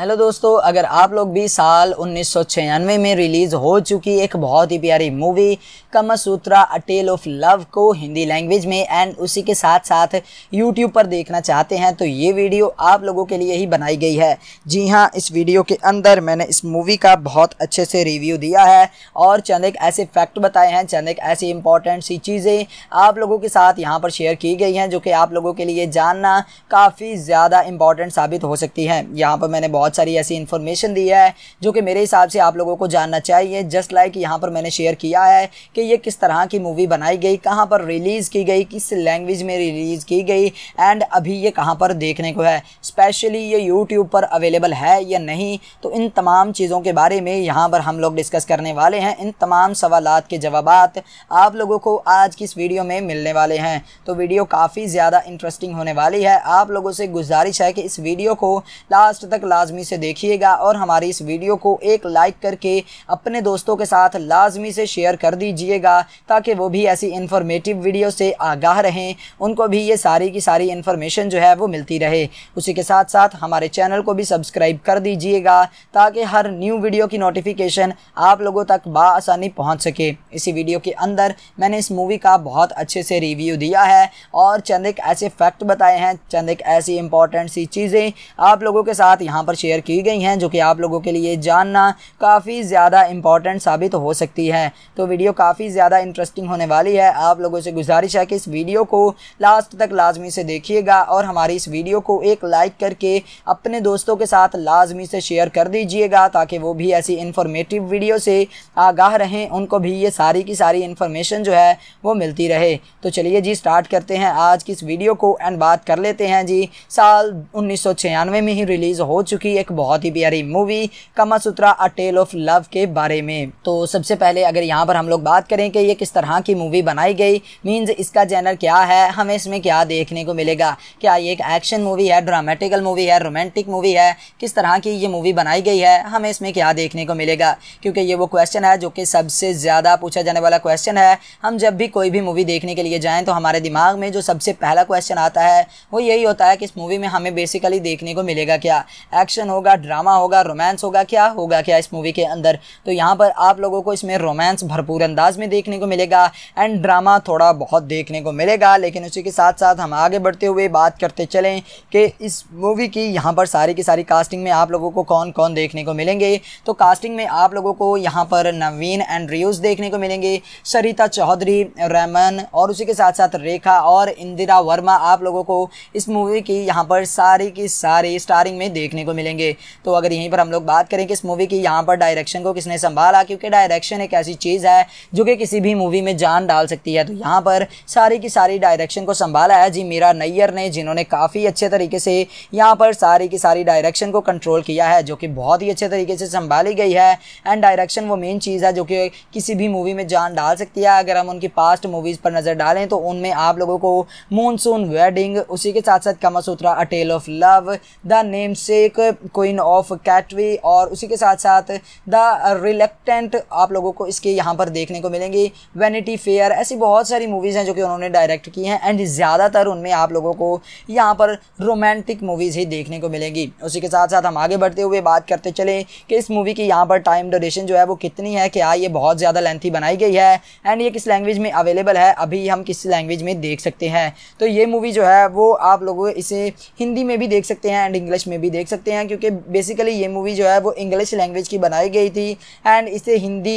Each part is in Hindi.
हेलो दोस्तों अगर आप लोग भी साल उन्नीस में रिलीज़ हो चुकी एक बहुत ही प्यारी movie Kamasutra a tale of love को हिंदी लैंग्वेज में एंड उसी के साथ साथ यूट्यूब पर देखना चाहते हैं तो ये वीडियो आप लोगों के लिए ही बनाई गई है जी हाँ इस वीडियो के अंदर मैंने इस मूवी का बहुत अच्छे से रिव्यू दिया है और चंद एक ऐसे फैक्ट बताए हैं चंद एक ऐसी इंपॉर्टेंट सी चीज़ें आप लोगों के साथ यहाँ पर शेयर की गई हैं जो कि आप लोगों के लिए जानना काफ़ी ज़्यादा इम्पॉर्टेंट साबित हो सकती है यहाँ पर मैंने बहुत बहुत सारी ऐसी इन्फॉर्मेशन दी है जो कि मेरे हिसाब से आप लोगों को जानना चाहिए जस्ट लाइक यहाँ पर मैंने शेयर किया है कि ये किस तरह की मूवी बनाई गई कहाँ पर रिलीज़ की गई किस लैंग्वेज में रिलीज़ की गई एंड अभी ये कहाँ पर देखने को है स्पेशली ये यूट्यूब पर अवेलेबल है या नहीं तो इन तमाम चीज़ों के बारे में यहाँ पर हम लोग डिस्कस करने वाले हैं इन तमाम सवाल के जवाब आप लोगों को आज की इस वीडियो में मिलने वाले हैं तो वीडियो काफ़ी ज़्यादा इंटरेस्टिंग होने वाली है आप लोगों से गुजारिश है कि इस वीडियो को लास्ट तक लाज लाजमी से देखिएगा और हमारी इस वीडियो को एक लाइक करके अपने दोस्तों के साथ लाजमी से शेयर कर दीजिएगा ताकि वो भी ऐसी इन्फॉर्मेटिव वीडियो से आगाह रहें उनको भी ये सारी की सारी इन्फॉर्मेशन जो है वो मिलती रहे उसी के साथ साथ हमारे चैनल को भी सब्सक्राइब कर दीजिएगा ताकि हर न्यू वीडियो की नोटिफिकेशन आप लोगों तक बसानी पहुँच सके इसी वीडियो के अंदर मैंने इस मूवी का बहुत अच्छे से रिव्यू दिया है और चंद एक ऐसे फैक्ट बताए हैं चंद एक ऐसी इंपॉर्टेंट सी चीज़ें आप लोगों के साथ यहाँ पर शेयर की गई हैं जो कि आप लोगों के लिए जानना काफ़ी ज़्यादा इंपॉर्टेंट साबित हो सकती है तो वीडियो काफ़ी ज़्यादा इंटरेस्टिंग होने वाली है आप लोगों से गुजारिश है कि इस वीडियो को लास्ट तक लाजमी से देखिएगा और हमारी इस वीडियो को एक लाइक करके अपने दोस्तों के साथ लाजमी से शेयर कर दीजिएगा ताकि वो भी ऐसी इन्फॉर्मेटिव वीडियो से आगाह रहें उनको भी ये सारी की सारी इन्फॉर्मेशन जो है वो मिलती रहे तो चलिए जी स्टार्ट करते हैं आज की इस वीडियो को एंड बात कर लेते हैं जी साल उन्नीस में ही रिलीज़ हो चुकी की एक बहुत ही प्यारी मूवी कमा सूत्रा अ टेल ऑफ लव के बारे में तो सबसे पहले अगर यहाँ पर हम लोग बात करें कि ये किस तरह की मूवी बनाई गई मीन्स इसका जैनर क्या है हमें इसमें क्या देखने को मिलेगा क्या ये एक एक्शन मूवी है ड्रामेटिकल मूवी है रोमांटिक मूवी है किस तरह की ये मूवी बनाई गई है हमें इसमें क्या देखने को मिलेगा क्योंकि ये वो क्वेश्चन है जो कि सबसे ज़्यादा पूछा जाने वाला क्वेश्चन है हम जब भी कोई भी मूवी देखने के लिए जाएँ तो हमारे दिमाग में जो सबसे पहला क्वेश्चन आता है वो यही होता है कि इस मूवी में हमें बेसिकली देखने को मिलेगा क्या एक्शन एक्शन होगा ड्रामा होगा रोमांस होगा क्या होगा क्या इस मूवी के अंदर तो यहाँ पर आप लोगों को इसमें रोमांस भरपूर अंदाज में देखने को मिलेगा एंड ड्रामा थोड़ा बहुत देखने को मिलेगा लेकिन उसी के साथ साथ हम आगे बढ़ते हुए बात करते चलें कि इस मूवी की यहाँ पर सारी की सारी कास्टिंग में आप लोगों को कौन कौन देखने को मिलेंगे तो कास्टिंग में आप लोगों को यहाँ पर नवीन एंड रियूज देखने को मिलेंगे सरिता चौधरी रमन और उसी के साथ साथ रेखा और इंदिरा वर्मा आप लोगों को इस मूवी की यहाँ पर सारी की सारी स्टारिंग में देखने को मिलेंगे समझेंगे तो अगर यहीं पर हम लोग बात करें कि इस मूवी की यहाँ पर डायरेक्शन को किसने संभाला क्योंकि डायरेक्शन एक ऐसी चीज़ है जो कि किसी भी मूवी में जान डाल सकती है तो यहाँ पर सारी की सारी डायरेक्शन को संभाला है जी मीरा नैयर ने जिन्होंने काफ़ी अच्छे तरीके से यहाँ पर सारी की सारी डायरेक्शन को कंट्रोल किया है जो कि बहुत ही अच्छे तरीके से संभाली गई है एंड डायरेक्शन वो मेन चीज़ है जो कि किसी भी मूवी में जान डाल सकती है अगर हम उनकी पास्ट मूवीज़ पर नज़र डालें तो उनमें आप लोगों को मानसून वेडिंग उसी के साथ साथ Kamasutra a tale of love the namesake queen of Katwe और उसी के साथ साथ द रिलेक्टेंट आप लोगों को इसके यहाँ पर देखने को मिलेंगी वैनिटी फेयर ऐसी बहुत सारी मूवीज़ हैं जो कि उन्होंने डायरेक्ट की हैं एंड ज़्यादातर उनमें आप लोगों को यहाँ पर रोमांटिक मूवीज़ ही देखने को मिलेंगी उसी के साथ साथ हम आगे बढ़ते हुए बात करते चले कि इस मूवी की यहाँ पर टाइम डोरेशन जो है वो कितनी है क्या हाँ, ये बहुत ज़्यादा लेंथी बनाई गई है एंड ये किस लैंग्वेज में अवेलेबल है अभी हम किस लैंग्वेज में देख सकते हैं तो ये मूवी जो है वो आप लोग इसे हिंदी में भी देख सकते हैं एंड इंग्लिश में भी देख सकते हैं क्योंकि बेसिकली ये मूवी जो है वो इंग्लिश लैंग्वेज की बनाई गई थी एंड इसे हिंदी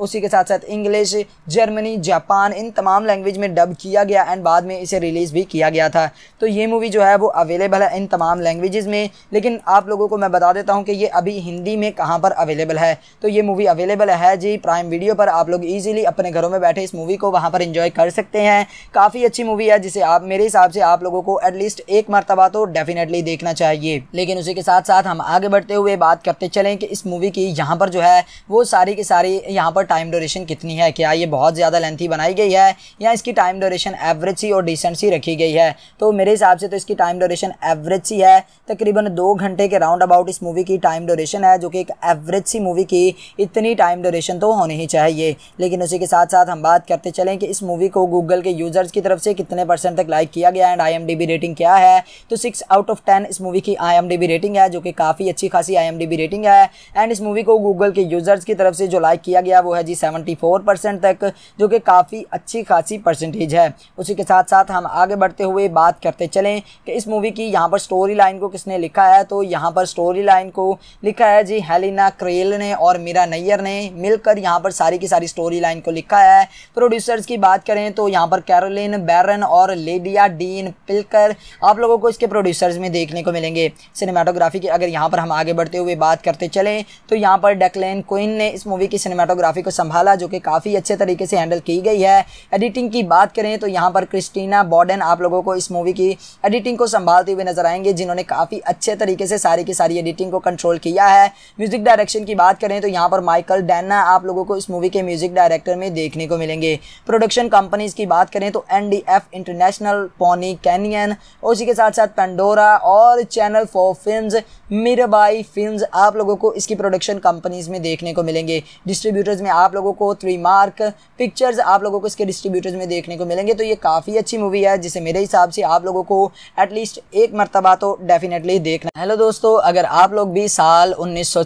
उसी के साथ साथ इंग्लिश जर्मनी जापान इन तमाम लैंग्वेज में डब किया गया एंड बाद में इसे रिलीज़ भी किया गया था तो ये मूवी जो है वो अवेलेबल है इन तमाम लैंग्वेज में लेकिन आप लोगों को मैं बता देता हूँ कि ये अभी हिंदी में कहाँ पर अवेलेबल है तो ये मूवी अवेलेबल है जी प्राइम वीडियो पर आप लोग ईजिली अपने घरों में बैठे इस मूवी को वहाँ पर इंजॉय कर सकते हैं काफ़ी अच्छी मूवी है जिसे आप मेरे हिसाब से आप लोगों को एटलीस्ट एक मरतबा तो डेफिनेटली देखना चाहिए लेकिन उसी के साथ साथ हम आगे बढ़ते हुए बात करते चलें कि इस मूवी की यहाँ पर जो है वो सारी की सारी यहाँ पर टाइम ड्यूरेशन कितनी है क्या ये बहुत ज़्यादा लेंथी बनाई गई है या इसकी टाइम ड्यूरेशन एवरेज सी और डिसेंट सी रखी गई है तो मेरे हिसाब से तो इसकी टाइम ड्यूरेशन एवरेज सी है तकरीबन दो घंटे के राउंड अबाउट इस मूवी की टाइम ड्यूरेशन है जो कि एक एवरेज सी मूवी की इतनी टाइम ड्यूरेशन तो होनी ही चाहिए लेकिन उसी के साथ साथ हम बात करते चलें कि इस मूवी को गूगल के यूज़र्स की तरफ से कितने परसेंट तक लाइक किया गया एंड आई रेटिंग क्या है तो सिक्स आउट ऑफ टेन इस मूवी की आई रेटिंग है जो कि काफ़ी अच्छी खासी आई रेटिंग है एंड इस मूवी को गूगल के यूज़र्स की तरफ से जो लाइक किया गया वो हुआ है जी 74 परसेंट तक जो कि काफ़ी अच्छी खासी परसेंटेज है उसी के साथ साथ हम आगे बढ़ते हुए बात करते चलें कि इस मूवी की यहाँ पर स्टोरी लाइन को किसने लिखा है तो यहाँ पर स्टोरी लाइन को लिखा है जी हेलिना क्रेल ने और मीरा नैयर ने मिलकर यहाँ पर सारी की सारी स्टोरी लाइन को लिखा है प्रोड्यूसर्स की बात करें तो यहाँ पर कैरोलिन बैरन और लेडिया डीन पिलकर आप लोगों को इसके प्रोड्यूसर्स में देखने को मिलेंगे सिनेमाटोग्राफी की अगर यहाँ पर हम आगे बढ़ते हुए बात करते चलें तो यहाँ पर डेकलेन क्विन ने इस मूवी की सिनेमाटोग्राफी को संभाला जो कि काफ़ी अच्छे तरीके से हैंडल की गई है एडिटिंग की बात करें तो यहाँ पर क्रिस्टीना बॉर्डन आप लोगों को इस मूवी की एडिटिंग को संभालते हुए नजर आएंगे जिन्होंने काफ़ी अच्छे तरीके से सारी की सारी एडिटिंग को कंट्रोल किया है म्यूज़िक डायरेक्शन की बात करें तो यहाँ पर माइकल डैना आप लोगों को इस मूवी के म्यूज़िक डायरेक्टर में देखने को मिलेंगे प्रोडक्शन कंपनीज की बात करें तो एन इंटरनेशनल पोनी कैनियन उसी के साथ साथ पेंडोरा और channel for film Mirabai film आप लोगों को इसकी प्रोडक्शन कंपनीज में देखने को मिलेंगे डिस्ट्रीब्यूटर्स में आप लोगों को थ्री मार्क पिक्चर्स आप लोगों को इसके डिस्ट्रीब्यूटर्स में देखने को मिलेंगे तो ये काफ़ी अच्छी मूवी है जिसे मेरे हिसाब से आप लोगों को एटलीस्ट एक मरतबा तो डेफिनेटली देखना हेलो दोस्तों अगर आप लोग भी साल उन्नीस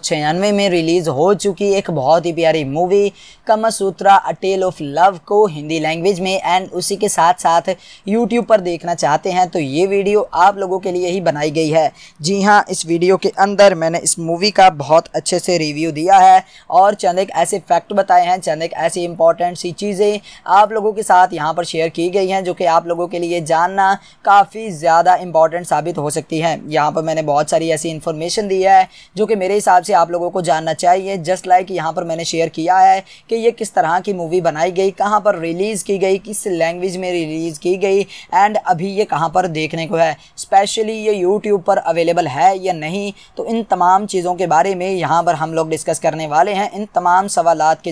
में रिलीज़ हो चुकी एक बहुत ही प्यारी movie Kamasutra a tale of love को हिंदी लैंग्वेज में एंड उसी के साथ साथ यूट्यूब पर देखना चाहते हैं तो ये वीडियो आप लोगों के लिए ही बनाई गई है जी हाँ इस वीडियो के अंदर मैंने इस मूवी का बहुत अच्छे से रिव्यू दिया है और चंद एक ऐसे फैक्ट बताए हैं चंद एक ऐसी इंपॉर्टेंट सी चीज़ें आप लोगों के साथ यहाँ पर शेयर की गई हैं जो कि आप लोगों के लिए जानना काफ़ी ज़्यादा इंपॉर्टेंट साबित हो सकती है यहाँ पर मैंने बहुत सारी ऐसी इन्फॉर्मेशन दी है जो कि मेरे हिसाब से आप लोगों को जानना चाहिए जस्ट लाइक यहाँ पर मैंने शेयर किया है कि ये किस तरह की मूवी बनाई गई कहाँ पर रिलीज़ की गई किस लैंग्वेज में रिलीज़ की गई एंड अभी ये कहाँ पर देखने को है स्पेशली ये यूट्यूब पर अवेलेबल है या नहीं तो इन तमाम चीज़ों के बारे में यहाँ पर हम लोग डिस्कस करने वाले हैं इन तमाम सवाल के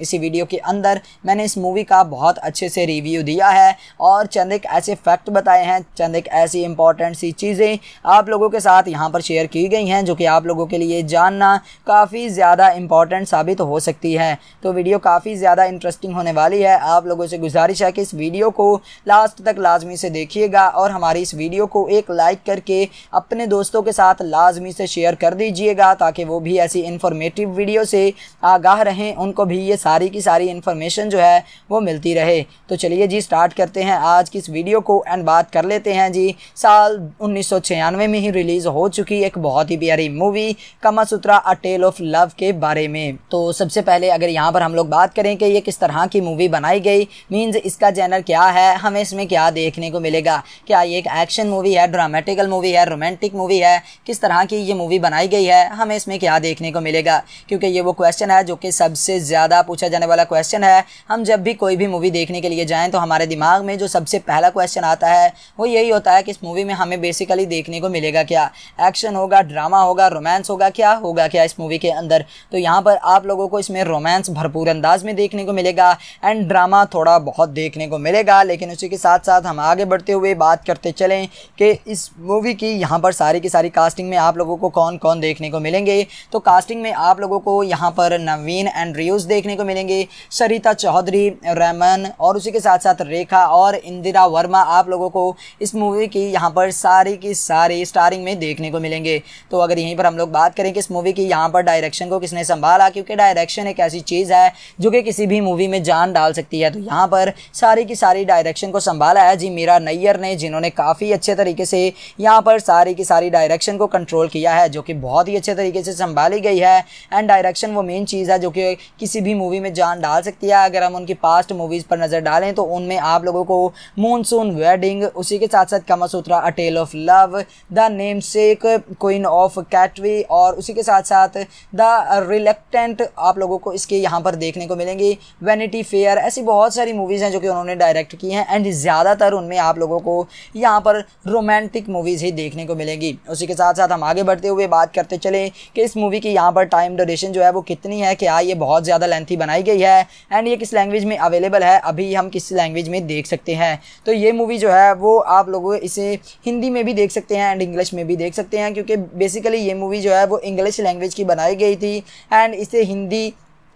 इसी वीडियो के अंदर मैंने इस मूवी का बहुत अच्छे से रिव्यू दिया है और चंद एक ऐसे फैक्ट बताए हैं चंद एक ऐसी इंपॉर्टेंट सी चीज़ें आप लोगों के साथ यहाँ पर शेयर की गई हैं जो कि आप लोगों के लिए जानना काफ़ी ज़्यादा इंपॉर्टेंट साबित हो सकती है तो वीडियो काफ़ी ज़्यादा इंटरेस्टिंग होने वाली है आप लोगों से गुजारिश है कि इस वीडियो को लास्ट तक लाजमी से देखिएगा और हमारी इस वीडियो को एक लाइक करके अपने दोस्तों के साथ लाजमी से शेयर कर दीजिएगा ताकि वो भी ऐसी इंफॉर्मेटिव वीडियो से आगाह रहें उनको भी ये ये सारी की सारी इन्फॉर्मेशन जो है वो मिलती रहे तो चलिए जी स्टार्ट करते हैं आज की इस वीडियो को एंड बात कर लेते हैं जी साल उन्नीस में ही रिलीज़ हो चुकी एक बहुत ही प्यारी मूवी कमा सूत्रा अ टेल ऑफ लव के बारे में तो सबसे पहले अगर यहाँ पर हम लोग बात करें कि ये किस तरह की मूवी बनाई गई मीन्स इसका जैनर क्या है हमें इसमें क्या देखने को मिलेगा क्या ये एक एक्शन मूवी है ड्रामेटिकल मूवी है रोमांटिक मूवी है किस तरह की ये मूवी बनाई गई है हमें इसमें क्या देखने को मिलेगा क्योंकि ये वो क्वेश्चन है जो कि सबसे ज़्यादा पूछा जाने वाला क्वेश्चन है हम जब भी कोई भी मूवी देखने के लिए जाएं तो हमारे दिमाग में जो सबसे पहला क्वेश्चन आता है वो यही होता है कि इस मूवी में हमें बेसिकली देखने को मिलेगा क्या एक्शन होगा ड्रामा होगा रोमांस होगा क्या होगा क्या इस मूवी के अंदर तो यहाँ पर आप लोगों को इसमें रोमांस भरपूर अंदाज में देखने को मिलेगा एंड ड्रामा थोड़ा बहुत देखने को मिलेगा लेकिन उसी के साथ साथ हम आगे बढ़ते हुए बात करते चलें कि इस मूवी की यहाँ पर सारी की सारी कास्टिंग में आप लोगों को कौन कौन देखने को मिलेंगे तो कास्टिंग में आप लोगों को यहाँ पर नवीन एंड रियूज़ देखने देखने को मिलेंगे सरिता चौधरी रैमन और उसी के साथ साथ रेखा और इंदिरा वर्मा आप लोगों को इस मूवी की यहाँ पर सारी की सारी स्टारिंग में देखने को मिलेंगे तो अगर यहीं पर हम लोग बात करें कि इस मूवी की यहाँ पर डायरेक्शन को किसने संभाला क्योंकि डायरेक्शन एक ऐसी चीज़ है जो कि किसी भी मूवी में जान डाल सकती है तो यहाँ पर सारी की सारी डायरेक्शन को संभाला है जी मीरा नैयर ने जिन्होंने काफ़ी अच्छे तरीके से यहाँ पर सारी की सारी डायरेक्शन को कंट्रोल किया है जो कि बहुत ही अच्छे तरीके से संभाली गई है एंड डायरेक्शन वो मेन चीज़ है जो कि किसी भी मूवी में जान डाल सकती है अगर हम उनकी पास्ट मूवीज़ पर नज़र डालें तो उनमें आप लोगों को मूनसून वेडिंग उसी के साथ साथ Kamasutra a tale of love the namesake queen of Katwe और उसी के साथ साथ द रिलेक्टेंट आप लोगों को इसके यहाँ पर देखने को मिलेंगी वेनिटी फेयर ऐसी बहुत सारी मूवीज़ हैं जो कि उन्होंने डायरेक्ट की हैं एंड ज़्यादातर उनमें आप लोगों को यहाँ पर रोमांटिक मूवीज़ ही देखने को मिलेंगी उसी के साथ साथ हम आगे बढ़ते हुए बात करते चले कि इस मूवी की यहाँ पर टाइम ड्यूरेशन जो है वो कितनी है क्या ये बहुत ज़्यादा लेंथी की बनाई गई है एंड ये किस लैंग्वेज में अवेलेबल है अभी हम किस लैंग्वेज में देख सकते हैं तो ये मूवी जो है वो आप लोग इसे हिंदी में भी देख सकते हैं एंड इंग्लिश में भी देख सकते हैं क्योंकि बेसिकली ये मूवी जो है वो इंग्लिश लैंग्वेज की बनाई गई थी एंड इसे हिंदी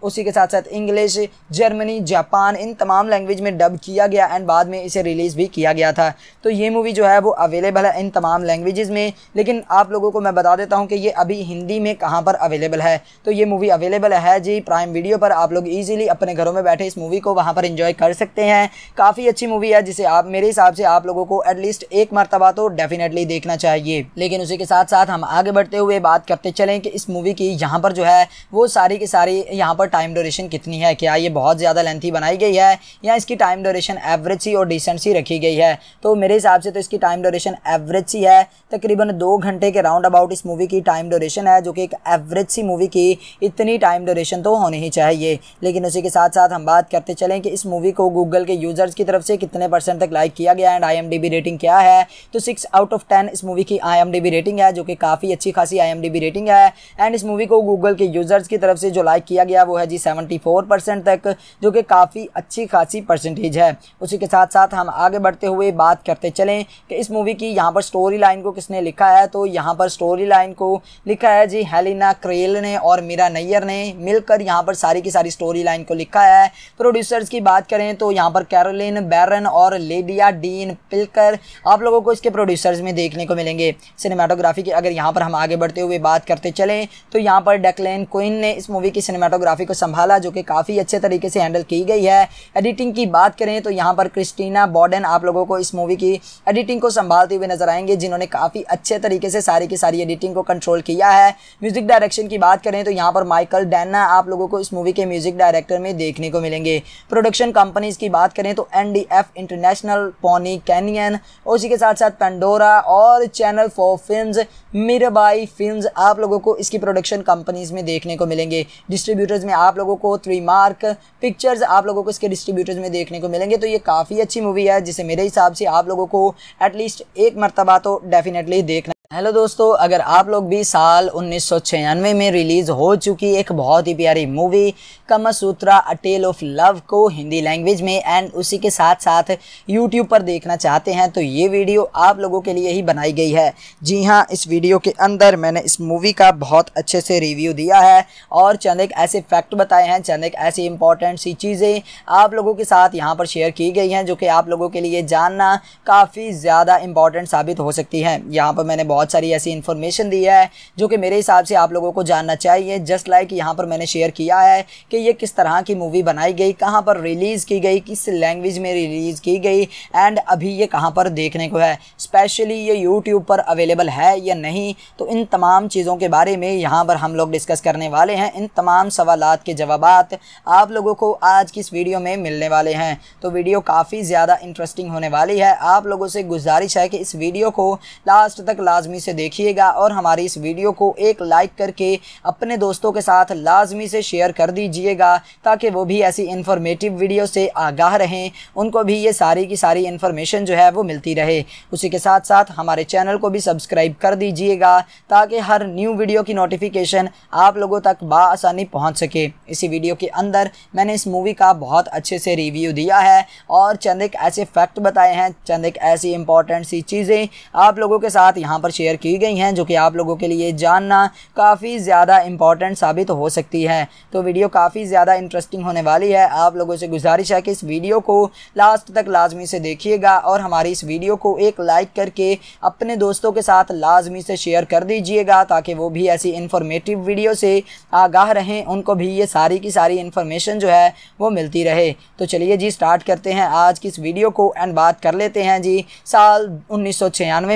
उसी के साथ साथ इंग्लिश जर्मनी जापान इन तमाम लैंग्वेज में डब किया गया एंड बाद में इसे रिलीज़ भी किया गया था तो ये मूवी जो है वो अवेलेबल है इन तमाम लैंग्वेज़ में लेकिन आप लोगों को मैं बता देता हूँ कि ये अभी हिंदी में कहाँ पर अवेलेबल है तो ये मूवी अवेलेबल है जी प्राइम वीडियो पर आप लोग ईजिली अपने घरों में बैठे इस मूवी को वहाँ पर इंजॉय कर सकते हैं काफ़ी अच्छी मूवी है जिसे आप मेरे हिसाब से आप लोगों को एटलीस्ट एक मरतबा तो डेफिनेटली देखना चाहिए लेकिन उसी के साथ साथ हम आगे बढ़ते हुए बात करते चलें कि इस मूवी की यहाँ पर जो है वो सारी की सारी यहाँ पर टाइम ड्यूरेशन कितनी है क्या ये बहुत ज़्यादा लेंथी बनाई गई है या इसकी टाइम ड्यूरेशन एवरेज सी और डिसेंट सी रखी गई है तो मेरे हिसाब से तो इसकी टाइम ड्यूरेशन एवरेज सी है तकरीबन दो घंटे के राउंड अबाउट इस मूवी की टाइम ड्यूरेशन है जो कि एक एवरेज सी मूवी की इतनी टाइम ड्यूरेशन तो होनी ही चाहिए लेकिन उसी के साथ साथ हम बात करते चलें कि इस मूवी को गूगल के यूज़र्स की तरफ से कितने परसेंट तक लाइक किया गया एंड आई रेटिंग क्या है तो सिक्स आउट ऑफ टेन इस मूवी की आई रेटिंग है जो कि काफ़ी अच्छी खासी आई रेटिंग है एंड इस मूवी को गूगल के यूज़र्स की तरफ से जो लाइक किया गया वो है जी 74 परसेंट तक जो कि काफ़ी अच्छी खासी परसेंटेज है उसी के साथ साथ हम आगे बढ़ते हुए बात करते चलें कि इस मूवी की यहाँ पर स्टोरी लाइन को किसने लिखा है तो यहाँ पर स्टोरी लाइन को लिखा है जी हेलिना क्रेल ने और मीरा नैयर ने मिलकर यहाँ पर सारी की सारी स्टोरी लाइन को लिखा है प्रोड्यूसर्स की बात करें तो यहाँ पर कैरोलिन बैरन और लेडिया डीन पिलकर आप लोगों को इसके प्रोड्यूसर्स में देखने को मिलेंगे सिनेमाटोग्राफी की अगर यहाँ पर हम आगे बढ़ते हुए बात करते चलें तो यहाँ पर डेकलेन क्विन ने इस मूवी की सिनेमाटोग्राफी को संभाला जो कि काफ़ी अच्छे तरीके से हैंडल की गई है एडिटिंग की बात करें तो यहाँ पर क्रिस्टीना बॉर्डन आप लोगों को इस मूवी की एडिटिंग को संभालते हुए नजर आएंगे जिन्होंने काफ़ी अच्छे तरीके से सारी की सारी एडिटिंग को कंट्रोल किया है म्यूजिक डायरेक्शन की बात करें तो यहाँ पर माइकल डैना आप लोगों को इस मूवी के म्यूजिक डायरेक्टर में देखने को मिलेंगे प्रोडक्शन कंपनीज की बात करें तो एन इंटरनेशनल पोनी कैनियन उसी के साथ साथ पेंडोरा और channel for film Mirabai film आप लोगों को इसकी प्रोडक्शन कंपनीज में देखने को मिलेंगे डिस्ट्रीब्यूटर्स में आप लोगों को थ्री मार्क पिक्चर्स आप लोगों को इसके डिस्ट्रीब्यूटर्स में देखने को मिलेंगे तो ये काफ़ी अच्छी मूवी है जिसे मेरे हिसाब से आप लोगों को एटलीस्ट एक मरतबा तो डेफिनेटली देखना हेलो दोस्तों अगर आप लोग भी साल उन्नीस में रिलीज़ हो चुकी एक बहुत ही प्यारी movie Kamasutra a tale of love को हिंदी लैंग्वेज में एंड उसी के साथ साथ यूट्यूब पर देखना चाहते हैं तो ये वीडियो आप लोगों के लिए ही बनाई गई है जी हाँ इस वीडियो के अंदर मैंने इस मूवी का बहुत अच्छे से रिव्यू दिया है और चंद एक ऐसे फैक्ट बताए हैं चंद एक ऐसी इंपॉर्टेंट सी चीज़ें आप लोगों के साथ यहाँ पर शेयर की गई हैं जो कि आप लोगों के लिए जानना काफ़ी ज़्यादा इम्पॉर्टेंट साबित हो सकती है यहाँ पर मैंने बहुत बहुत सारी ऐसी इन्फॉर्मेशन दी है जो कि मेरे हिसाब से आप लोगों को जानना चाहिए जस्ट लाइक यहाँ पर मैंने शेयर किया है कि ये किस तरह की मूवी बनाई गई कहाँ पर रिलीज़ की गई किस लैंग्वेज में रिलीज़ की गई एंड अभी ये कहाँ पर देखने को है स्पेशली ये यूट्यूब पर अवेलेबल है या नहीं तो इन तमाम चीज़ों के बारे में यहाँ पर हम लोग डिस्कस करने वाले हैं इन तमाम सवाल के जवाब आप लोगों को आज की इस वीडियो में मिलने वाले हैं तो वीडियो काफ़ी ज़्यादा इंटरेस्टिंग होने वाली है आप लोगों से गुजारिश है कि इस वीडियो को लास्ट तक लाजमी लाजमी से देखिएगा और हमारी इस वीडियो को एक लाइक करके अपने दोस्तों के साथ लाजमी से शेयर कर दीजिएगा ताकि वो भी ऐसी इन्फॉर्मेटिव वीडियो से आगाह रहें उनको भी ये सारी की सारी इन्फॉर्मेशन जो है वो मिलती रहे उसी के साथ साथ हमारे चैनल को भी सब्सक्राइब कर दीजिएगा ताकि हर न्यू वीडियो की नोटिफिकेशन आप लोगों तक बसानी पहुँच सके इसी वीडियो के अंदर मैंने इस मूवी का बहुत अच्छे से रिव्यू दिया है और चंद एक ऐसे फैक्ट बताए हैं चंद एक ऐसी इंपॉर्टेंट सी चीज़ें आप लोगों के साथ यहाँ पर शेयर की गई हैं जो कि आप लोगों के लिए जानना काफ़ी ज़्यादा इंपॉर्टेंट साबित हो सकती है तो वीडियो काफ़ी ज़्यादा इंटरेस्टिंग होने वाली है आप लोगों से गुजारिश है कि इस वीडियो को लास्ट तक लाजमी से देखिएगा और हमारी इस वीडियो को एक लाइक करके अपने दोस्तों के साथ लाजमी से शेयर कर दीजिएगा ताकि वो भी ऐसी इन्फॉर्मेटिव वीडियो से आगाह रहें उनको भी ये सारी की सारी इन्फॉर्मेशन जो है वो मिलती रहे तो चलिए जी स्टार्ट करते हैं आज की इस वीडियो को एंड बात कर लेते हैं जी साल उन्नीस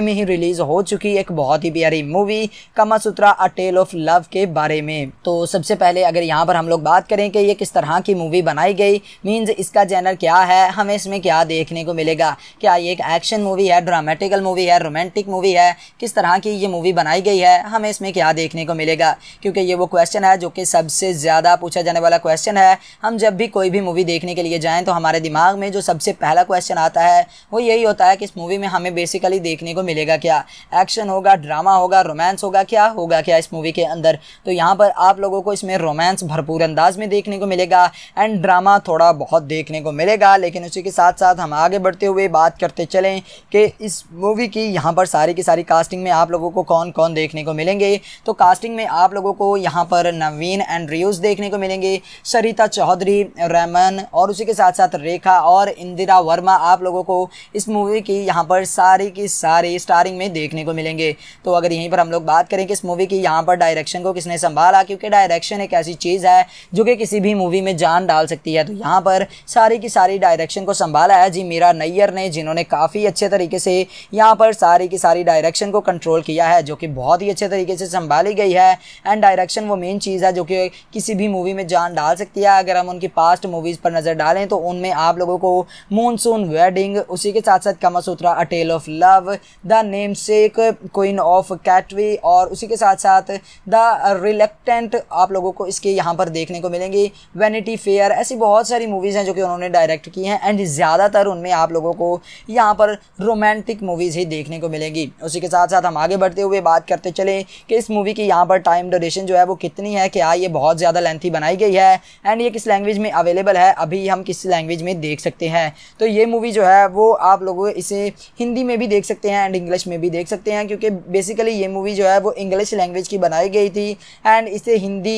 में ही रिलीज़ हो चुकी थी एक बहुत ही प्यारी movie Kamasutra a tale of love के बारे में तो सबसे पहले अगर यहाँ पर हम लोग बात करें कि ये किस तरह की मूवी बनाई गई मीन्स इसका जैनर क्या है हमें इसमें क्या देखने को मिलेगा क्या ये एक एक्शन मूवी है ड्रामेटिकल मूवी है रोमांटिक मूवी है किस तरह की ये मूवी बनाई गई है हमें इसमें क्या देखने को मिलेगा क्योंकि ये वो क्वेश्चन है जो कि सबसे ज़्यादा पूछा जाने वाला क्वेश्चन है हम जब भी कोई भी मूवी देखने के लिए जाएँ तो हमारे दिमाग में जो सबसे पहला क्वेश्चन आता है वो यही होता है कि इस मूवी में हमें बेसिकली देखने को मिलेगा क्या एक्शन एक्शन होगा ड्रामा होगा रोमांस होगा क्या होगा क्या इस मूवी के अंदर तो यहाँ पर आप लोगों को इसमें रोमांस भरपूर अंदाज में देखने को मिलेगा एंड ड्रामा थोड़ा बहुत देखने को मिलेगा लेकिन उसी के साथ साथ हम आगे बढ़ते हुए बात करते चलें कि इस मूवी की यहाँ पर सारी की सारी कास्टिंग में आप लोगों को कौन कौन देखने को मिलेंगे तो कास्टिंग में आप लोगों को यहाँ पर नवीन एंड रियूज़ देखने को मिलेंगे सरिता चौधरी रमन और उसी के साथ साथ रेखा और इंदिरा वर्मा आप लोगों को इस मूवी की यहाँ पर सारी की सारी स्टारिंग में देखने को मिलेगी मिलेंगे तो अगर यहीं पर हम लोग बात करें कि इस मूवी की यहाँ पर डायरेक्शन को किसने संभाला क्योंकि डायरेक्शन एक ऐसी चीज़ है जो कि किसी भी मूवी में जान डाल सकती है तो यहाँ पर सारी की सारी डायरेक्शन को संभाला है जी मीरा नैयर ने जिन्होंने काफ़ी अच्छे तरीके से यहाँ पर सारी की सारी डायरेक्शन को कंट्रोल किया है जो कि बहुत ही अच्छे तरीके से संभाली गई है एंड डायरेक्शन वो मेन चीज़ है जो कि किसी भी मूवी में जान डाल सकती है अगर हम उनकी पास्ट मूवीज़ पर नज़र डालें तो उनमें आप लोगों को मानसून वेडिंग उसी के साथ साथ Kamasutra a tale of love the namesake queen of Katwe और उसी के साथ साथ द रिलेक्टेंट आप लोगों को इसके यहाँ पर देखने को मिलेंगी वैनिटी फेयर ऐसी बहुत सारी मूवीज़ हैं जो कि उन्होंने डायरेक्ट की हैं एंड ज़्यादातर उनमें आप लोगों को यहाँ पर रोमांटिक मूवीज़ ही देखने को मिलेंगी उसी के साथ साथ हम आगे बढ़ते हुए बात करते चले कि इस मूवी की यहाँ पर टाइम डोरेशन जो है वो कितनी है क्या ये बहुत ज़्यादा लेंथी बनाई गई है एंड ये किस लैंग्वेज में अवेलेबल है अभी हम किस लैंग्वेज में देख सकते हैं तो ये मूवी जो है वो आप लोग इसे हिंदी में भी देख सकते हैं एंड इंग्लिश में भी देख सकते हैं हैं क्योंकि बेसिकली ये मूवी जो है वो इंग्लिश लैंग्वेज की बनाई गई थी एंड इसे हिंदी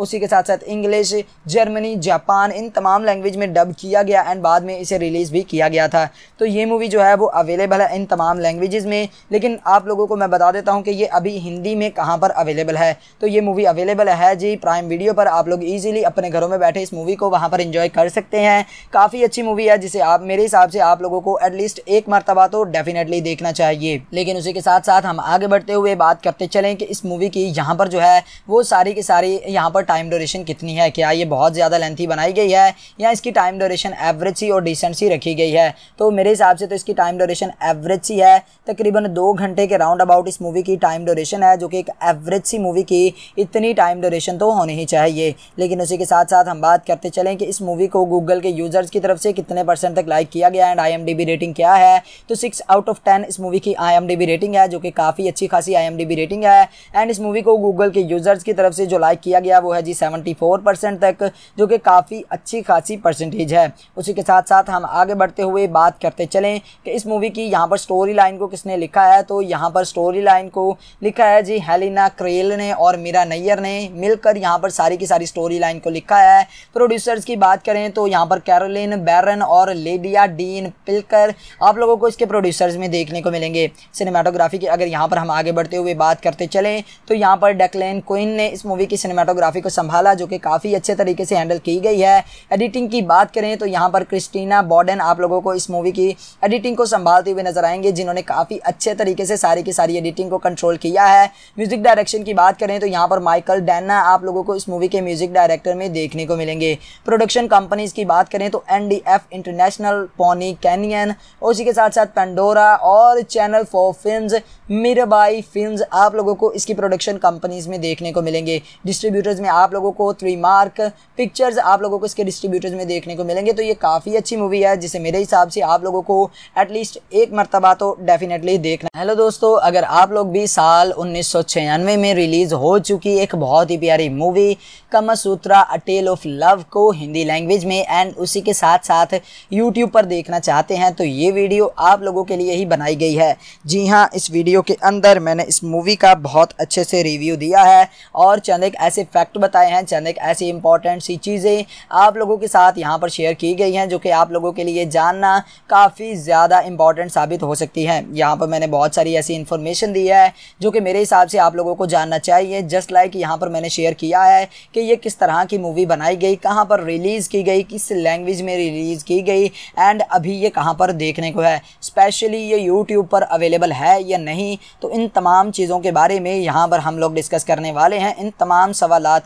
उसी के साथ साथ इंग्लिश जर्मनी जापान इन तमाम लैंग्वेज में डब किया गया एंड बाद में इसे रिलीज़ भी किया गया था तो ये मूवी जो है वो अवेलेबल है इन तमाम लैंग्वेज में लेकिन आप लोगों को मैं बता देता हूँ कि ये अभी हिंदी में कहाँ पर अवेलेबल है तो ये मूवी अवेलेबल है जी प्राइम वीडियो पर आप लोग ईजिली अपने घरों में बैठे इस मूवी को वहाँ पर इंजॉय कर सकते हैं काफ़ी अच्छी मूवी है जिसे आप मेरे हिसाब से आप लोगों को एटलीस्ट एक मरतबा तो डेफिनेटली देखना चाहिए लेकिन उसी के साथ साथ हम आगे बढ़ते हुए बात करते चलें कि इस मूवी की यहाँ पर जो है वो सारी की सारी यहाँ पर टाइम ड्यूरेशन कितनी है क्या ये बहुत ज़्यादा लेंथी बनाई गई है या इसकी टाइम ड्यूरेशन एवरेज सी और डिसेंट सी रखी गई है तो मेरे हिसाब से तो इसकी टाइम ड्यूरेशन एवरेज सी है तकरीबन दो घंटे के राउंड अबाउट इस मूवी की टाइम ड्यूरेशन है जो कि एक एवरेज सी मूवी की इतनी टाइम ड्यूरेशन तो होनी ही चाहिए लेकिन उसी के साथ साथ हम बात करते चलें कि इस मूवी को गूगल के यूज़र्स की तरफ से कितने परसेंट तक लाइक किया गया एंड आई रेटिंग क्या है तो सिक्स आउट ऑफ टेन इस मूवी की आई रेटिंग है जो कि काफ़ी अच्छी खासी आई रेटिंग है एंड इस मूवी को गूगल के यूज़र्स की तरफ से जो लाइक किया गया वो है है जी सेवेंटी फोर परसेंट तक जो कि काफ़ी अच्छी खासी परसेंटेज है उसी के साथ साथ हम आगे बढ़ते हुए बात करते चलें कि इस मूवी की यहाँ पर स्टोरी लाइन को किसने लिखा है तो यहाँ पर स्टोरी लाइन को लिखा है जी हेलिना क्रेल ने और मीरा नैयर ने मिलकर यहाँ पर सारी की सारी स्टोरी लाइन को लिखा है प्रोड्यूसर्स की बात करें तो यहाँ पर कैरोलिन बैरन और लेडिया डीन पिलकर आप लोगों को इसके प्रोड्यूसर्स में देखने को मिलेंगे सिनेमाटोग्राफी की अगर यहाँ पर हम आगे बढ़ते हुए बात करते चलें तो यहाँ पर डेकलेन क्विन ने इस मूवी की सिनेमाटोग्राफी को संभाला जो कि काफ़ी अच्छे तरीके से हैंडल की गई है एडिटिंग की बात करें तो यहाँ पर क्रिस्टीना बॉर्डन आप लोगों को इस मूवी की एडिटिंग को संभालते हुए नजर आएंगे जिन्होंने काफ़ी अच्छे तरीके से सारी की सारी एडिटिंग को कंट्रोल किया है म्यूज़िक डायरेक्शन की बात करें तो यहाँ पर माइकल डैना आप लोगों को इस मूवी के म्यूज़िक डायरेक्टर में देखने को मिलेंगे प्रोडक्शन कंपनीज की बात करें तो एन इंटरनेशनल पोनी कैनियन उसी के साथ साथ पेंडोरा और channel for film Mirabai film आप लोगों को इसकी प्रोडक्शन कंपनीज में देखने को मिलेंगे डिस्ट्रीब्यूटर्स में में आप लोगों को थ्री मार्क पिक्चर्स आप लोगों को इसके डिस्ट्रीब्यूटर्स में देखने को मिलेंगे तो ये काफ़ी अच्छी मूवी है जिसे मेरे हिसाब से आप लोगों को एटलीस्ट एक मरतबा तो डेफिनेटली देखना हेलो दोस्तों अगर आप लोग भी साल उन्नीस में रिलीज़ हो चुकी एक बहुत ही प्यारी movie Kamasutra a tale of love को हिंदी लैंग्वेज में एंड उसी के साथ साथ यूट्यूब पर देखना चाहते हैं तो ये वीडियो आप लोगों के लिए ही बनाई गई है जी हाँ इस वीडियो के अंदर मैंने इस मूवी का बहुत अच्छे से रिव्यू दिया है और चंद एक ऐसे फैक्ट बताए हैं चंद एक ऐसी इंपॉर्टेंट सी चीज़ें आप लोगों के साथ यहाँ पर शेयर की गई हैं जो कि आप लोगों के लिए जानना काफ़ी ज़्यादा इंपॉर्टेंट साबित हो सकती है यहाँ पर मैंने बहुत सारी ऐसी इन्फॉर्मेशन दी है जो कि मेरे हिसाब से आप लोगों को जानना चाहिए जस्ट लाइक यहाँ पर मैंने शेयर किया है कि ये किस तरह की मूवी बनाई गई कहाँ पर रिलीज़ की गई किस लैंग्वेज में रिलीज़ की गई एंड अभी ये कहाँ पर देखने को है स्पेशली ये यूट्यूब पर अवेलेबल है या नहीं तो इन तमाम चीज़ों के बारे में यहाँ पर हम लोग डिस्कस करने वाले हैं इन तमाम सवाल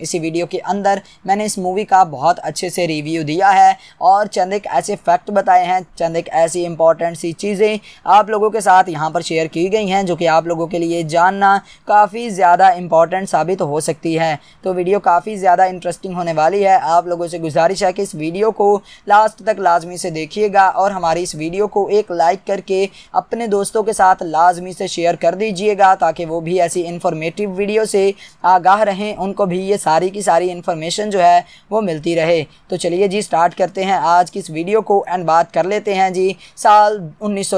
इसी वीडियो के अंदर मैंने इस मूवी का बहुत अच्छे से रिव्यू दिया है और चंद एक ऐसे फैक्ट बताए हैं चंद एक ऐसी इंपॉर्टेंट सी चीज़ें आप लोगों के साथ यहाँ पर शेयर की गई हैं जो कि आप लोगों के लिए जानना काफ़ी ज़्यादा इंपॉर्टेंट साबित हो सकती है तो वीडियो काफ़ी ज़्यादा इंटरेस्टिंग होने वाली है आप लोगों से गुजारिश है कि इस वीडियो को लास्ट तक लाजमी से देखिएगा और हमारी इस वीडियो को एक लाइक करके अपने दोस्तों के साथ लाजमी से शेयर कर दीजिएगा ताकि वो भी ऐसी इंफॉर्मेटिव वीडियो से आगाह रहें उनको भी ये सारी की सारी इन्फॉर्मेशन जो है वो मिलती रहे तो चलिए जी स्टार्ट करते हैं आज की इस वीडियो को एंड बात कर लेते हैं जी साल उन्नीस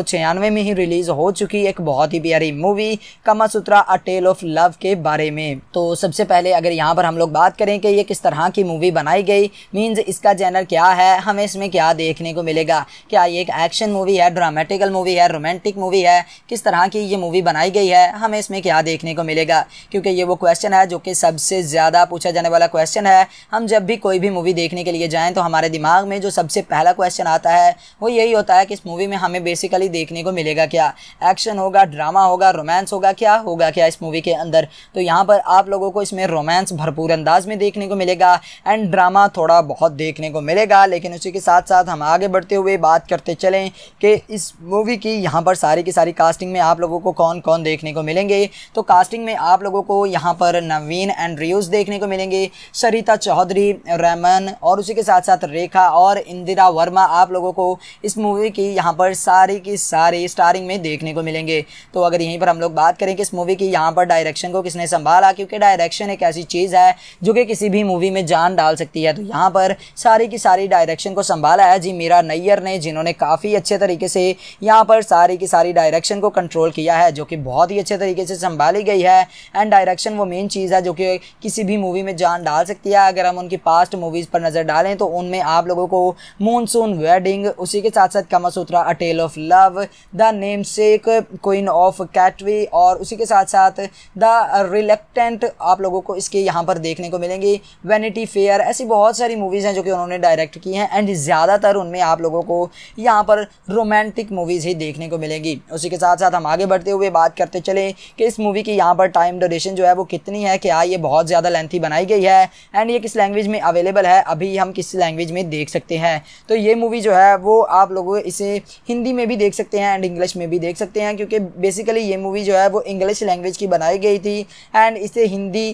में ही रिलीज़ हो चुकी एक बहुत ही प्यारी मूवी कमा अ टेल ऑफ लव के बारे में तो सबसे पहले अगर यहाँ पर हम लोग बात करें कि ये किस तरह की मूवी बनाई गई मीन्स इसका जैनर क्या है हमें इसमें क्या देखने को मिलेगा क्या ये एक एक्शन मूवी है ड्रामेटिकल मूवी है रोमांटिक मूवी है किस तरह की ये मूवी बनाई गई है हमें इसमें क्या देखने को मिलेगा क्योंकि ये वो क्वेश्चन है जो कि सबसे ज़्यादा पूछा जाने वाला क्वेश्चन है हम जब भी कोई भी मूवी देखने के लिए जाएँ तो हमारे दिमाग में जो सबसे पहला क्वेश्चन आता है वो यही होता है कि इस मूवी में हमें बेसिकली देखने को मिलेगा क्या एक्शन होगा ड्रामा होगा रोमांस होगा क्या होगा क्या इस मूवी के अंदर तो यहाँ पर आप लोगों को इसमें रोमांस भरपूर अंदाज में देखने को मिलेगा एंड ड्रामा थोड़ा बहुत देखने को मिलेगा लेकिन उसी के साथ साथ हम आगे बढ़ते हुए बात करते चलें कि इस मूवी की यहाँ पर सारी की सारी कास्टिंग में आप लोगों को कौन कौन देखने को मिलेंगे तो कास्टिंग में आप लोगों को यहाँ पर नवीन एंड रियूज़ देखने को मिलेंगे सरिता चौधरी रैमन और उसी के साथ साथ रेखा और इंदिरा वर्मा आप लोगों को इस मूवी की यहाँ पर सारी की सारी स्टारिंग में देखने को मिलेंगे तो अगर यहीं पर हम लोग बात करें कि इस मूवी की यहाँ पर डायरेक्शन को किसने संभाला क्योंकि डायरेक्शन एक ऐसी चीज़ है जो कि किसी भी मूवी में जान डाल सकती है तो यहाँ पर सारी की सारी डायरेक्शन को संभाला है जी मीरा नैयर ने जिन्होंने काफ़ी अच्छे तरीके से यहाँ पर सारी की सारी डायरेक्शन को कंट्रोल किया है जो कि बहुत ही अच्छे तरीके से संभाली गई है एंड डायरेक्शन वो मेन चीज़ है जो कि किसी भी मूवी मूवी में जान डाल सकती है अगर हम उनकी पास्ट मूवीज़ पर नज़र डालें तो उनमें आप लोगों को मानसून वेडिंग उसी के साथ साथ Kamasutra a tale of love the namesake queen of Katwe और उसी के साथ साथ द रिलेक्टेंट आप लोगों को इसके यहाँ पर देखने को मिलेंगी वैनिटी फेयर ऐसी बहुत सारी मूवीज़ हैं जो कि उन्होंने डायरेक्ट की हैं एंड ज़्यादातर उनमें आप लोगों को यहाँ पर रोमांटिक मूवीज़ ही देखने को मिलेंगी उसी के साथ साथ हम आगे बढ़ते हुए बात करते चले कि इस मूवी की यहाँ पर टाइम ड्यूरेशन जो है वो कितनी है क्या हाँ, ये बहुत ज़्यादा लेंथ थी बनाई गई है एंड ये किस लैंग्वेज में अवेलेबल है अभी हम किस लैंग्वेज में देख सकते हैं तो ये मूवी जो है वो आप लोग इसे हिंदी में भी देख सकते हैं एंड इंग्लिश में भी देख सकते हैं क्योंकि बेसिकली ये मूवी जो है वो इंग्लिश लैंग्वेज की बनाई गई थी एंड इसे हिंदी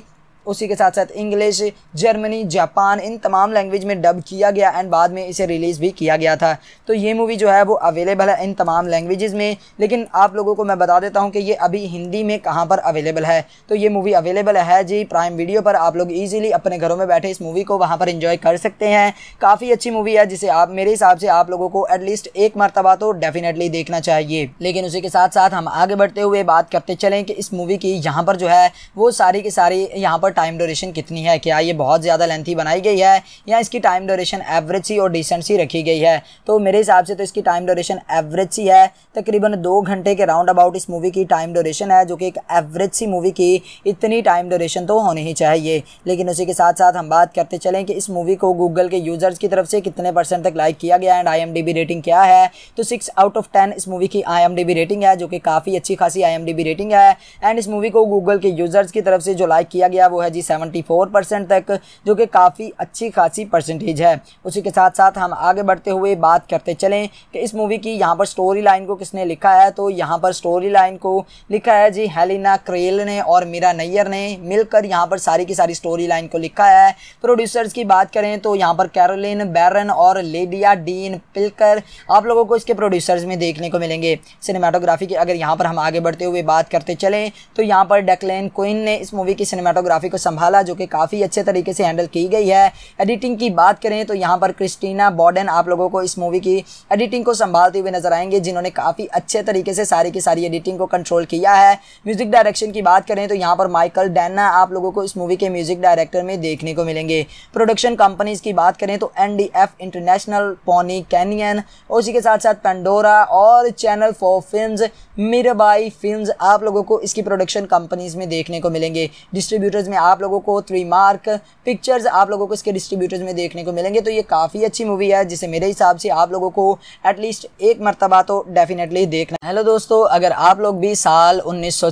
उसी के साथ साथ इंग्लिश जर्मनी जापान इन तमाम लैंग्वेज में डब किया गया एंड बाद में इसे रिलीज़ भी किया गया था तो ये मूवी जो है वो अवेलेबल है इन तमाम लैंग्वेज में लेकिन आप लोगों को मैं बता देता हूँ कि ये अभी हिंदी में कहाँ पर अवेलेबल है तो ये मूवी अवेलेबल है जी प्राइम वीडियो पर आप लोग ईजिली अपने घरों में बैठे इस मूवी को वहाँ पर इंजॉय कर सकते हैं काफ़ी अच्छी मूवी है जिसे आप मेरे हिसाब से आप लोगों को एटलीस्ट एक मरतबा तो डेफिनेटली देखना चाहिए लेकिन उसी के साथ साथ हम आगे बढ़ते हुए बात करते चलें कि इस मूवी की यहाँ पर जो है वो सारी की सारी यहाँ पर टाइम ड्यूरेशन कितनी है क्या ये बहुत ज़्यादा लेंथी बनाई गई है या इसकी टाइम ड्यूरेशन एवरेज सी और डिसेंट सी रखी गई है तो मेरे हिसाब से तो इसकी टाइम ड्यूरेशन एवरेज सी है तकरीबन दो घंटे के राउंड अबाउट इस मूवी की टाइम ड्यूरेशन है जो कि एक एवरेज सी मूवी की इतनी टाइम ड्यूरेशन तो होनी ही चाहिए लेकिन उसी के साथ साथ हम बात करते चलें कि इस मूवी को गूगल के यूज़र्स की तरफ से कितने परसेंट तक लाइक किया गया एंड आई रेटिंग क्या है तो सिक्स आउट ऑफ टेन इस मूवी की आई रेटिंग है जो कि काफ़ी अच्छी खासी आई रेटिंग है एंड इस मूवी को गूगल के यूज़र्स की तरफ से जो लाइक किया गया वो है है जी 74 परसेंट तक जो कि काफ़ी अच्छी खासी परसेंटेज है उसी के साथ साथ हम आगे बढ़ते हुए बात करते चलें कि इस मूवी की यहाँ पर स्टोरी लाइन को किसने लिखा है तो यहाँ पर स्टोरी लाइन को लिखा है जी हेलिना क्रेल ने और मीरा नैयर ने मिलकर यहाँ पर सारी की सारी स्टोरी लाइन को लिखा है प्रोड्यूसर्स की बात करें तो यहाँ पर कैरोलिन बैरन और लेडिया डीन पिलकर आप लोगों को इसके प्रोड्यूसर्स में देखने को मिलेंगे सिनेमाटोग्राफी की अगर यहाँ पर हम आगे बढ़ते हुए बात करते चलें तो यहाँ पर डेकलेन क्विन ने इस मूवी की सिनेमाटोग्राफी को संभाला जो कि काफ़ी अच्छे तरीके से हैंडल की गई है एडिटिंग की बात करें तो यहाँ पर क्रिस्टीना बॉर्डन आप लोगों को इस मूवी की एडिटिंग को संभालते हुए नजर आएंगे जिन्होंने काफ़ी अच्छे तरीके से सारी की सारी एडिटिंग को कंट्रोल किया है म्यूज़िक डायरेक्शन की बात करें तो यहाँ पर माइकल डैना आप लोगों को इस मूवी के म्यूज़िक डायरेक्टर में देखने को मिलेंगे प्रोडक्शन कंपनीज की बात करें तो एन इंटरनेशनल पोनी कैनियन और उसी के साथ साथ पेंडोरा और channel for film Mirabai film आप लोगों को इसकी प्रोडक्शन कंपनीज में देखने को मिलेंगे डिस्ट्रीब्यूटर्स में आप लोगों को थ्री मार्क पिक्चर्स आप लोगों को इसके डिस्ट्रीब्यूटर्स में देखने को मिलेंगे तो ये काफ़ी अच्छी मूवी है जिसे मेरे हिसाब से आप लोगों को एटलीस्ट एक मरतबा तो डेफिनेटली देखना हेलो दोस्तों अगर आप लोग भी साल उन्नीस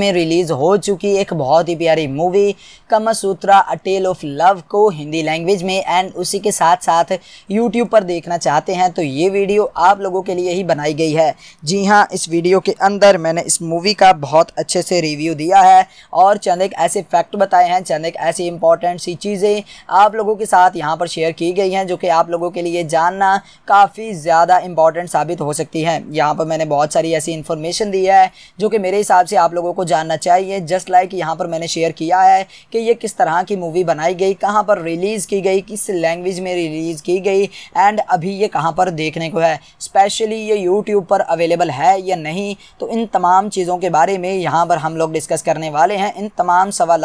में रिलीज़ हो चुकी एक बहुत ही प्यारी movie Kamasutra a tale of love को हिंदी लैंग्वेज में एंड उसी के साथ साथ यूट्यूब पर देखना चाहते हैं तो ये वीडियो आप लोगों के लिए ही बनाई गई है जी हाँ इस वीडियो के अंदर मैंने इस मूवी का बहुत अच्छे से रिव्यू दिया है और चंद एक ऐसे फैक्ट बताए हैं चंद एक ऐसी इंपॉर्टेंट सी चीज़ें आप लोगों के साथ यहाँ पर शेयर की गई हैं जो कि आप लोगों के लिए जानना काफ़ी ज़्यादा इंपॉर्टेंट साबित हो सकती है यहाँ पर मैंने बहुत सारी ऐसी इन्फॉर्मेशन दी है जो कि मेरे हिसाब से आप लोगों को जानना चाहिए जस्ट लाइक यहाँ पर मैंने शेयर किया है कि ये किस तरह की मूवी बनाई गई कहाँ पर रिलीज़ की गई किस लैंग्वेज में रिलीज़ की गई एंड अभी ये कहाँ पर देखने को है स्पेशली ये यूट्यूब पर अवेलेबल है या नहीं तो इन तमाम चीज़ों के बारे में यहाँ पर हम लोग डिस्कस करने वाले हैं इन तमाम सवाल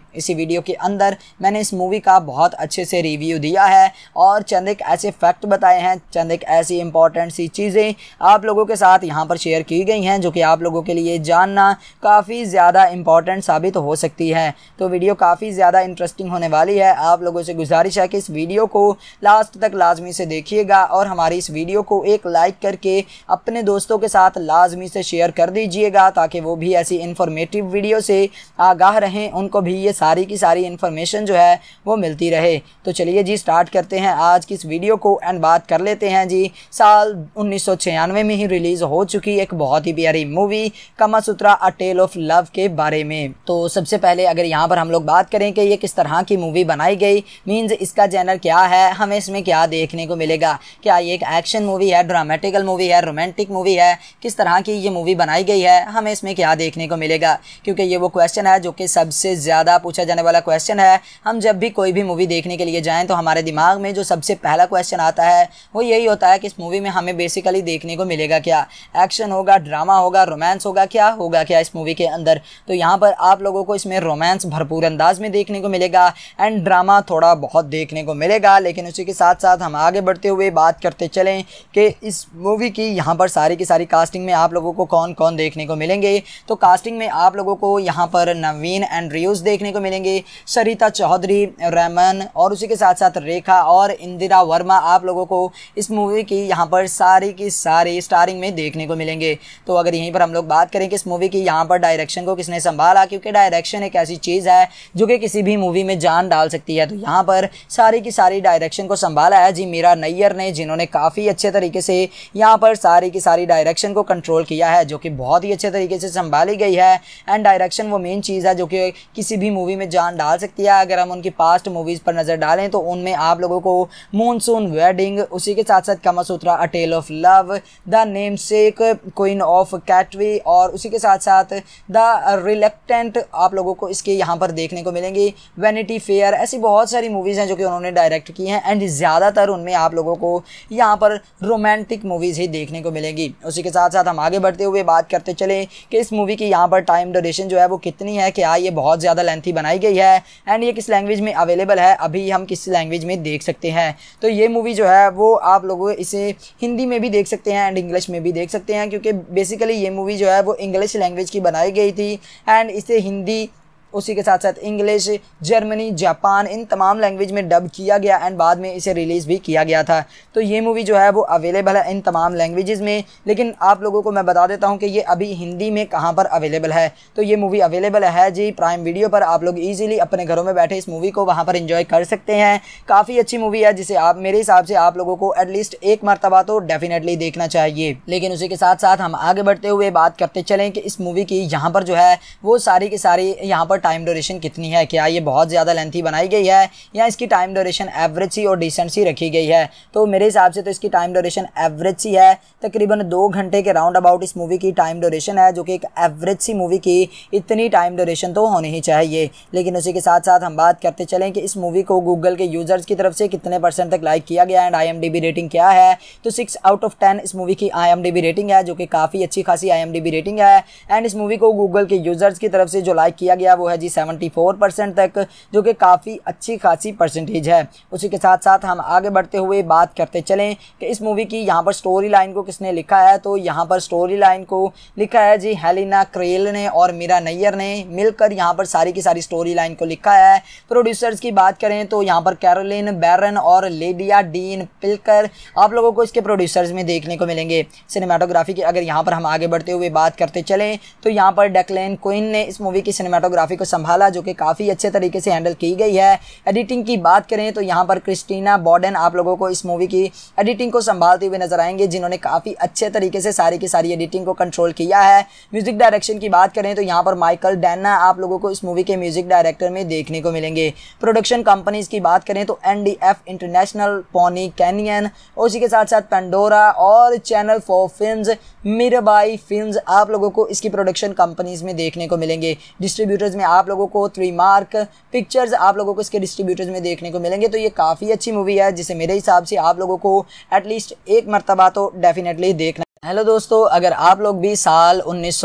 इसी वीडियो के अंदर मैंने इस मूवी का बहुत अच्छे से रिव्यू दिया है और चंद एक ऐसे फैक्ट बताए हैं चंद एक ऐसी इंपॉर्टेंट सी चीज़ें आप लोगों के साथ यहाँ पर शेयर की गई हैं जो कि आप लोगों के लिए जानना काफ़ी ज़्यादा इंपॉर्टेंट साबित हो सकती है तो वीडियो काफ़ी ज़्यादा इंटरेस्टिंग होने वाली है आप लोगों से गुजारिश है कि इस वीडियो को लास्ट तक लाजमी से देखिएगा और हमारी इस वीडियो को एक लाइक करके अपने दोस्तों के साथ लाजमी से शेयर कर दीजिएगा ताकि वो भी ऐसी इंफॉर्मेटिव वीडियो से आगाह रहें उनको भी ये लिए सारी की सारी इन्फॉर्मेशन जो है वो मिलती रहे तो चलिए जी स्टार्ट करते हैं आज की इस वीडियो को एंड बात कर लेते हैं जी साल उन्नीस में ही रिलीज़ हो चुकी एक बहुत ही प्यारी movie Kamasutra a tale of love के बारे में तो सबसे पहले अगर यहाँ पर हम लोग बात करें कि ये किस तरह की मूवी बनाई गई मीन्स इसका जैनर क्या है हमें इसमें क्या देखने को मिलेगा क्या ये एक एक्शन मूवी है ड्रामेटिकल मूवी है रोमांटिक मूवी है किस तरह की ये मूवी बनाई गई है हमें इसमें क्या देखने को मिलेगा क्योंकि ये वो क्वेश्चन है जो कि सबसे ज़्यादा पूछा जाने वाला क्वेश्चन है हम जब भी कोई भी मूवी देखने के लिए जाएं तो हमारे दिमाग में जो सबसे पहला क्वेश्चन आता है वो यही होता है कि इस मूवी में हमें बेसिकली देखने को मिलेगा क्या एक्शन होगा ड्रामा होगा रोमांस होगा क्या होगा क्या इस मूवी के अंदर तो यहाँ पर आप लोगों को इसमें रोमांस भरपूर अंदाज में देखने को मिलेगा एंड ड्रामा थोड़ा बहुत देखने को मिलेगा लेकिन उसी के साथ साथ हम आगे बढ़ते हुए बात करते चलें कि इस मूवी की यहाँ पर सारी की सारी कास्टिंग में आप लोगों को कौन कौन देखने को मिलेंगे तो कास्टिंग में आप लोगों को यहाँ पर नवीन एंड रियूज़ देखने देखने को मिलेंगे सरिता चौधरी रमन और उसी के साथ साथ रेखा और इंदिरा वर्मा आप लोगों को इस मूवी की यहाँ पर सारी की सारी स्टारिंग में देखने को मिलेंगे तो अगर यहीं पर हम लोग बात करें कि इस मूवी की यहाँ पर डायरेक्शन को किसने संभाला क्योंकि डायरेक्शन एक ऐसी चीज़ है जो कि किसी भी मूवी में जान डाल सकती है तो यहाँ पर सारी की सारी डायरेक्शन को संभाला है जी मीरा नैयर ने जिन्होंने काफ़ी अच्छे तरीके से यहाँ पर सारी की सारी डायरेक्शन को कंट्रोल किया है जो कि बहुत ही अच्छे तरीके से संभाली गई है एंड डायरेक्शन वो मेन चीज़ है जो कि किसी भी मूवी में जान डाल सकती है अगर हम उनकी पास्ट मूवीज़ पर नज़र डालें तो उनमें आप लोगों को मूनसून वेडिंग उसी के साथ साथ Kamasutra a tale of love the namesake queen of Katwe और उसी के साथ साथ द रिलेक्टेंट आप लोगों को इसके यहाँ पर देखने को मिलेंगी वेनिटी फेयर ऐसी बहुत सारी मूवीज़ हैं जो कि उन्होंने डायरेक्ट की हैं एंड ज़्यादातर उनमें आप लोगों को यहाँ पर रोमांटिक मूवीज़ ही देखने को मिलेंगी उसी के साथ साथ हम आगे बढ़ते हुए बात करते चले कि इस मूवी की यहाँ पर टाइम डोरेशन जो है वो कितनी है क्या हाँ, ये बहुत ज़्यादा लेंथी की बनाई गई है एंड ये किस लैंग्वेज में अवेलेबल है अभी हम किस लैंग्वेज में देख सकते हैं तो ये मूवी जो है वो आप लोग इसे हिंदी में भी देख सकते हैं एंड इंग्लिश में भी देख सकते हैं क्योंकि बेसिकली ये मूवी जो है वो इंग्लिश लैंग्वेज की बनाई गई थी एंड इसे हिंदी उसी के साथ साथ इंग्लिश जर्मनी जापान इन तमाम लैंग्वेज में डब किया गया एंड बाद में इसे रिलीज़ भी किया गया था तो ये मूवी जो है वो अवेलेबल है इन तमाम लैंग्वेज़ में लेकिन आप लोगों को मैं बता देता हूँ कि ये अभी हिंदी में कहाँ पर अवेलेबल है तो ये मूवी अवेलेबल है जी प्राइम वीडियो पर आप लोग ईजिली अपने घरों में बैठे इस मूवी को वहाँ पर इंजॉय कर सकते हैं काफ़ी अच्छी मूवी है जिसे आप मेरे हिसाब से आप लोगों को एटलीस्ट एक मरतबा तो डेफिनेटली देखना चाहिए लेकिन उसी के साथ साथ हम आगे बढ़ते हुए बात करते चलें कि इस मूवी की यहाँ पर जो है वो सारी की सारी यहाँ पर टाइम ड्यूरेशन कितनी है क्या ये बहुत ज़्यादा लेंथी बनाई गई है या इसकी टाइम ड्यूरेशन एवरेज सी और डिसेंट सी रखी गई है तो मेरे हिसाब से तो इसकी टाइम ड्यूरेशन एवरेज सी है तकरीबन दो घंटे के राउंड अबाउट इस मूवी की टाइम ड्यूरेशन है जो कि एक एवरेज सी मूवी की इतनी टाइम ड्यूरेशन तो होनी ही चाहिए लेकिन उसी के साथ साथ हम बात करते चलें कि इस मूवी को गूगल के यूज़र्स की तरफ से कितने परसेंट तक लाइक किया गया एंड आई रेटिंग क्या है तो सिक्स आउट ऑफ टेन इस मूवी की आई रेटिंग है जो कि काफ़ी अच्छी खासी आई रेटिंग है एंड इस मूवी को गूगल के यूज़र्स की तरफ से जो लाइक किया गया वो है जी 74 परसेंट तक जो कि काफ़ी अच्छी खासी परसेंटेज है उसी के साथ साथ हम आगे बढ़ते हुए बात करते चलें कि इस मूवी की यहाँ पर स्टोरी लाइन को किसने लिखा है तो यहाँ पर स्टोरी लाइन को लिखा है जी हेलिना क्रेल ने और मीरा नैयर ने मिलकर यहाँ पर सारी की सारी स्टोरी लाइन को लिखा है प्रोड्यूसर्स की बात करें तो यहाँ पर कैरोलिन बैरन और लेडिया डीन पिलकर आप लोगों को इसके प्रोड्यूसर्स में देखने को मिलेंगे सिनेमाटोग्राफी की अगर यहाँ पर हम आगे बढ़ते हुए बात करते चलें तो यहाँ पर डेकलेन क्विन ने इस मूवी की सिनेमाटोग्राफी को संभाला जो कि काफ़ी अच्छे तरीके से हैंडल की गई है एडिटिंग की बात करें तो यहाँ पर क्रिस्टीना बॉर्डन आप लोगों को इस मूवी की एडिटिंग को संभालते हुए नजर आएंगे जिन्होंने काफ़ी अच्छे तरीके से सारी की सारी एडिटिंग को कंट्रोल किया है म्यूजिक डायरेक्शन की बात करें तो यहाँ पर माइकल डैना आप लोगों को इस मूवी के म्यूजिक डायरेक्टर में देखने को मिलेंगे प्रोडक्शन कंपनीज की बात करें तो एन इंटरनेशनल पोनी कैनियन उसी के साथ साथ पेंडोरा और channel for film Mirabai film आप लोगों को इसकी प्रोडक्शन कंपनीज में देखने को मिलेंगे डिस्ट्रीब्यूटर्स में आप लोगों को थ्री मार्क पिक्चर्स आप लोगों को इसके डिस्ट्रीब्यूटर्स में देखने को मिलेंगे तो ये काफ़ी अच्छी मूवी है जिसे मेरे हिसाब से आप लोगों को एटलीस्ट एक मरतबा तो डेफिनेटली देखना हेलो दोस्तों अगर आप लोग भी साल उन्नीस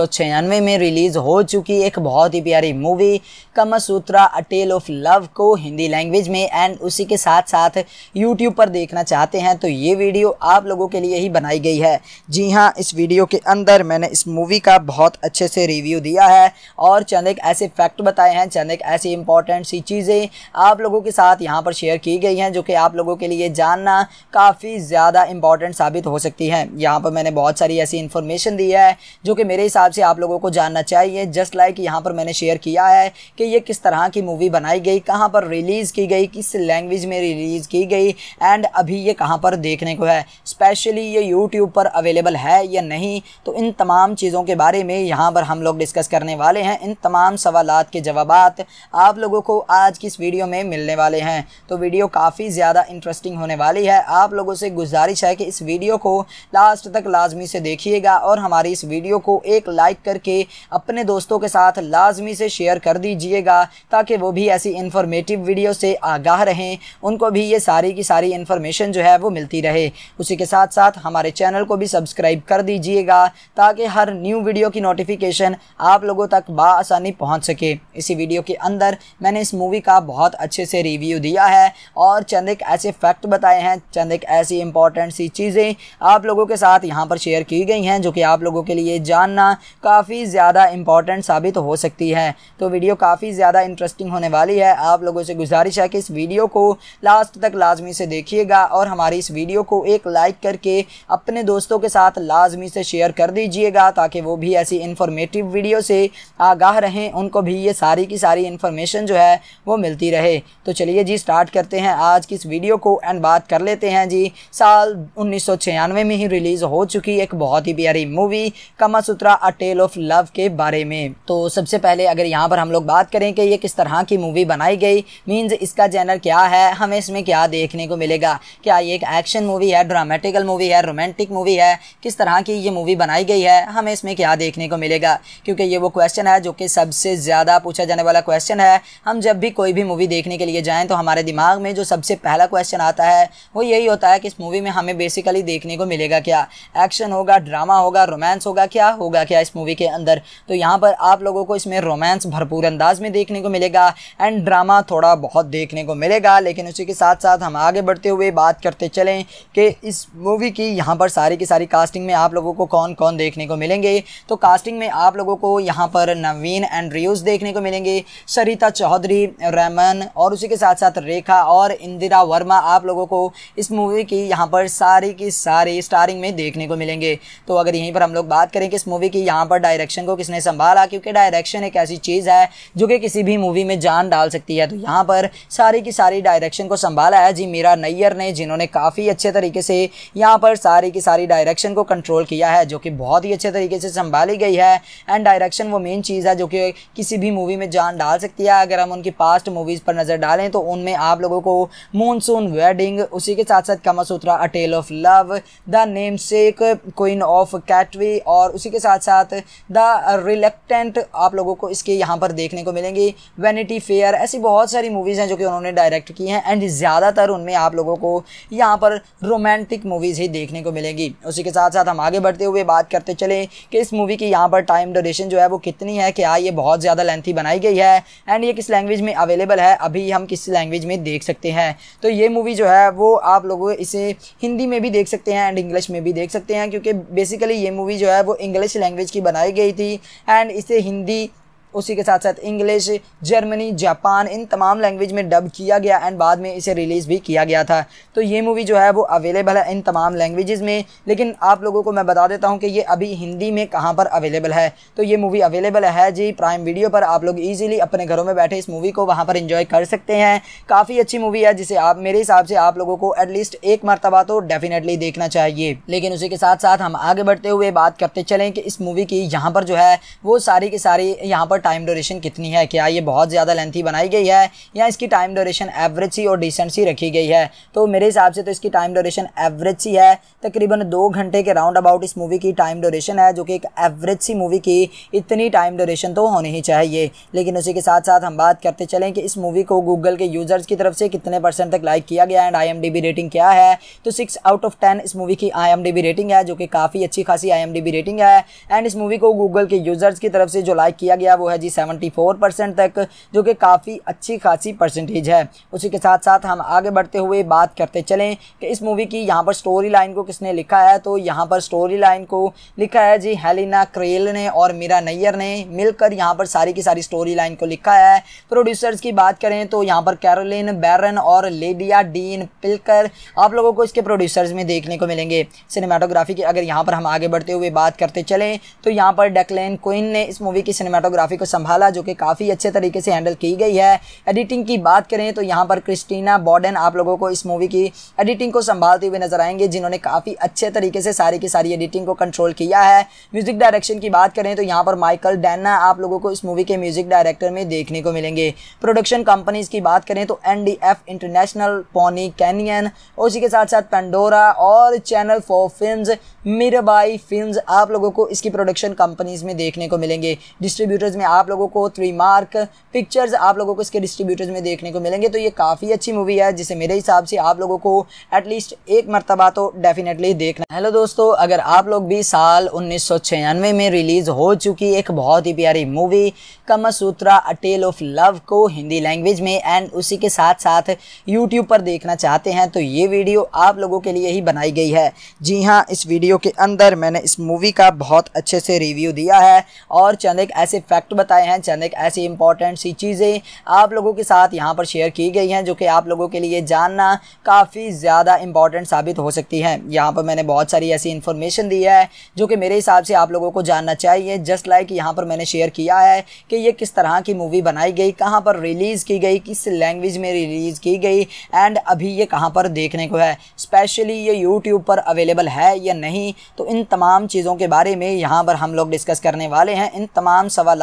में रिलीज़ हो चुकी एक बहुत ही प्यारी movie Kamasutra a tale of love को हिंदी लैंग्वेज में एंड उसी के साथ साथ यूट्यूब पर देखना चाहते हैं तो ये वीडियो आप लोगों के लिए ही बनाई गई है जी हाँ इस वीडियो के अंदर मैंने इस मूवी का बहुत अच्छे से रिव्यू दिया है और चंद एक ऐसे फैक्ट बताए हैं चंद एक ऐसी इंपॉर्टेंट सी चीज़ें आप लोगों के साथ यहाँ पर शेयर की गई हैं जो कि आप लोगों के लिए जानना काफ़ी ज़्यादा इम्पॉर्टेंट साबित हो सकती है यहाँ पर मैंने बहुत बहुत सारी ऐसी इन्फॉर्मेशन दी है जो कि मेरे हिसाब से आप लोगों को जानना चाहिए जस्ट लाइक यहाँ पर मैंने शेयर किया है कि ये किस तरह की मूवी बनाई गई कहाँ पर रिलीज़ की गई किस लैंग्वेज में रिलीज़ की गई एंड अभी ये कहाँ पर देखने को है स्पेशली ये यूट्यूब पर अवेलेबल है या नहीं तो इन तमाम चीज़ों के बारे में यहाँ पर हम लोग डिस्कस करने वाले हैं इन तमाम सवाल के जवाब आप लोगों को आज की इस वीडियो में मिलने वाले हैं तो वीडियो काफ़ी ज़्यादा इंटरेस्टिंग होने वाली है आप लोगों से गुजारिश है कि इस वीडियो को लास्ट तक लाजमी लाजमी से देखिएगा और हमारी इस वीडियो को एक लाइक करके अपने दोस्तों के साथ लाजमी से शेयर कर दीजिएगा ताकि वो भी ऐसी इन्फॉर्मेटिव वीडियो से आगाह रहें उनको भी ये सारी की सारी इन्फॉर्मेशन जो है वो मिलती रहे उसी के साथ साथ हमारे चैनल को भी सब्सक्राइब कर दीजिएगा ताकि हर न्यू वीडियो की नोटिफिकेशन आप लोगों तक बसानी पहुँच सके इसी वीडियो के अंदर मैंने इस मूवी का बहुत अच्छे से रिव्यू दिया है और चंद एक ऐसे फैक्ट बताए हैं चंद एक ऐसी इंपॉर्टेंट सी चीज़ें आप लोगों के साथ यहाँ पर शेयर की गई हैं जो कि आप लोगों के लिए जानना काफ़ी ज़्यादा इंपॉर्टेंट साबित हो सकती है तो वीडियो काफ़ी ज़्यादा इंटरेस्टिंग होने वाली है आप लोगों से गुजारिश है कि इस वीडियो को लास्ट तक लाजमी से देखिएगा और हमारी इस वीडियो को एक लाइक करके अपने दोस्तों के साथ लाजमी से शेयर कर दीजिएगा ताकि वो भी ऐसी इन्फॉर्मेटिव वीडियो से आगाह रहें उनको भी ये सारी की सारी इन्फॉर्मेशन जो है वो मिलती रहे तो चलिए जी स्टार्ट करते हैं आज की इस वीडियो को एंड बात कर लेते हैं जी साल उन्नीस में ही रिलीज़ हो चुकी थी एक बहुत ही प्यारी मूवी कमा सूत्रा अ टेल ऑफ लव के बारे में तो सबसे पहले अगर यहाँ पर हम लोग बात करें कि ये किस तरह की मूवी बनाई गई मीन्स इसका जैनर क्या है हमें इसमें क्या देखने को मिलेगा क्या ये एक एक्शन मूवी है ड्रामेटिकल मूवी है रोमांटिक मूवी है किस तरह की ये मूवी बनाई गई है हमें इसमें क्या देखने को मिलेगा क्योंकि ये वो क्वेश्चन है जो कि सबसे ज़्यादा पूछा जाने वाला क्वेश्चन है हम जब भी कोई भी मूवी देखने के लिए जाएँ तो हमारे दिमाग में जो सबसे पहला क्वेश्चन आता है वो यही होता है कि इस मूवी में हमें बेसिकली देखने को मिलेगा क्या एक्शन एक्शन होगा ड्रामा होगा रोमांस होगा क्या होगा क्या इस मूवी के अंदर तो यहाँ पर आप लोगों को इसमें रोमांस भरपूर अंदाज में देखने को मिलेगा एंड ड्रामा थोड़ा बहुत देखने को मिलेगा लेकिन उसी के साथ साथ हम आगे बढ़ते हुए बात करते चलें कि इस मूवी की यहाँ पर सारी की सारी कास्टिंग में आप लोगों को कौन कौन देखने को मिलेंगे तो कास्टिंग में आप लोगों को यहाँ पर नवीन एंड रियूज़ देखने को मिलेंगे सरिता चौधरी रमन और उसी के साथ साथ रेखा और इंदिरा वर्मा आप लोगों को इस मूवी की यहाँ पर सारी की सारी स्टारिंग में देखने को मिलेगी मिलेंगे तो अगर यहीं पर हम लोग बात करें कि इस मूवी की यहाँ पर डायरेक्शन को किसने संभाला क्योंकि डायरेक्शन एक ऐसी चीज़ है जो कि किसी भी मूवी में जान डाल सकती है तो यहाँ पर सारी की सारी डायरेक्शन को संभाला है जी मीरा नैयर ने जिन्होंने काफ़ी अच्छे तरीके से यहाँ पर सारी की सारी डायरेक्शन को कंट्रोल किया है जो कि बहुत ही अच्छे तरीके से संभाली गई है एंड डायरेक्शन वो मेन चीज़ है जो कि किसी भी मूवी में जान डाल सकती है अगर हम उनकी पास्ट मूवीज़ पर नज़र डालें तो उनमें आप लोगों को मूनसून वेडिंग उसी के साथ साथ Kamasutra a tale of love the namesake queen of Katwe और उसी के साथ साथ द रिलेक्टेंट आप लोगों को इसके यहाँ पर देखने को मिलेंगी वैनिटी फेयर ऐसी बहुत सारी मूवीज़ हैं जो कि उन्होंने डायरेक्ट की हैं एंड ज़्यादातर उनमें आप लोगों को यहाँ पर रोमांटिक मूवीज़ ही देखने को मिलेंगी उसी के साथ साथ हम आगे बढ़ते हुए बात करते चले कि इस मूवी की यहाँ पर टाइम डोरेशन जो है वो कितनी है क्या ये बहुत ज़्यादा लेंथी बनाई गई है एंड ये किस लैंग्वेज में अवेलेबल है अभी हम किस लैंग्वेज में देख सकते हैं तो ये मूवी जो है वो आप लोग इसे हिंदी में भी देख सकते हैं एंड इंग्लिश में भी देख सकते हैं हैं क्योंकि बेसिकली ये मूवी जो है वो इंग्लिश लैंग्वेज की बनाई गई थी एंड इसे हिंदी उसी के साथ साथ इंग्लिश जर्मनी जापान इन तमाम लैंग्वेज में डब किया गया एंड बाद में इसे रिलीज़ भी किया गया था तो ये मूवी जो है वो अवेलेबल है इन तमाम लैंग्वेज में लेकिन आप लोगों को मैं बता देता हूँ कि ये अभी हिंदी में कहाँ पर अवेलेबल है तो ये मूवी अवेलेबल है जी प्राइम वीडियो पर आप लोग ईजिली अपने घरों में बैठे इस मूवी को वहाँ पर इंजॉय कर सकते हैं काफ़ी अच्छी मूवी है जिसे आप मेरे हिसाब से आप लोगों को एटलीस्ट एक मरतबा तो डेफिनेटली देखना चाहिए लेकिन उसी के साथ साथ हम आगे बढ़ते हुए बात करते चलें कि इस मूवी की यहाँ पर जो है वो सारी की सारी यहाँ पर टाइम ड्यूरेशन कितनी है क्या ये बहुत ज़्यादा लेंथी बनाई गई है या इसकी टाइम ड्यूरेशन एवरेज सी और डिसेंट सी रखी गई है तो मेरे हिसाब से तो इसकी टाइम ड्यूरेशन एवरेज सी है तकरीबन दो घंटे के राउंड अबाउट इस मूवी की टाइम ड्यूरेशन है जो कि एक एवरेज सी मूवी की इतनी टाइम ड्यूरेशन तो होनी ही चाहिए लेकिन उसी के साथ साथ हम बात करते चलें कि इस मूवी को गूगल के यूज़र्स की तरफ से कितने परसेंट तक लाइक किया गया एंड आई रेटिंग क्या है तो सिक्स आउट ऑफ टेन इस मूवी की आई रेटिंग है जो कि काफ़ी अच्छी खासी आई रेटिंग है एंड इस मूवी को गूगल के यूज़र्स की तरफ से जो लाइक किया गया वो है है जी सेवेंटी फोर परसेंट तक जो कि काफ़ी अच्छी खासी परसेंटेज है उसी के साथ साथ हम आगे बढ़ते हुए बात करते चलें कि इस मूवी की यहाँ पर स्टोरी लाइन को किसने लिखा है तो यहाँ पर स्टोरी लाइन को लिखा है जी हेलिना क्रेल ने और मीरा नैयर ने मिलकर यहाँ पर सारी की सारी स्टोरी लाइन को लिखा है प्रोड्यूसर्स की बात करें तो यहाँ पर कैरोलिन बैरन और लेडिया डीन पिलकर आप लोगों को इसके प्रोड्यूसर्स में देखने को मिलेंगे सिनेमाटोग्राफी की अगर यहाँ पर हम आगे बढ़ते हुए बात करते चलें तो यहाँ पर डेकलेन क्विन ने इस मूवी की सिनेमाटोग्राफी को संभाला जो कि काफ़ी अच्छे तरीके से हैंडल की गई है एडिटिंग की बात करें तो यहाँ पर क्रिस्टीना बॉर्डन आप लोगों को इस मूवी की एडिटिंग को संभालते हुए नजर आएंगे जिन्होंने काफ़ी अच्छे तरीके से सारी की सारी एडिटिंग को कंट्रोल किया है म्यूजिक डायरेक्शन की बात करें तो यहाँ पर माइकल डैना आप लोगों को इस मूवी के म्यूजिक डायरेक्टर में देखने को मिलेंगे प्रोडक्शन कंपनीज की बात करें तो एन इंटरनेशनल पोनी कैनियन उसी के साथ साथ पेंडोरा और channel for film Mirabai film आप लोगों को इसकी प्रोडक्शन कंपनीज में देखने को मिलेंगे डिस्ट्रीब्यूटर्स में में आप लोगों को थ्री मार्क पिक्चर्स आप लोगों को इसके डिस्ट्रीब्यूटर्स में देखने को मिलेंगे तो ये काफ़ी अच्छी मूवी है जिसे मेरे हिसाब से आप लोगों को एटलीस्ट एक मरतबा तो डेफिनेटली देखना हेलो दोस्तों अगर आप लोग भी साल उन्नीस में रिलीज़ हो चुकी एक बहुत ही प्यारी movie Kamasutra a tale of love को हिंदी लैंग्वेज में एंड उसी के साथ साथ यूट्यूब पर देखना चाहते हैं तो ये वीडियो आप लोगों के लिए ही बनाई गई है जी हाँ इस वीडियो के अंदर मैंने इस मूवी का बहुत अच्छे से रिव्यू दिया है और चंद एक ऐसे फैक्ट बताए हैं चंद एक ऐसी इंपॉर्टेंट सी चीज़ें आप लोगों के साथ यहाँ पर शेयर की गई हैं जो कि आप लोगों के लिए जानना काफ़ी ज़्यादा इंपॉर्टेंट साबित हो सकती है यहाँ पर मैंने बहुत सारी ऐसी इन्फॉर्मेशन दी है जो कि मेरे हिसाब से आप लोगों को जानना चाहिए जस्ट लाइक यहाँ पर मैंने शेयर किया है कि ये किस तरह की मूवी बनाई गई कहाँ पर रिलीज़ की गई किस लैंग्वेज में रिलीज़ की गई एंड अभी ये कहाँ पर देखने को है स्पेशली ये यूट्यूब पर अवेलेबल है या नहीं तो इन तमाम चीज़ों के बारे में यहाँ पर हम लोग डिस्कस करने वाले हैं इन तमाम सवाल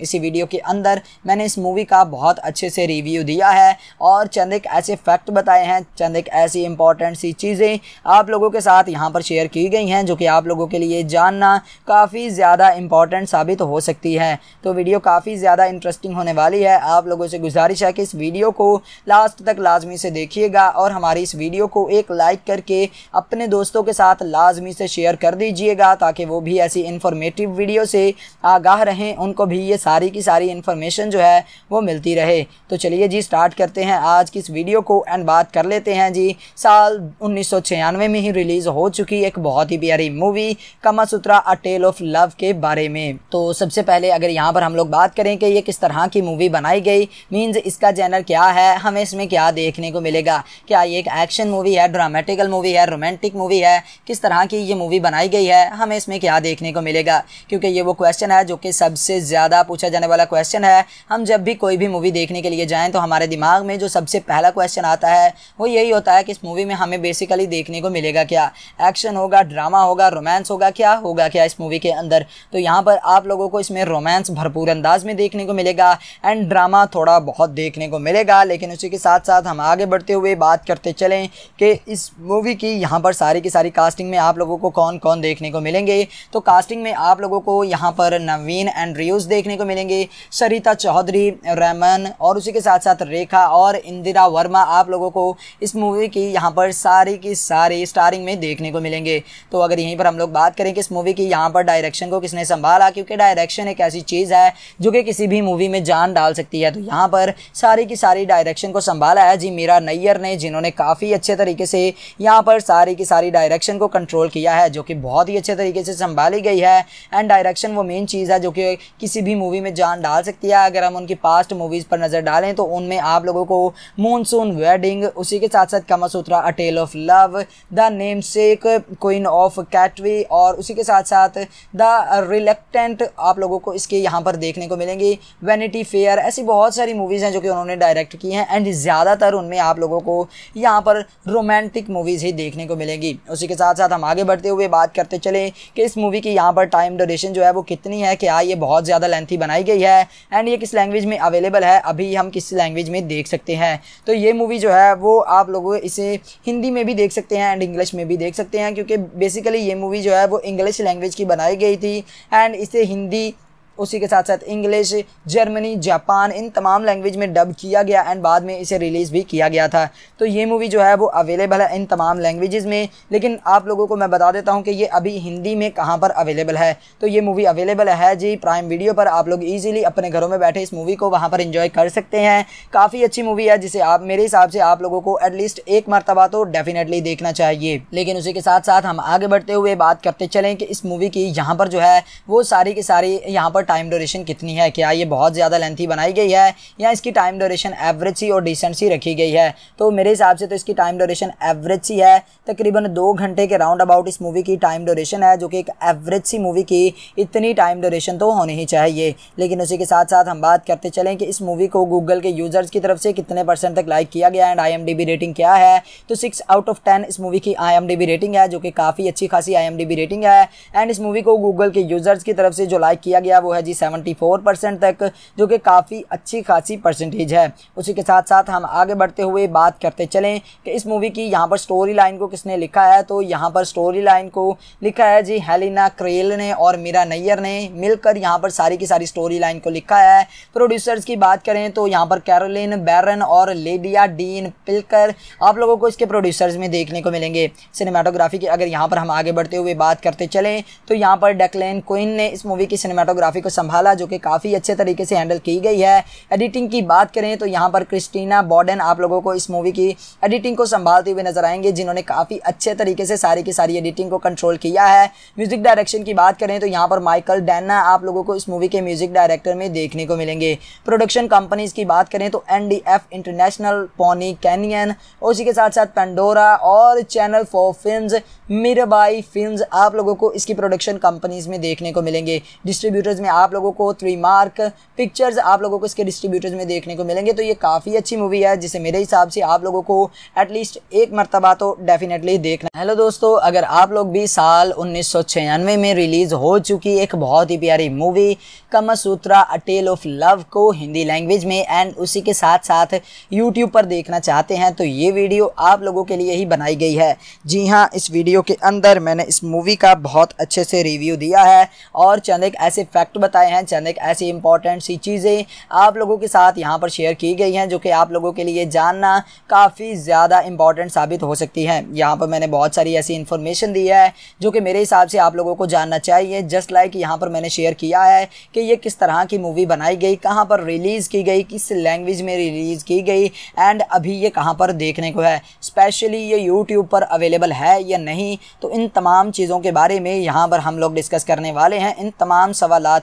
इसी वीडियो के अंदर मैंने इस मूवी का बहुत अच्छे से रिव्यू दिया है और चंद एक ऐसे फैक्ट बताए हैं चंद एक ऐसी इंपॉर्टेंट सी चीज़ें आप लोगों के साथ यहाँ पर शेयर की गई हैं जो कि आप लोगों के लिए जानना काफ़ी ज़्यादा इंपॉर्टेंट साबित हो सकती है तो वीडियो काफ़ी ज़्यादा इंटरेस्टिंग होने वाली है आप लोगों से गुजारिश है कि इस वीडियो को लास्ट तक लाजमी से देखिएगा और हमारी इस वीडियो को एक लाइक करके अपने दोस्तों के साथ लाजमी से शेयर कर दीजिएगा ताकि वो भी ऐसी इंफॉर्मेटिव वीडियो से आगाह रहें उनको भी ये सारी की सारी इन्फॉर्मेशन जो है वो मिलती रहे तो चलिए जी स्टार्ट करते हैं आज की इस वीडियो को एंड बात कर लेते हैं जी साल उन्नीस में ही रिलीज़ हो चुकी एक बहुत ही प्यारी मूवी कमा सूत्रा अ टेल ऑफ लव के बारे में तो सबसे पहले अगर यहाँ पर हम लोग बात करें कि ये किस तरह की मूवी बनाई गई मीन्स इसका जैनर क्या है हमें इसमें क्या देखने को मिलेगा क्या ये एक एक्शन मूवी है ड्रामेटिकल मूवी है रोमांटिक मूवी है किस तरह की ये मूवी बनाई गई है हमें इसमें क्या देखने को मिलेगा क्योंकि ये वो क्वेश्चन है जो कि सबसे ज़्यादा पूछा जाने वाला क्वेश्चन है हम जब भी कोई भी मूवी देखने के लिए जाएँ तो हमारे दिमाग में जो सबसे पहला क्वेश्चन आता है वो यही होता है कि इस मूवी में हमें बेसिकली देखने को मिलेगा क्या एक्शन होगा ड्रामा होगा रोमांस होगा क्या होगा क्या इस मूवी के अंदर तो यहाँ पर आप लोगों को इसमें रोमांस भरपूर अंदाज में देखने को मिलेगा एंड ड्रामा थोड़ा बहुत देखने को मिलेगा लेकिन उसी के साथ साथ हम आगे बढ़ते हुए बात करते चलें कि इस मूवी की यहाँ पर सारी की सारी कास्टिंग में आप लोगों को कौन कौन देखने को मिलेंगे तो कास्टिंग में आप लोगों को यहाँ पर नवीन एंड रियूज़ देखने को मिलेंगे सरिता चौधरी रैमन और उसी के साथ साथ रेखा और इंदिरा वर्मा आप लोगों को इस मूवी की यहाँ पर सारी की सारी स्टारिंग में देखने को मिलेंगे तो अगर यहीं पर हम लोग बात करें कि इस मूवी की यहाँ पर डायरेक्शन को किसने संभाला क्योंकि डायरेक्शन एक ऐसी चीज़ है जो कि किसी भी मूवी में जान डाल सकती है तो यहाँ पर सारी की सारी डायरेक्शन को संभाला है जी मीरा नैयर ने जिन्होंने काफ़ी अच्छे तरीके से यहाँ पर सारी की सारी डायरेक्शन को कंट्रोल किया है जो कि बहुत ही अच्छे तरीके से संभाली गई है एंड डायरेक्शन वो मेन चीज़ है जो कि किसी भी मूवी में जान डाल सकती है अगर हम उनकी पास्ट मूवीज़ पर नज़र डालें तो उनमें आप लोगों को मानसून वेडिंग उसी के साथ साथ Kamasutra a tale of love the namesake queen of Katwe और उसी के साथ साथ द रिलेक्टेंट आप लोगों को इसके यहाँ पर देखने को मिलेंगी वैनिटी फेयर ऐसी बहुत सारी मूवीज़ हैं जो कि उन्होंने डायरेक्ट की हैं एंड ज़्यादातर उनमें आप लोगों को यहाँ पर रोमांटिक मूवीज़ ही देखने को मिलेंगी उसी के साथ साथ हम आगे बढ़ते हुए बात करते चले कि इस मूवी की यहाँ पर टाइम ड्यूरेशन जो है वो कितनी है क्या हाँ, ये बहुत ज़्यादा लेंथ थी बनाई गई है एंड ये किस लैंग्वेज में अवेलेबल है अभी हम किस लैंग्वेज में देख सकते हैं तो ये मूवी जो है वो आप लोग इसे हिंदी में भी देख सकते हैं एंड इंग्लिश में भी देख सकते हैं क्योंकि बेसिकली ये मूवी जो है वो इंग्लिश लैंग्वेज की बनाई गई थी एंड इसे हिंदी उसी के साथ साथ इंग्लिश जर्मनी जापान इन तमाम लैंग्वेज में डब किया गया एंड बाद में इसे रिलीज़ भी किया गया था तो ये मूवी जो है वो अवेलेबल है इन तमाम लैंग्वेज में लेकिन आप लोगों को मैं बता देता हूँ कि ये अभी हिंदी में कहाँ पर अवेलेबल है तो ये मूवी अवेलेबल है जी प्राइम वीडियो पर आप लोग ईजिली अपने घरों में बैठे इस मूवी को वहाँ पर इंजॉय कर सकते हैं काफ़ी अच्छी मूवी है जिसे आप मेरे हिसाब से आप लोगों को एटलीस्ट एक मरतबा तो डेफिनेटली देखना चाहिए लेकिन उसी के साथ साथ हम आगे बढ़ते हुए बात करते चलें कि इस मूवी की यहाँ पर जो है वो सारी की सारी यहाँ पर टाइम ड्यूरेशन कितनी है क्या ये बहुत ज़्यादा लेंथी बनाई गई है या इसकी टाइम ड्यूरेशन एवरेज सी और डिसेंट सी रखी गई है तो मेरे हिसाब से तो इसकी टाइम ड्यूरेशन एवरेज सी है तकरीबन दो घंटे के राउंड अबाउट इस मूवी की टाइम ड्यूरेशन है जो कि एक एवरेज सी मूवी की इतनी टाइम ड्यूरेशन तो होनी ही चाहिए लेकिन उसी के साथ साथ हम बात करते चलें कि इस मूवी को गूगल के यूज़र्स की तरफ से कितने परसेंट तक लाइक किया गया एंड आई रेटिंग क्या है तो सिक्स आउट ऑफ टेन इस मूवी की आई रेटिंग है जो कि काफ़ी अच्छी खासी आई रेटिंग है एंड इस मूवी को गूगल के यूज़र्स की तरफ से जो लाइक किया गया वो है है जी 74 परसेंट तक जो कि काफ़ी अच्छी खासी परसेंटेज है उसी के साथ साथ हम आगे बढ़ते हुए बात करते चलें कि इस मूवी की यहाँ पर स्टोरी लाइन को किसने लिखा है तो यहाँ पर स्टोरी लाइन को लिखा है जी हेलिना क्रेल ने और मीरा नैयर ने मिलकर यहाँ पर सारी की सारी स्टोरी लाइन को लिखा है प्रोड्यूसर्स की बात करें तो यहाँ पर कैरोलिन बैरन और लेडिया डीन पिलकर आप लोगों को इसके प्रोड्यूसर्स में देखने को मिलेंगे सिनेमाटोग्राफी की अगर यहाँ पर हम आगे बढ़ते हुए बात करते चलें तो यहाँ पर डेकलेन क्विन ने इस मूवी की सिनेमाटोग्राफी को संभाला जो कि काफ़ी अच्छे तरीके से हैंडल की गई है एडिटिंग की बात करें तो यहाँ पर क्रिस्टीना बॉर्डन आप लोगों को इस मूवी की एडिटिंग को संभालते हुए नजर आएंगे जिन्होंने काफ़ी अच्छे तरीके से सारी की सारी एडिटिंग को कंट्रोल किया है म्यूज़िक डायरेक्शन की बात करें तो यहाँ पर माइकल डैना आप लोगों को इस मूवी के म्यूज़िक डायरेक्टर में देखने को मिलेंगे प्रोडक्शन कंपनीज की बात करें तो एन इंटरनेशनल पोनी कैनियन उसी के साथ साथ पेंडोरा और channel for film Mirabai film आप लोगों को इसकी प्रोडक्शन कंपनीज में देखने को मिलेंगे डिस्ट्रीब्यूटर्स में आप लोगों को थ्री मार्क पिक्चर्स आप लोगों को इसके डिस्ट्रीब्यूटर्स में देखने को मिलेंगे तो ये काफ़ी अच्छी मूवी है जिसे मेरे हिसाब से आप लोगों को एटलीस्ट एक मरतबा तो डेफिनेटली देखना हेलो दोस्तों अगर आप लोग भी साल उन्नीस में रिलीज़ हो चुकी एक बहुत ही प्यारी movie Kamasutra a tale of love को हिंदी लैंग्वेज में एंड उसी के साथ साथ यूट्यूब पर देखना चाहते हैं तो ये वीडियो आप लोगों के लिए ही बनाई गई है जी हाँ इस वीडियो के अंदर मैंने इस मूवी का बहुत अच्छे से रिव्यू दिया है और चंद एक ऐसे फैक्ट बताए हैं चंद एक ऐसी इंपॉर्टेंट सी चीज़ें आप लोगों के साथ यहाँ पर शेयर की गई हैं जो कि आप लोगों के लिए जानना काफ़ी ज़्यादा इंपॉर्टेंट साबित हो सकती है यहाँ पर मैंने बहुत सारी ऐसी इन्फॉर्मेशन दी है जो कि मेरे हिसाब से आप लोगों को जानना चाहिए जस्ट लाइक यहाँ पर मैंने शेयर किया है कि ये किस तरह की मूवी बनाई गई कहाँ पर रिलीज़ की गई किस लैंग्वेज में रिलीज़ की गई एंड अभी ये कहाँ पर देखने को है स्पेशली ये यूट्यूब पर अवेलेबल है या नहीं तो इन तमाम चीज़ों के बारे में यहाँ पर हम लोग डिस्कस करने वाले हैं इन तमाम सवाल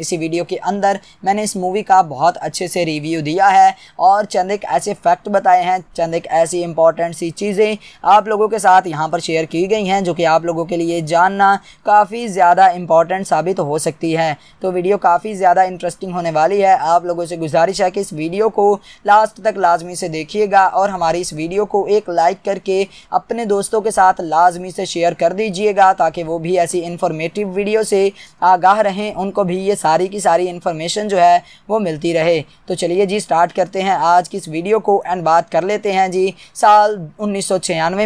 इसी वीडियो के अंदर मैंने इस मूवी का बहुत अच्छे से रिव्यू दिया है और चंद एक ऐसे फैक्ट बताए हैं चंद एक ऐसी इंपॉर्टेंट सी चीज़ें आप लोगों के साथ यहाँ पर शेयर की गई हैं जो कि आप लोगों के लिए जानना काफ़ी ज़्यादा इंपॉर्टेंट साबित हो सकती है तो वीडियो काफ़ी ज़्यादा इंटरेस्टिंग होने वाली है आप लोगों से गुजारिश है कि इस वीडियो को लास्ट तक लाजमी से देखिएगा और हमारी इस वीडियो को एक लाइक करके अपने दोस्तों के साथ लाजमी से शेयर कर दीजिएगा ताकि वो भी ऐसी इन्फॉर्मेटिव वीडियो से आगाह रहें उनको भी ये लिए सारी की सारी इन्फॉर्मेशन जो है वो मिलती रहे तो चलिए जी स्टार्ट करते हैं आज की इस वीडियो को एंड बात कर लेते हैं जी साल उन्नीस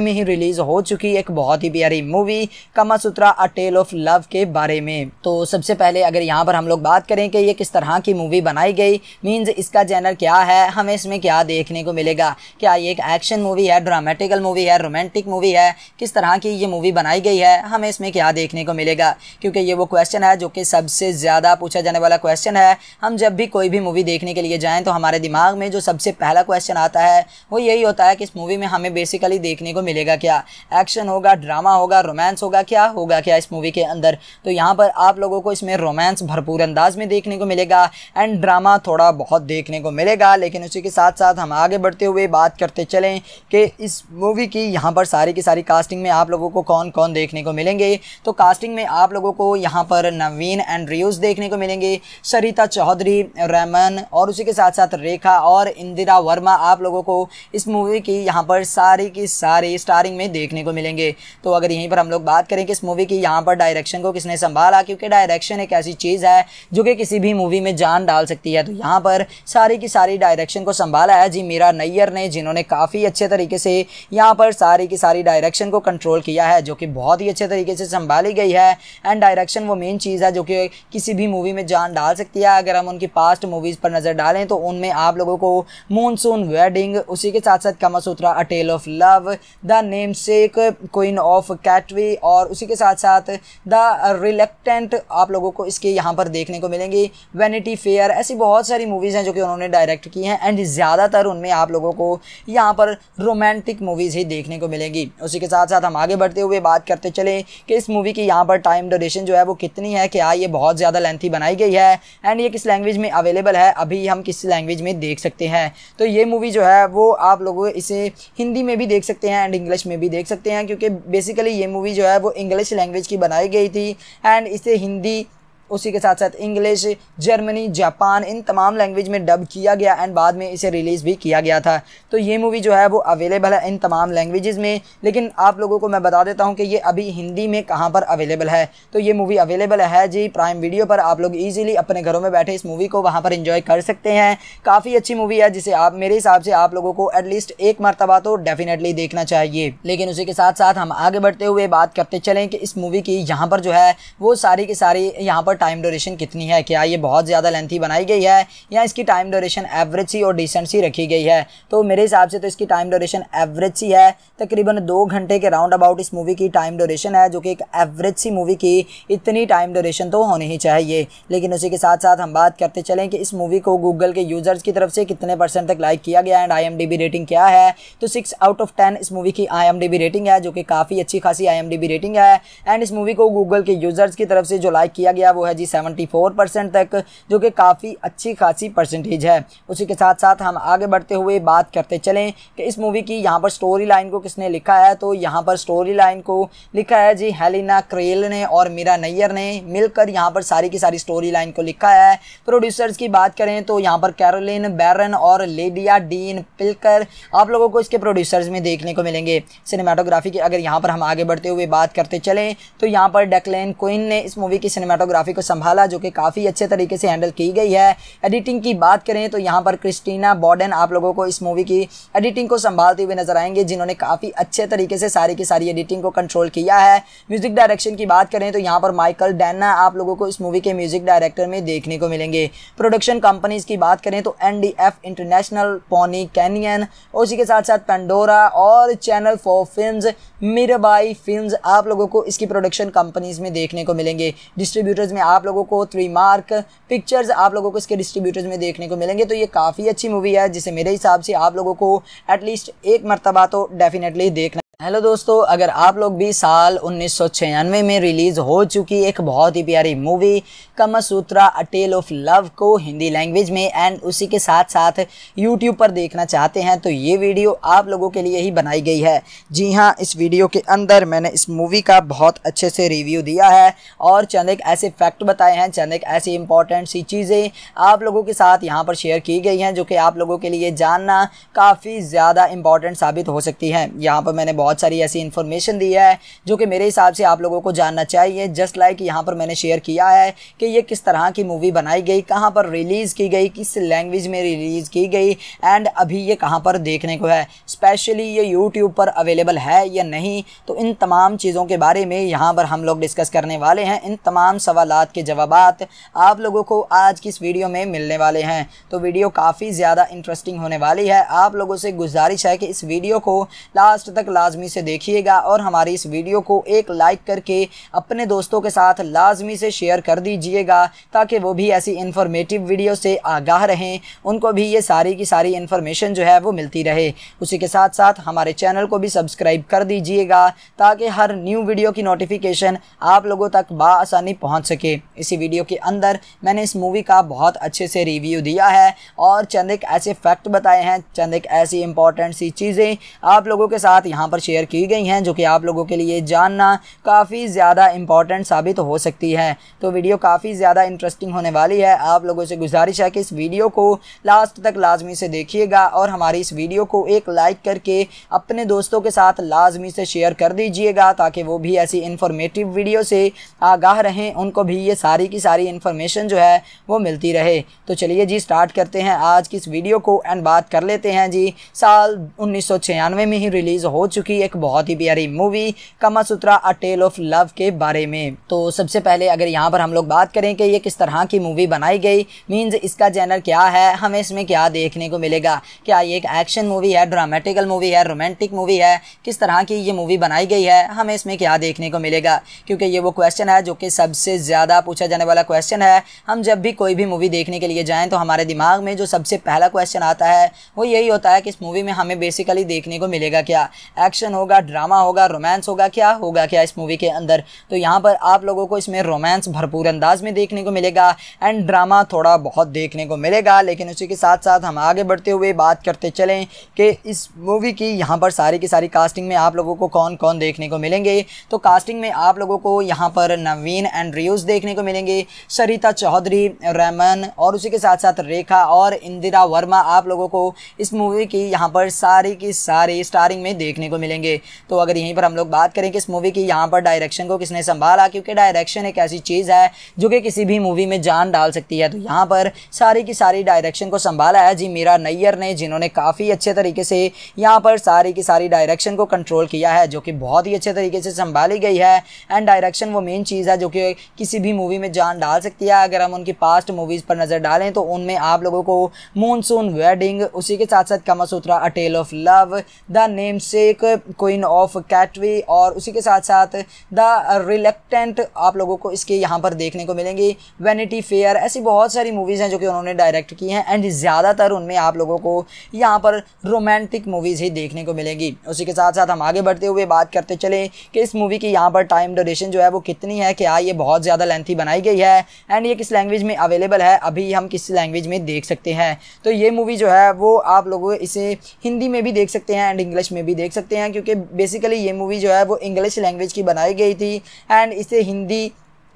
में ही रिलीज़ हो चुकी एक बहुत ही प्यारी movie Kamasutra a tale of love के बारे में तो सबसे पहले अगर यहाँ पर हम लोग बात करें कि ये किस तरह की मूवी बनाई गई मीन्स इसका जैनर क्या है हमें इसमें क्या देखने को मिलेगा क्या ये एक एक्शन मूवी है ड्रामेटिकल मूवी है रोमांटिक मूवी है किस तरह की ये मूवी बनाई गई है हमें इसमें क्या देखने को मिलेगा क्योंकि ये वो क्वेश्चन है जो कि सबसे ज़्यादा पूछा जाने वाला क्वेश्चन है हम जब भी कोई भी मूवी देखने के लिए जाएं तो हमारे दिमाग में जो सबसे पहला क्वेश्चन आता है वो यही होता है कि इस मूवी में हमें बेसिकली देखने को मिलेगा क्या एक्शन होगा ड्रामा होगा रोमांस होगा क्या होगा क्या इस मूवी के अंदर तो यहाँ पर आप लोगों को इसमें रोमांस भरपूर अंदाज में देखने को मिलेगा एंड ड्रामा थोड़ा बहुत देखने को मिलेगा लेकिन उसी के साथ साथ हम आगे बढ़ते हुए बात करते चलें कि इस मूवी की यहाँ पर सारी की सारी कास्टिंग में आप लोगों को कौन कौन देखने को मिलेंगे तो कास्टिंग में आप लोगों को यहाँ पर नवीन एंड रियूज़ देखने देखने को मिलेंगे सरिता चौधरी रैमन और उसी के साथ साथ रेखा और इंदिरा वर्मा आप लोगों को इस मूवी की यहाँ पर सारी की सारी स्टारिंग में देखने को मिलेंगे तो अगर यहीं पर हम लोग बात करें कि इस मूवी की यहाँ पर डायरेक्शन को किसने संभाला क्योंकि डायरेक्शन एक ऐसी चीज़ है जो कि किसी भी मूवी में जान डाल सकती है तो यहाँ पर सारी की सारी डायरेक्शन को संभाला है जी मीरा नैयर ने जिन्होंने काफ़ी अच्छे तरीके से यहाँ पर सारी की सारी डायरेक्शन को कंट्रोल किया है जो कि बहुत ही अच्छे तरीके से संभाली गई है एंड डायरेक्शन वो मेन चीज़ है जो कि किसी भी मूवी में जान डाल सकती है अगर हम उनकी पास्ट मूवीज़ पर नज़र डालें तो उनमें आप लोगों को मूनसून वेडिंग उसी के साथ साथ Kamasutra a tale of love the namesake queen of Katwe और उसी के साथ साथ द रिलेक्टेंट आप लोगों को इसके यहाँ पर देखने को मिलेंगी वेनिटी फेयर ऐसी बहुत सारी मूवीज़ हैं जो कि उन्होंने डायरेक्ट की हैं एंड ज़्यादातर उनमें आप लोगों को यहाँ पर रोमांटिक मूवीज़ ही देखने को मिलेंगी उसी के साथ साथ हम आगे बढ़ते हुए बात करते चले कि इस मूवी की यहाँ पर टाइम डोरेशन जो है वो कितनी है क्या हाँ, ये बहुत ज़्यादा लेंथी की बनाई गई है एंड ये किस लैंग्वेज में अवेलेबल है अभी हम किस लैंग्वेज में देख सकते हैं तो ये मूवी जो है वो आप लोग इसे हिंदी में भी देख सकते हैं एंड इंग्लिश में भी देख सकते हैं क्योंकि बेसिकली ये मूवी जो है वो इंग्लिश लैंग्वेज की बनाई गई थी एंड इसे हिंदी उसी के साथ साथ इंग्लिश जर्मनी जापान इन तमाम लैंग्वेज में डब किया गया एंड बाद में इसे रिलीज़ भी किया गया था तो ये मूवी जो है वो अवेलेबल है इन तमाम लैंग्वेज़ में लेकिन आप लोगों को मैं बता देता हूँ कि ये अभी हिंदी में कहाँ पर अवेलेबल है तो ये मूवी अवेलेबल है जी प्राइम वीडियो पर आप लोग ईजिली अपने घरों में बैठे इस मूवी को वहाँ पर इंजॉय कर सकते हैं काफ़ी अच्छी मूवी है जिसे आप मेरे हिसाब से आप लोगों को एटलीस्ट एक मरतबा तो डेफिनेटली देखना चाहिए लेकिन उसी के साथ साथ हम आगे बढ़ते हुए बात करते चलें कि इस मूवी की यहाँ पर जो है वो सारी की सारी यहाँ पर टाइम ड्यूरेशन कितनी है क्या ये बहुत ज़्यादा लेंथी बनाई गई है या इसकी टाइम ड्यूरेशन एवरेज सी और डिसेंट सी रखी गई है तो मेरे हिसाब से तो इसकी टाइम ड्यूरेशन एवरेज सी है तकरीबन दो घंटे के राउंड अबाउट इस मूवी की टाइम ड्यूरेशन है जो कि एक एवरेज सी मूवी की इतनी टाइम ड्यूरेशन तो होनी ही चाहिए लेकिन उसी के साथ साथ हम बात करते चलें कि इस मूवी को गूगल के यूज़र्स की तरफ से कितने परसेंट तक लाइक किया गया एंड आई रेटिंग क्या है तो सिक्स आउट ऑफ टेन इस मूवी की आई रेटिंग है जो कि काफ़ी अच्छी खासी आई रेटिंग है एंड इस मूवी को गूगल के यूज़र्स की तरफ से जो लाइक किया गया वो है जी 74 परसेंट तक जो कि काफ़ी अच्छी खासी परसेंटेज है उसी के साथ साथ हम आगे बढ़ते हुए बात करते चलें कि इस मूवी की यहाँ पर स्टोरी लाइन को किसने लिखा है तो यहाँ पर स्टोरी लाइन को लिखा है जी हेलिना क्रेल ने और मीरा नैयर ने मिलकर यहाँ पर सारी की सारी स्टोरी लाइन को लिखा है प्रोड्यूसर्स की बात करें तो यहाँ पर कैरोलिन बैरन और लेडिया डीन पिलकर आप लोगों को इसके प्रोड्यूसर्स में देखने को मिलेंगे सिनेमाटोग्राफी की अगर यहाँ पर हम आगे बढ़ते हुए बात करते चलें तो यहाँ पर डेकलेन क्विन ने इस मूवी की सिनेमाटोग्राफी को संभाला जो कि काफ़ी अच्छे तरीके से हैंडल की गई है एडिटिंग की बात करें तो यहाँ पर क्रिस्टीना बॉर्डन आप लोगों को इस मूवी की एडिटिंग को संभालते हुए नजर आएंगे जिन्होंने काफ़ी अच्छे तरीके से सारी की सारी एडिटिंग को कंट्रोल किया है म्यूजिक डायरेक्शन की बात करें तो यहाँ पर माइकल डैना आप लोगों को इस मूवी के म्यूजिक डायरेक्टर में देखने को मिलेंगे प्रोडक्शन कंपनीज की बात करें तो एन इंटरनेशनल पोनी कैनियन उसी के साथ साथ पेंडोरा और channel for film Mirabai film आप लोगों को इसकी प्रोडक्शन कंपनीज में देखने को मिलेंगे डिस्ट्रीब्यूटर्स में आप लोगों को थ्री मार्क पिक्चर्स आप लोगों को इसके डिस्ट्रीब्यूटर्स में देखने को मिलेंगे तो ये काफ़ी अच्छी मूवी है जिसे मेरे हिसाब से आप लोगों को एटलीस्ट एक मरतबा तो डेफिनेटली देखना हेलो दोस्तों अगर आप लोग भी साल उन्नीस में रिलीज़ हो चुकी एक बहुत ही प्यारी movie Kamasutra a tale of love को हिंदी लैंग्वेज में एंड उसी के साथ साथ यूट्यूब पर देखना चाहते हैं तो ये वीडियो आप लोगों के लिए ही बनाई गई है जी हाँ इस वीडियो के अंदर मैंने इस मूवी का बहुत अच्छे से रिव्यू दिया है और चंद एक ऐसे फैक्ट बताए हैं चंद एक ऐसी इंपॉर्टेंट सी चीज़ें आप लोगों के साथ यहाँ पर शेयर की गई हैं जो कि आप लोगों के लिए जानना काफ़ी ज़्यादा इम्पॉर्टेंट साबित हो सकती है यहाँ पर मैंने बहुत बहुत सारी ऐसी इन्फॉर्मेशन दी है जो कि मेरे हिसाब से आप लोगों को जानना चाहिए जस्ट लाइक यहाँ पर मैंने शेयर किया है कि ये किस तरह की मूवी बनाई गई कहाँ पर रिलीज़ की गई किस लैंग्वेज में रिलीज़ की गई एंड अभी ये कहाँ पर देखने को है स्पेशली ये यूट्यूब पर अवेलेबल है या नहीं तो इन तमाम चीज़ों के बारे में यहाँ पर हम लोग डिस्कस करने वाले हैं इन तमाम सवाल के जवाब आप लोगों को आज की इस वीडियो में मिलने वाले हैं तो वीडियो काफ़ी ज़्यादा इंटरेस्टिंग होने वाली है आप लोगों से गुजारिश है कि इस वीडियो को लास्ट तक लाजमी लाजमी से देखिएगा और हमारी इस वीडियो को एक लाइक करके अपने दोस्तों के साथ लाजमी से शेयर कर दीजिएगा ताकि वो भी ऐसी इन्फॉर्मेटिव वीडियो से आगाह रहें उनको भी ये सारी की सारी इन्फॉर्मेशन जो है वो मिलती रहे उसी के साथ साथ हमारे चैनल को भी सब्सक्राइब कर दीजिएगा ताकि हर न्यू वीडियो की नोटिफिकेशन आप लोगों तक बसानी पहुँच सके इसी वीडियो के अंदर मैंने इस मूवी का बहुत अच्छे से रिव्यू दिया है और चंद एक ऐसे फैक्ट बताए हैं चंद एक ऐसी इंपॉर्टेंट सी चीज़ें आप लोगों के साथ यहाँ पर शेयर की गई हैं जो कि आप लोगों के लिए जानना काफ़ी ज़्यादा इंपॉर्टेंट साबित हो सकती है तो वीडियो काफ़ी ज़्यादा इंटरेस्टिंग होने वाली है आप लोगों से गुजारिश है कि इस वीडियो को लास्ट तक लाजमी से देखिएगा और हमारी इस वीडियो को एक लाइक करके अपने दोस्तों के साथ लाजमी से शेयर कर दीजिएगा ताकि वो भी ऐसी इन्फॉर्मेटिव वीडियो से आगाह रहें उनको भी ये सारी की सारी इन्फॉर्मेशन जो है वो मिलती रहे तो चलिए जी स्टार्ट करते हैं आज की इस वीडियो को एंड बात कर लेते हैं जी साल उन्नीस में ही रिलीज़ हो चुकी भी एक बहुत ही प्यारी movie Kamasutra a tale of love के बारे में तो सबसे पहले अगर यहाँ पर हम लोग बात करें कि ये किस तरह की मूवी बनाई गई मीन्स इसका जैनर क्या है हमें इसमें क्या देखने को मिलेगा क्या ये एक एक्शन मूवी है ड्रामेटिकल मूवी है रोमांटिक मूवी है किस तरह की ये मूवी बनाई गई है हमें इसमें क्या देखने को मिलेगा क्योंकि ये वो क्वेश्चन है जो कि सबसे ज़्यादा पूछा जाने वाला क्वेश्चन है हम जब भी कोई भी मूवी देखने के लिए जाएँ तो हमारे दिमाग में जो सबसे पहला क्वेश्चन आता है वो यही होता है कि इस मूवी में हमें बेसिकली देखने को मिलेगा क्या एक्शन एक्शन होगा ड्रामा होगा रोमांस होगा क्या होगा क्या इस मूवी के अंदर तो यहाँ पर आप लोगों को इसमें रोमांस भरपूर अंदाज में देखने को मिलेगा एंड ड्रामा थोड़ा बहुत देखने को मिलेगा लेकिन उसी के साथ साथ हम आगे बढ़ते हुए बात करते चलें कि इस मूवी की यहाँ पर सारी की सारी कास्टिंग में आप लोगों को कौन कौन देखने को मिलेंगे तो कास्टिंग में आप लोगों को यहाँ पर नवीन एंड रियूज़ देखने को मिलेंगे सरिता चौधरी रमन और उसी के साथ साथ रेखा और इंदिरा वर्मा आप लोगों को इस मूवी की यहाँ पर सारी की सारी स्टारिंग में देखने को मिलेगी मिलेंगे तो अगर यहीं पर हम लोग बात करें कि इस मूवी की यहाँ पर डायरेक्शन को किसने संभाला क्योंकि डायरेक्शन एक ऐसी चीज़ है जो कि किसी भी मूवी में जान डाल सकती है तो यहाँ पर सारी की सारी डायरेक्शन को संभाला है जी मीरा नैयर ने जिन्होंने काफ़ी अच्छे तरीके से यहाँ पर सारी की सारी डायरेक्शन को कंट्रोल किया है जो कि बहुत ही अच्छे तरीके से संभाली गई है एंड डायरेक्शन वो मेन चीज़ है जो कि किसी भी मूवी में जान डाल सकती है अगर हम उनकी पास्ट मूवीज़ पर नज़र डालें तो उनमें आप लोगों को मूनसून वेडिंग उसी के साथ साथ Kamasutra a tale of love the namesake queen of Katwe और उसी के साथ साथ द रिलेक्टेंट आप लोगों को इसके यहाँ पर देखने को मिलेंगी वैनिटी फेयर ऐसी बहुत सारी मूवीज़ हैं जो कि उन्होंने डायरेक्ट की हैं एंड ज़्यादातर उनमें आप लोगों को यहाँ पर रोमांटिक मूवीज़ ही देखने को मिलेंगी उसी के साथ साथ हम आगे बढ़ते हुए बात करते चले कि इस मूवी की यहाँ पर टाइम डोरेशन जो है वो कितनी है क्या ये बहुत ज़्यादा लेंथी बनाई गई है एंड ये किस लैंग्वेज में अवेलेबल है अभी हम किस लैंग्वेज में देख सकते हैं तो ये मूवी जो है वो आप लोग इसे हिंदी में भी देख सकते हैं एंड इंग्लिश में भी देख सकते हैं हैं क्योंकि बेसिकली ये मूवी जो है वो इंग्लिश लैंग्वेज की बनाई गई थी एंड इसे हिंदी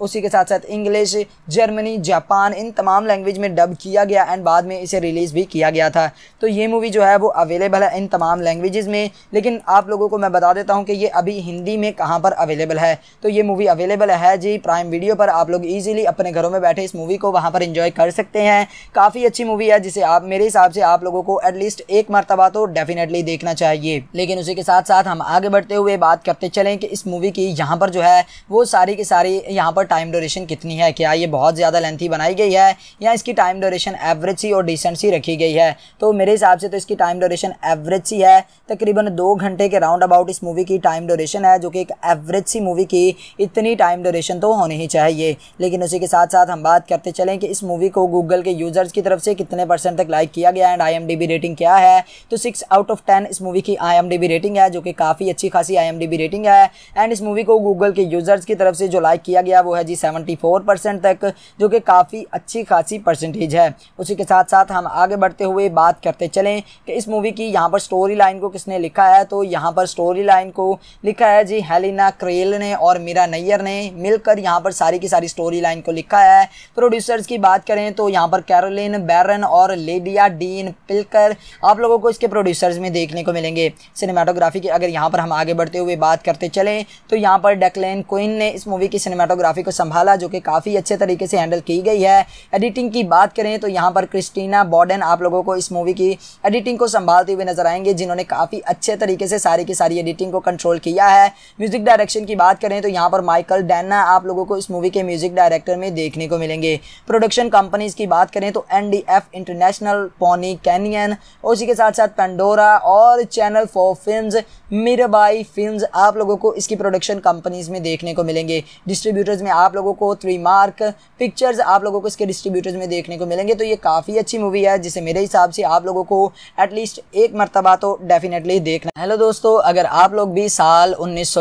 उसी के साथ साथ इंग्लिश जर्मनी जापान इन तमाम लैंग्वेज में डब किया गया एंड बाद में इसे रिलीज़ भी किया गया था तो ये मूवी जो है वो अवेलेबल है इन तमाम लैंग्वेज में लेकिन आप लोगों को मैं बता देता हूँ कि ये अभी हिंदी में कहाँ पर अवेलेबल है तो ये मूवी अवेलेबल है जी प्राइम वीडियो पर आप लोग ईजिली अपने घरों में बैठे इस मूवी को वहाँ पर इंजॉय कर सकते हैं काफ़ी अच्छी मूवी है जिसे आप मेरे हिसाब से आप लोगों को एटलीस्ट एक मरतबा तो डेफिनेटली देखना चाहिए लेकिन उसी के साथ साथ हम आगे बढ़ते हुए बात करते चलें कि इस मूवी की यहाँ पर जो है वो सारी की सारी यहाँ पर टाइम ड्यूरेशन कितनी है क्या ये बहुत ज़्यादा लेंथी बनाई गई है या इसकी टाइम ड्यूरेशन एवरेज सी और डिसेंट सी रखी गई है तो मेरे हिसाब से तो इसकी टाइम ड्यूरेशन एवरेज सी है तकरीबन दो घंटे के राउंड अबाउट इस मूवी की टाइम ड्यूरेशन है जो कि एक एवरेज सी मूवी की इतनी टाइम ड्यूरेशन तो होनी ही चाहिए लेकिन उसी के साथ साथ हम बात करते चलें कि इस मूवी को गूगल के यूज़र्स की तरफ से कितने परसेंट तक लाइक किया गया एंड आई रेटिंग क्या है तो सिक्स आउट ऑफ टेन इस मूवी की आई रेटिंग है जो कि काफ़ी अच्छी खासी आई रेटिंग है एंड इस मूवी को गूगल के यूज़र्स की तरफ से जो लाइक किया गया वो है जी 74 परसेंट तक जो कि काफ़ी अच्छी खासी परसेंटेज है उसी के साथ साथ हम आगे बढ़ते हुए बात करते चलें कि इस मूवी की यहाँ पर स्टोरी लाइन को किसने लिखा है तो यहाँ पर स्टोरी लाइन को लिखा है जी हेलिना क्रेल ने और मीरा नैयर ने मिलकर यहाँ पर सारी की सारी स्टोरी लाइन को लिखा है प्रोड्यूसर्स की बात करें तो यहाँ पर कैरोलिन बैरन और लेडिया डीन पिलकर आप लोगों को इसके प्रोड्यूसर्स में देखने को मिलेंगे सिनेमाटोग्राफी की अगर यहाँ पर हम आगे बढ़ते हुए बात करते चलें तो यहाँ पर डेकलेन क्विन ने इस मूवी की सिनेमाटोग्राफी को संभाला जो कि काफ़ी अच्छे तरीके से हैंडल की गई है एडिटिंग की बात करें तो यहाँ पर क्रिस्टीना बॉर्डन आप लोगों को इस मूवी की एडिटिंग को संभालते हुए नजर आएंगे जिन्होंने काफ़ी अच्छे तरीके से सारी की सारी एडिटिंग को कंट्रोल किया है म्यूजिक डायरेक्शन की बात करें तो यहाँ पर माइकल डैना आप लोगों को इस मूवी के म्यूजिक डायरेक्टर में देखने को मिलेंगे प्रोडक्शन कंपनीज की बात करें तो एन इंटरनेशनल पोनी कैनियन उसी के साथ साथ पेंडोरा और channel for film Mirabai film आप लोगों को इसकी प्रोडक्शन कंपनीज में देखने को मिलेंगे डिस्ट्रीब्यूटर्स में में आप लोगों को थ्री मार्क पिक्चर्स आप लोगों को इसके डिस्ट्रीब्यूटर्स में देखने को मिलेंगे तो ये काफ़ी अच्छी मूवी है जिसे मेरे हिसाब से आप लोगों को एटलीस्ट एक मरतबा तो डेफिनेटली देखना हेलो दोस्तों अगर आप लोग भी साल उन्नीस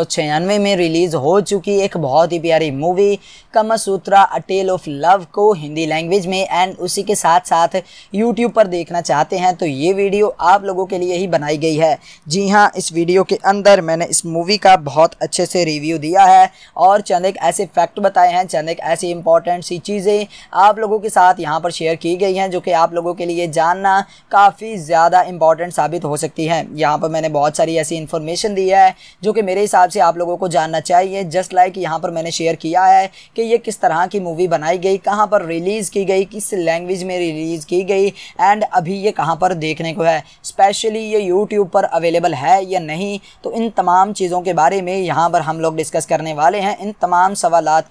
में रिलीज़ हो चुकी एक बहुत ही प्यारी movie Kamasutra a tale of love को हिंदी लैंग्वेज में एंड उसी के साथ साथ यूट्यूब पर देखना चाहते हैं तो ये वीडियो आप लोगों के लिए ही बनाई गई है जी हाँ इस वीडियो के अंदर मैंने इस मूवी का बहुत अच्छे से रिव्यू दिया है और चंद एक ऐसे फैक्ट बताए हैं चंद एक ऐसी इंपॉर्टेंट सी चीज़ें आप लोगों के साथ यहाँ पर शेयर की गई हैं जो कि आप लोगों के लिए जानना काफ़ी ज़्यादा इंपॉर्टेंट साबित हो सकती है यहाँ पर मैंने बहुत सारी ऐसी इन्फॉर्मेशन दी है जो कि मेरे हिसाब से आप लोगों को जानना चाहिए जस्ट लाइक यहाँ पर मैंने शेयर किया है कि ये किस तरह की मूवी बनाई गई कहाँ पर रिलीज़ की गई किस लैंग्वेज में रिलीज़ की गई एंड अभी ये कहाँ पर देखने को है स्पेशली ये यूट्यूब पर अवेलेबल है या नहीं तो इन तमाम चीज़ों के बारे में यहाँ पर हम लोग डिस्कस करने वाले हैं इन तमाम सवाल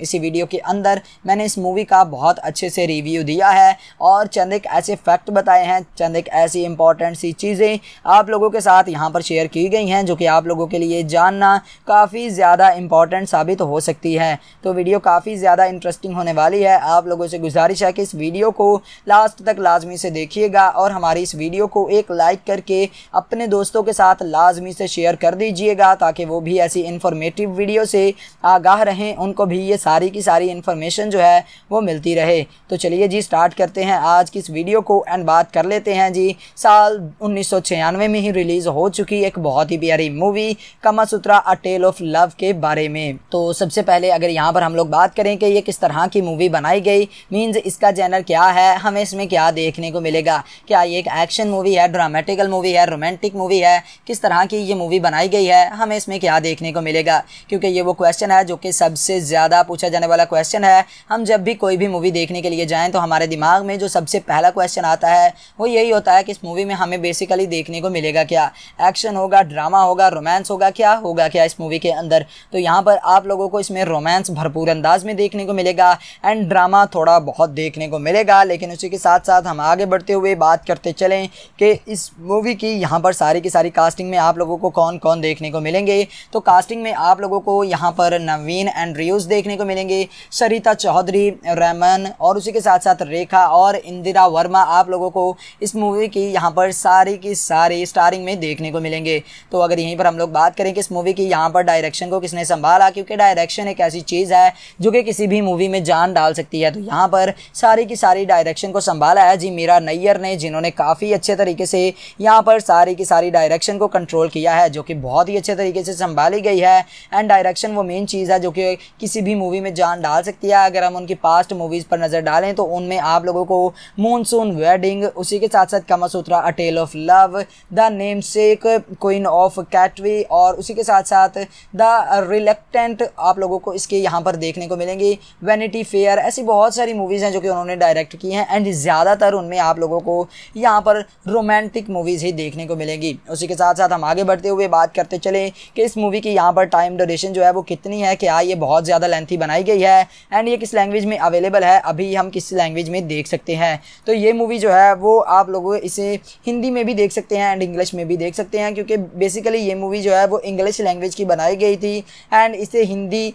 इसी वीडियो के अंदर मैंने इस मूवी का बहुत अच्छे से रिव्यू दिया है और चंद एक ऐसे फैक्ट बताए हैं चंद एक ऐसी इंपॉर्टेंट सी चीज़ें आप लोगों के साथ यहाँ पर शेयर की गई हैं जो कि आप लोगों के लिए जानना काफ़ी ज़्यादा इंपॉर्टेंट साबित हो सकती है तो वीडियो काफ़ी ज़्यादा इंटरेस्टिंग होने वाली है आप लोगों से गुजारिश है कि इस वीडियो को लास्ट तक लाजमी से देखिएगा और हमारी इस वीडियो को एक लाइक करके अपने दोस्तों के साथ लाजमी से शेयर कर दीजिएगा ताकि वो भी ऐसी इंफॉर्मेटिव वीडियो से आगाह रहें उनको भी ये सारी की सारी इन्फॉर्मेशन जो है वो मिलती रहे तो चलिए जी स्टार्ट करते हैं आज की इस वीडियो को एंड बात कर लेते हैं जी साल उन्नीस में ही रिलीज़ हो चुकी एक बहुत ही प्यारी मूवी कमा सूत्रा अ टेल ऑफ लव के बारे में तो सबसे पहले अगर यहाँ पर हम लोग बात करें कि ये किस तरह की मूवी बनाई गई मीन्स इसका जैनर क्या है हमें इसमें क्या देखने को मिलेगा क्या ये एक एक्शन मूवी है ड्रामेटिकल मूवी है रोमांटिक मूवी है किस तरह की ये मूवी बनाई गई है हमें इसमें क्या देखने को मिलेगा क्योंकि ये वो क्वेश्चन है जो कि सबसे ज़्यादा पूछा जाने वाला क्वेश्चन है हम जब भी कोई भी मूवी देखने के लिए जाएँ तो हमारे दिमाग में जो सबसे पहला क्वेश्चन आता है वो यही होता है कि इस मूवी में हमें बेसिकली देखने को मिलेगा क्या एक्शन होगा ड्रामा होगा रोमांस होगा क्या होगा क्या इस मूवी के अंदर तो यहाँ पर आप लोगों को इसमें रोमांस भरपूर अंदाज में देखने को मिलेगा एंड ड्रामा थोड़ा बहुत देखने को मिलेगा लेकिन उसी के साथ साथ हम आगे बढ़ते हुए बात करते चलें कि इस मूवी की यहाँ पर सारी की सारी कास्टिंग में आप लोगों को कौन कौन देखने को मिलेंगे तो कास्टिंग में आप लोगों को यहाँ पर नवीन एंड रियूज़ देखने देखने को मिलेंगे सरिता चौधरी रैमन और उसी के साथ साथ रेखा और इंदिरा वर्मा आप लोगों को इस मूवी की यहाँ पर सारी की सारी स्टारिंग में देखने को मिलेंगे तो अगर यहीं पर हम लोग बात करें कि इस मूवी की यहाँ पर डायरेक्शन को किसने संभाला क्योंकि डायरेक्शन एक ऐसी चीज़ है जो कि किसी भी मूवी में जान डाल सकती है तो यहाँ पर सारी की सारी डायरेक्शन को संभाला है जी मीरा नैयर ने जिन्होंने काफ़ी अच्छे तरीके से यहाँ पर सारी की सारी डायरेक्शन को कंट्रोल किया है जो कि बहुत ही अच्छे तरीके से संभाली गई है एंड डायरेक्शन वो मेन चीज़ है जो कि किसी भी मूवी में जान डाल सकती है अगर हम उनकी पास्ट मूवीज़ पर नज़र डालें तो उनमें आप लोगों को मानसून वेडिंग उसी के साथ साथ Kamasutra a tale of love the namesake queen of Katwe और उसी के साथ साथ द रिलेक्टेंट आप लोगों को इसके यहाँ पर देखने को मिलेंगी वैनिटी फेयर ऐसी बहुत सारी मूवीज़ हैं जो कि उन्होंने डायरेक्ट की हैं एंड ज़्यादातर उनमें आप लोगों को यहाँ पर रोमांटिक मूवीज़ ही देखने को मिलेंगी उसी के साथ साथ हम आगे बढ़ते हुए बात करते चले कि इस मूवी की यहाँ पर टाइम ड्यूरेशन जो है वो कितनी है क्या ये बहुत ज़्यादा लेंथ थी बनाई गई है एंड ये किस लैंग्वेज में अवेलेबल है अभी हम किस लैंग्वेज में देख सकते हैं तो ये मूवी जो है वो आप लोग इसे हिंदी में भी देख सकते हैं एंड इंग्लिश में भी देख सकते हैं क्योंकि बेसिकली ये मूवी जो है वो इंग्लिश लैंग्वेज की बनाई गई थी एंड इसे हिंदी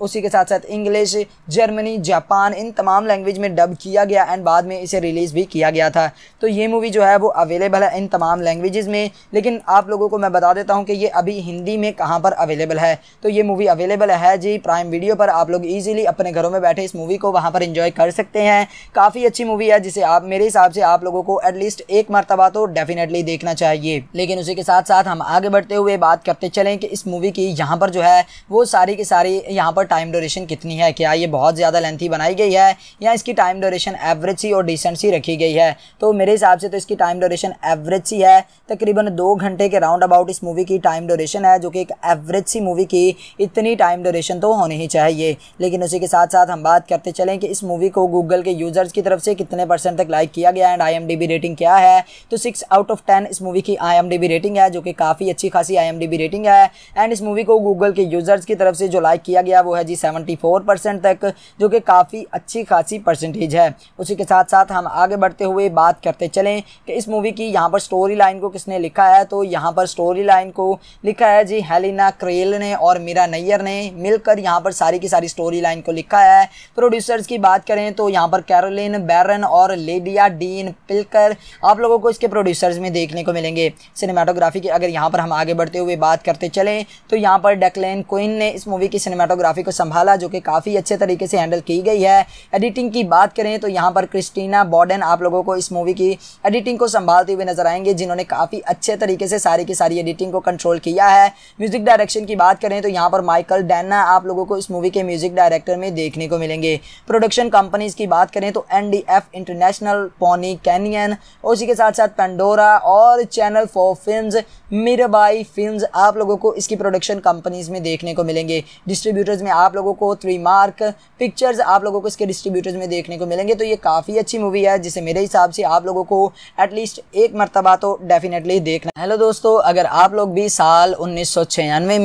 उसी के साथ साथ इंग्लिश जर्मनी जापान इन तमाम लैंग्वेज में डब किया गया एंड बाद में इसे रिलीज़ भी किया गया था तो ये मूवी जो है वो अवेलेबल है इन तमाम लैंग्वेज में लेकिन आप लोगों को मैं बता देता हूँ कि ये अभी हिंदी में कहाँ पर अवेलेबल है तो ये मूवी अवेलेबल है जी प्राइम वीडियो पर आप लोग ईजिली अपने घरों में बैठे इस मूवी को वहाँ पर इंजॉय कर सकते हैं काफ़ी अच्छी मूवी है जिसे आप मेरे हिसाब से आप लोगों को एटलीस्ट एक मरतबा तो डेफिनेटली देखना चाहिए लेकिन उसी के साथ साथ हम आगे बढ़ते हुए बात करते चलें कि इस मूवी की यहाँ पर जो है वो सारी की सारी यहाँ पर टाइम ड्यूरेशन कितनी है क्या ये बहुत ज़्यादा लेंथी बनाई गई है या इसकी टाइम ड्यूरेशन एवरेज सी और डिसेंट सी रखी गई है तो मेरे हिसाब से तो इसकी टाइम ड्यूरेशन एवरेज सी है तकरीबन दो घंटे के राउंड अबाउट इस मूवी की टाइम ड्यूरेशन है जो कि एक एवरेज सी मूवी की इतनी टाइम ड्यूरेशन तो होनी ही चाहिए लेकिन उसी के साथ साथ हम बात करते चलें कि इस मूवी को गूगल के यूज़र्स की तरफ से कितने परसेंट तक लाइक किया गया एंड आई रेटिंग क्या है तो सिक्स आउट ऑफ टेन इस मूवी की आई रेटिंग है जो कि काफ़ी अच्छी खासी आई रेटिंग है एंड इस मूवी को गूगल के यूज़र्स की तरफ से जो लाइक किया गया वो है है जी 74 परसेंट तक जो कि काफ़ी अच्छी खासी परसेंटेज है उसी के साथ साथ हम आगे बढ़ते हुए बात करते चलें कि इस मूवी की यहाँ पर स्टोरी लाइन को किसने लिखा है तो यहाँ पर स्टोरी लाइन को लिखा है जी हेलिना क्रेल ने और मीरा नैयर ने मिलकर यहाँ पर सारी की सारी स्टोरी लाइन को लिखा है प्रोड्यूसर्स की बात करें तो यहाँ पर कैरोलिन बैरन और लेडिया डीन पिलकर आप लोगों को इसके प्रोड्यूसर्स में देखने को मिलेंगे सिनेमाटोग्राफी की अगर यहाँ पर हम आगे बढ़ते हुए बात करते चलें तो यहाँ पर डेकलेन क्विन ने इस मूवी की सिनेमाटोग्राफी को संभाला जो कि काफ़ी अच्छे तरीके से हैंडल की गई है एडिटिंग की बात करें तो यहाँ पर क्रिस्टीना बॉर्डन आप लोगों को इस मूवी की एडिटिंग को संभालते हुए नजर आएंगे जिन्होंने काफ़ी अच्छे तरीके से सारी की सारी एडिटिंग को कंट्रोल किया है म्यूज़िक डायरेक्शन की बात करें तो यहाँ पर माइकल डैना आप लोगों को इस मूवी के म्यूज़िक डायरेक्टर में देखने को मिलेंगे प्रोडक्शन कंपनीज की बात करें तो एन इंटरनेशनल पोनी कैनियन उसी के साथ साथ पेंडोरा और channel for film Mirabai films आप लोगों को इसकी प्रोडक्शन कंपनीज़ में देखने को मिलेंगे डिस्ट्रीब्यूटर्स में आप लोगों को थ्री मार्क पिक्चर्स आप लोगों को इसके डिस्ट्रीब्यूटर्स में देखने को मिलेंगे तो ये काफ़ी अच्छी मूवी है जिसे मेरे हिसाब से आप लोगों को एटलीस्ट एक मरतबा तो डेफिनेटली देखना हेलो दोस्तों अगर आप लोग भी साल उन्नीस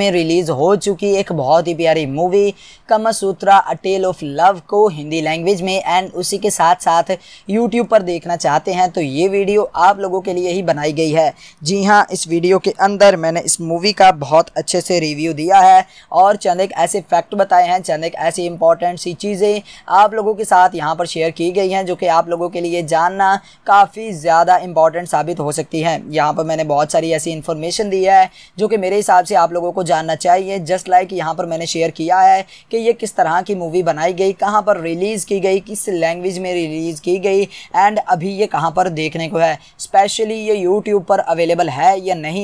में रिलीज़ हो चुकी एक बहुत ही प्यारी movie Kamasutra a tale of love को हिंदी लैंग्वेज में एंड उसी के साथ साथ यूट्यूब पर देखना चाहते हैं तो ये वीडियो आप लोगों के लिए ही बनाई गई है जी हाँ इस वीडियो वीडियो के अंदर मैंने इस मूवी का बहुत अच्छे से रिव्यू दिया है और चंद एक ऐसे फैक्ट बताए हैं चंद एक ऐसी इंपॉर्टेंट सी चीज़ें आप लोगों के साथ यहाँ पर शेयर की गई हैं जो कि आप लोगों के लिए जानना काफ़ी ज़्यादा इंपॉर्टेंट साबित हो सकती है यहाँ पर मैंने बहुत सारी ऐसी इन्फॉर्मेशन दी है जो कि मेरे हिसाब से आप लोगों को जानना चाहिए जस्ट लाइक यहाँ पर मैंने शेयर किया है कि ये किस तरह की मूवी बनाई गई कहाँ पर रिलीज़ की गई किस लैंग्वेज में रिलीज़ की गई एंड अभी ये कहाँ पर देखने को है स्पेशली ये यूट्यूब पर अवेलेबल है या नहीं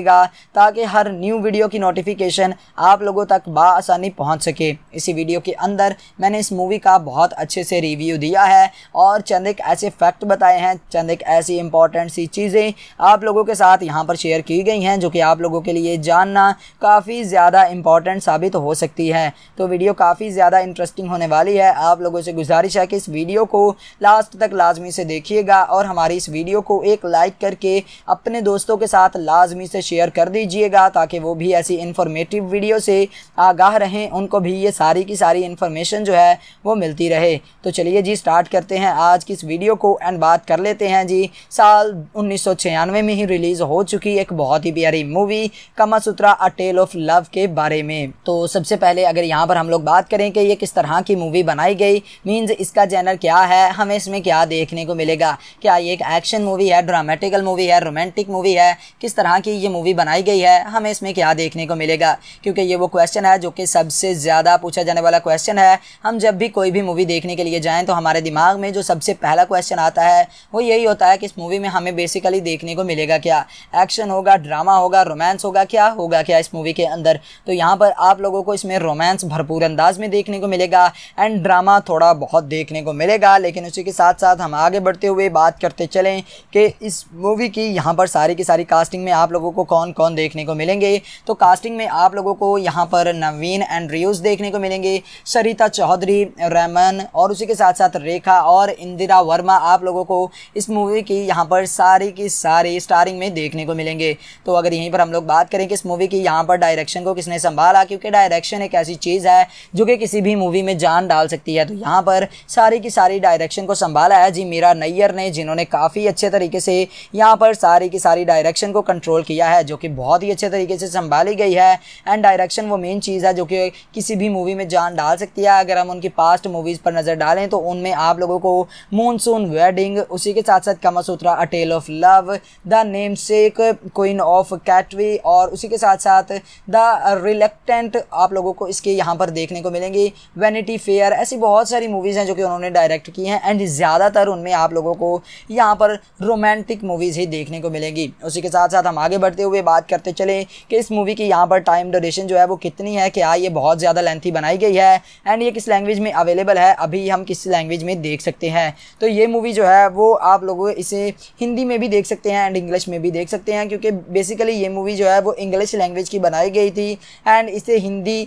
कीजिएगा ताकि हर न्यू वीडियो की नोटिफिकेशन आप लोगों तक बसानी पहुँच सके इसी वीडियो के अंदर मैंने इस मूवी का बहुत अच्छे से रिव्यू दिया है और चंद एक ऐसे फैक्ट बताए हैं चंद एक ऐसी इंपॉर्टेंट सी चीज़ें आप लोगों के साथ यहाँ पर शेयर की गई हैं जो कि आप लोगों के लिए जानना काफ़ी ज़्यादा इंपॉर्टेंट साबित हो सकती है तो वीडियो काफ़ी ज़्यादा इंटरेस्टिंग होने वाली है आप लोगों से गुजारिश है कि इस वीडियो को लास्ट तक लाजमी से देखिएगा और हमारी इस वीडियो को एक लाइक करके अपने दोस्तों के साथ लाजमी से शेयर कर दीजिएगा ताकि वो भी ऐसी इन्फॉर्मेटिव वीडियो से आगाह रहें उनको भी ये सारी की सारी इन्फॉर्मेशन जो है वो मिलती रहे तो चलिए जी स्टार्ट करते हैं आज की इस वीडियो को एंड बात कर लेते हैं जी साल उन्नीस में ही रिलीज़ हो चुकी एक बहुत ही प्यारी मूवी कमा अ टेल ऑफ लव के बारे में तो सबसे पहले अगर यहाँ पर हम लोग बात करें कि ये किस तरह की मूवी बनाई गई मीन्स इसका जैनर क्या है हमें इसमें क्या देखने को मिलेगा क्या ये एक एक्शन मूवी है ड्रामेटिकल मूवी है रोमांटिक मूवी है किस तरह की ये मूवी बनाई गई है हमें इसमें क्या देखने को मिलेगा क्योंकि ये वो क्वेश्चन है जो कि सबसे ज़्यादा पूछा जाने वाला क्वेश्चन है हम जब भी कोई भी मूवी देखने के लिए जाएँ तो हमारे दिमाग में जो सबसे पहला क्वेश्चन आता है वो यही होता है कि इस मूवी में हमें बेसिकली देखने को मिलेगा क्या एक्शन होगा ड्रामा होगा रोमांस होगा क्या होगा क्या इस मूवी के अंदर तो यहाँ पर आप लोगों को इसमें रोमांस भरपूर अंदाज में देखने को मिलेगा एंड ड्रामा थोड़ा बहुत देखने को मिलेगा लेकिन उसी के साथ साथ हम आगे बढ़ते हुए बात करते चलें कि इस मूवी की यहाँ पर सारी की सारी कास्टिंग में आप लोगों को को कौन कौन देखने को मिलेंगे तो कास्टिंग में आप लोगों को यहाँ पर नवीन एंड्रयूज़ देखने को मिलेंगे सरिता चौधरी रमन और उसी के साथ साथ रेखा और इंदिरा वर्मा आप लोगों को इस मूवी की यहाँ पर सारी की सारी स्टारिंग में देखने को मिलेंगे तो अगर यहीं पर हम लोग बात करें कि इस मूवी की यहाँ पर डायरेक्शन को किसने संभाला क्योंकि डायरेक्शन एक ऐसी चीज़ है जो कि किसी भी मूवी में जान डाल सकती है तो यहाँ पर सारी की सारी डायरेक्शन को संभाला है जी मीरा नैयर ने जिन्होंने काफ़ी अच्छे तरीके से यहाँ पर सारी की सारी डायरेक्शन को कंट्रोल किया है जो कि बहुत ही अच्छे तरीके से संभाली गई है एंड डायरेक्शन वो मेन चीज़ है जो कि किसी भी मूवी में जान डाल सकती है अगर हम उनकी पास्ट मूवीज़ पर नज़र डालें तो उनमें आप लोगों को मूनसून वेडिंग उसी के साथ साथ Kamasutra a tale of love the namesake queen of Katwe और उसी के साथ साथ द रिलेक्टेंट आप लोगों को इसके यहाँ पर देखने को मिलेंगी वैनिटी फेयर ऐसी बहुत सारी मूवीज़ हैं जो कि उन्होंने डायरेक्ट की हैं एंड ज़्यादातर उनमें आप लोगों को यहाँ पर रोमांटिक मूवीज़ ही देखने को मिलेंगी उसी के साथ साथ हम आगे बढ़ते करते हुए बात करते चले कि इस मूवी की यहाँ पर टाइम डोरेशन जो है वो कितनी है क्या ये बहुत ज़्यादा लेंथी बनाई गई है एंड ये किस लैंग्वेज में अवेलेबल है अभी हम किस लैंग्वेज में देख सकते हैं तो ये मूवी जो है वो आप लोग इसे हिंदी में भी देख सकते हैं एंड इंग्लिश में भी देख सकते हैं क्योंकि बेसिकली ये मूवी जो है वो इंग्लिश लैंग्वेज की बनाई गई थी एंड इसे हिंदी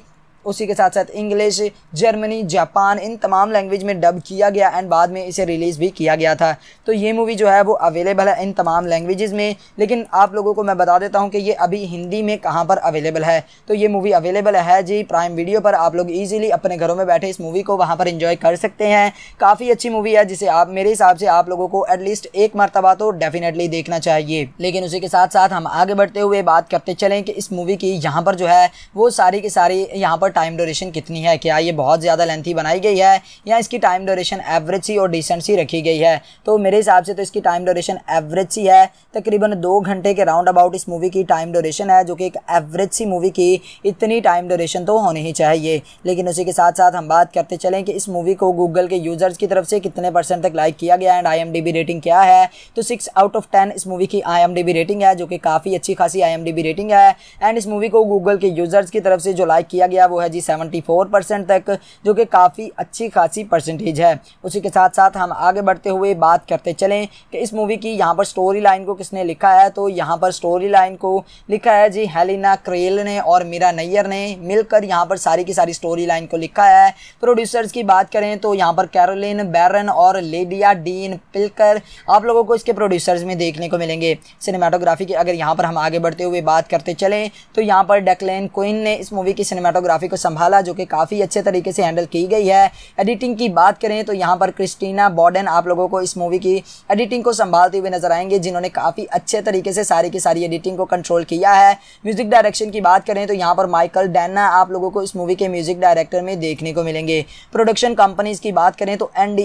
उसी के साथ साथ इंग्लिश जर्मनी जापान इन तमाम लैंग्वेज में डब किया गया एंड बाद में इसे रिलीज़ भी किया गया था तो ये मूवी जो है वो अवेलेबल है इन तमाम लैंग्वेज़ में लेकिन आप लोगों को मैं बता देता हूँ कि ये अभी हिंदी में कहाँ पर अवेलेबल है तो ये मूवी अवेलेबल है जी प्राइम वीडियो पर आप लोग ईजिली अपने घरों में बैठे इस मूवी को वहाँ पर इंजॉय कर सकते हैं काफ़ी अच्छी मूवी है जिसे आप मेरे हिसाब से आप लोगों को एटलीस्ट एक मरतबा तो डेफिनेटली देखना चाहिए लेकिन उसी के साथ साथ हम आगे बढ़ते हुए बात करते चलें कि इस मूवी की यहाँ पर जो है वो सारी की सारी यहाँ पर टाइम ड्यूरेशन कितनी है क्या ये बहुत ज़्यादा लेंथी बनाई गई है या इसकी टाइम ड्यूरेशन एवरेज सी और डिसेंट सी रखी गई है तो मेरे हिसाब से तो इसकी टाइम ड्यूरेशन एवरेज सी है तकरीबन दो घंटे के राउंड अबाउट इस मूवी की टाइम ड्यूरेशन है जो कि एक एवरेज सी मूवी की इतनी टाइम ड्यूरेशन तो होनी ही चाहिए लेकिन उसी के साथ साथ हम बात करते चलें कि इस मूवी को गूगल के यूज़र्स की तरफ से कितने परसेंट तक लाइक किया गया एंड आई रेटिंग क्या है तो सिक्स आउट ऑफ टेन इस मूवी की आई रेटिंग है जो कि काफ़ी अच्छी खासी आई रेटिंग है एंड इस मूवी को गूगल के यूज़र्स की तरफ से जो लाइक किया गया वो है जी सेवेंटी फोर परसेंट तक जो कि काफ़ी अच्छी खासी परसेंटेज है उसी के साथ साथ हम आगे बढ़ते हुए बात करते चलें कि इस मूवी की यहाँ पर स्टोरी लाइन को किसने लिखा है तो यहाँ पर स्टोरी लाइन को लिखा है जी हेलिना क्रेल ने और मीरा नैयर ने मिलकर यहाँ पर सारी की सारी स्टोरी लाइन को लिखा है प्रोड्यूसर्स की बात करें तो यहाँ पर कैरोलिन बैरन और लेडिया डीन पिलकर आप लोगों को इसके प्रोड्यूसर्स में देखने को मिलेंगे सिनेमाटोग्राफी की अगर यहाँ पर हम आगे बढ़ते हुए बात करते चलें तो यहाँ पर डेकलेन क्विन ने इस मूवी की सिनेमाटोग्राफी को संभाला जो कि काफ़ी अच्छे तरीके से हैंडल की गई है एडिटिंग की बात करें तो यहाँ पर क्रिस्टीना बॉर्डन आप लोगों को इस मूवी की एडिटिंग को संभालते हुए नजर आएंगे जिन्होंने काफ़ी अच्छे तरीके से सारी की सारी एडिटिंग को कंट्रोल किया है म्यूजिक डायरेक्शन की बात करें तो यहाँ पर माइकल डैना आप लोगों को इस मूवी के म्यूजिक डायरेक्टर में देखने को मिलेंगे प्रोडक्शन कंपनीज की बात करें तो एन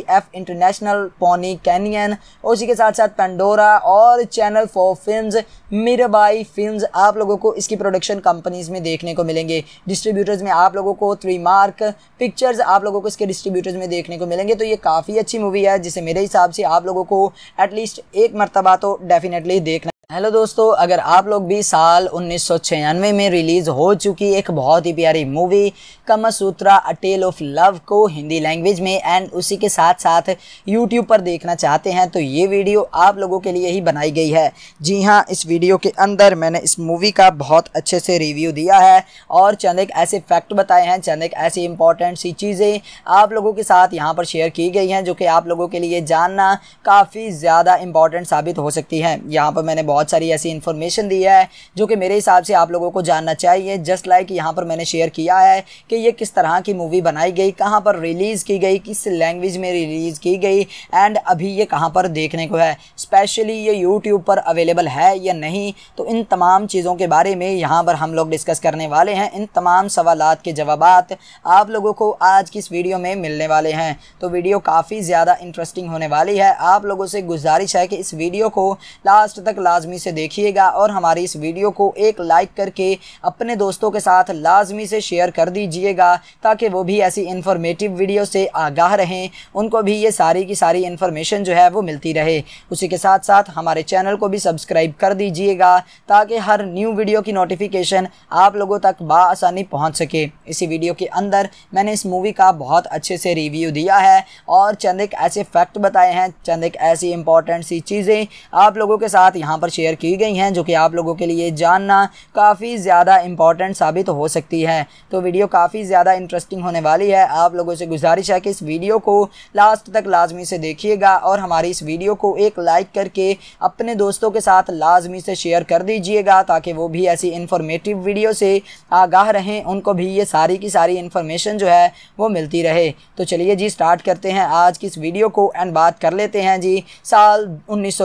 इंटरनेशनल पोनी कैनियन और उसी के साथ साथ पेंडोरा और channel for film Mirabai films आप लोगों को इसकी प्रोडक्शन कंपनीज में देखने को मिलेंगे डिस्ट्रीब्यूटर्स में आप लोगों को थ्री मार्क पिक्चर्स आप लोगों को इसके डिस्ट्रीब्यूटर्स में देखने को मिलेंगे तो ये काफ़ी अच्छी मूवी है जिसे मेरे हिसाब से आप लोगों को एटलीस्ट एक मरतबा तो डेफिनेटली देखना हेलो दोस्तों अगर आप लोग भी साल उन्नीस में रिलीज़ हो चुकी एक बहुत ही प्यारी movie Kamasutra a tale of love को हिंदी लैंग्वेज में एंड उसी के साथ साथ यूट्यूब पर देखना चाहते हैं तो ये वीडियो आप लोगों के लिए ही बनाई गई है जी हाँ इस वीडियो के अंदर मैंने इस मूवी का बहुत अच्छे से रिव्यू दिया है और चंद एक ऐसे फैक्ट बताए हैं चंद एक ऐसी इंपॉर्टेंट सी चीज़ें आप लोगों के साथ यहाँ पर शेयर की गई हैं जो कि आप लोगों के लिए जानना काफ़ी ज़्यादा इम्पॉर्टेंट साबित हो सकती है यहाँ पर मैंने बहुत बहुत सारी ऐसी इन्फॉर्मेशन दी है जो कि मेरे हिसाब से आप लोगों को जानना चाहिए जस्ट लाइक यहाँ पर मैंने शेयर किया है कि ये किस तरह की मूवी बनाई गई कहाँ पर रिलीज़ की गई किस लैंग्वेज में रिलीज़ की गई एंड अभी ये कहाँ पर देखने को है स्पेशली ये यूट्यूब पर अवेलेबल है या नहीं तो इन तमाम चीज़ों के बारे में यहाँ पर हम लोग डिस्कस करने वाले हैं इन तमाम सवाल के जवाब आप लोगों को आज की इस वीडियो में मिलने वाले हैं तो वीडियो काफ़ी ज़्यादा इंटरेस्टिंग होने वाली है आप लोगों से गुजारिश है कि इस वीडियो को लास्ट तक लाजमी लाजमी से देखिएगा और हमारी इस वीडियो को एक लाइक करके अपने दोस्तों के साथ लाजमी से शेयर कर दीजिएगा ताकि वो भी ऐसी इन्फॉर्मेटिव वीडियो से आगाह रहें उनको भी ये सारी की सारी इन्फॉर्मेशन जो है वो मिलती रहे उसी के साथ साथ हमारे चैनल को भी सब्सक्राइब कर दीजिएगा ताकि हर न्यू वीडियो की नोटिफिकेशन आप लोगों तक बसानी पहुँच सके इसी वीडियो के अंदर मैंने इस मूवी का बहुत अच्छे से रिव्यू दिया है और चंद एक ऐसे फैक्ट बताए हैं चंद एक ऐसी इंपॉर्टेंट सी चीज़ें आप लोगों के साथ यहाँ पर शेयर की गई हैं जो कि आप लोगों के लिए जानना काफ़ी ज़्यादा इंपॉर्टेंट साबित हो सकती है तो वीडियो काफ़ी ज़्यादा इंटरेस्टिंग होने वाली है आप लोगों से गुजारिश है कि इस वीडियो को लास्ट तक लाजमी से देखिएगा और हमारी इस वीडियो को एक लाइक करके अपने दोस्तों के साथ लाजमी से शेयर कर दीजिएगा ताकि वो भी ऐसी इन्फॉर्मेटिव वीडियो से आगाह रहें उनको भी ये सारी की सारी इन्फॉर्मेशन जो है वो मिलती रहे तो चलिए जी स्टार्ट करते हैं आज की इस वीडियो को एंड बात कर लेते हैं जी साल उन्नीस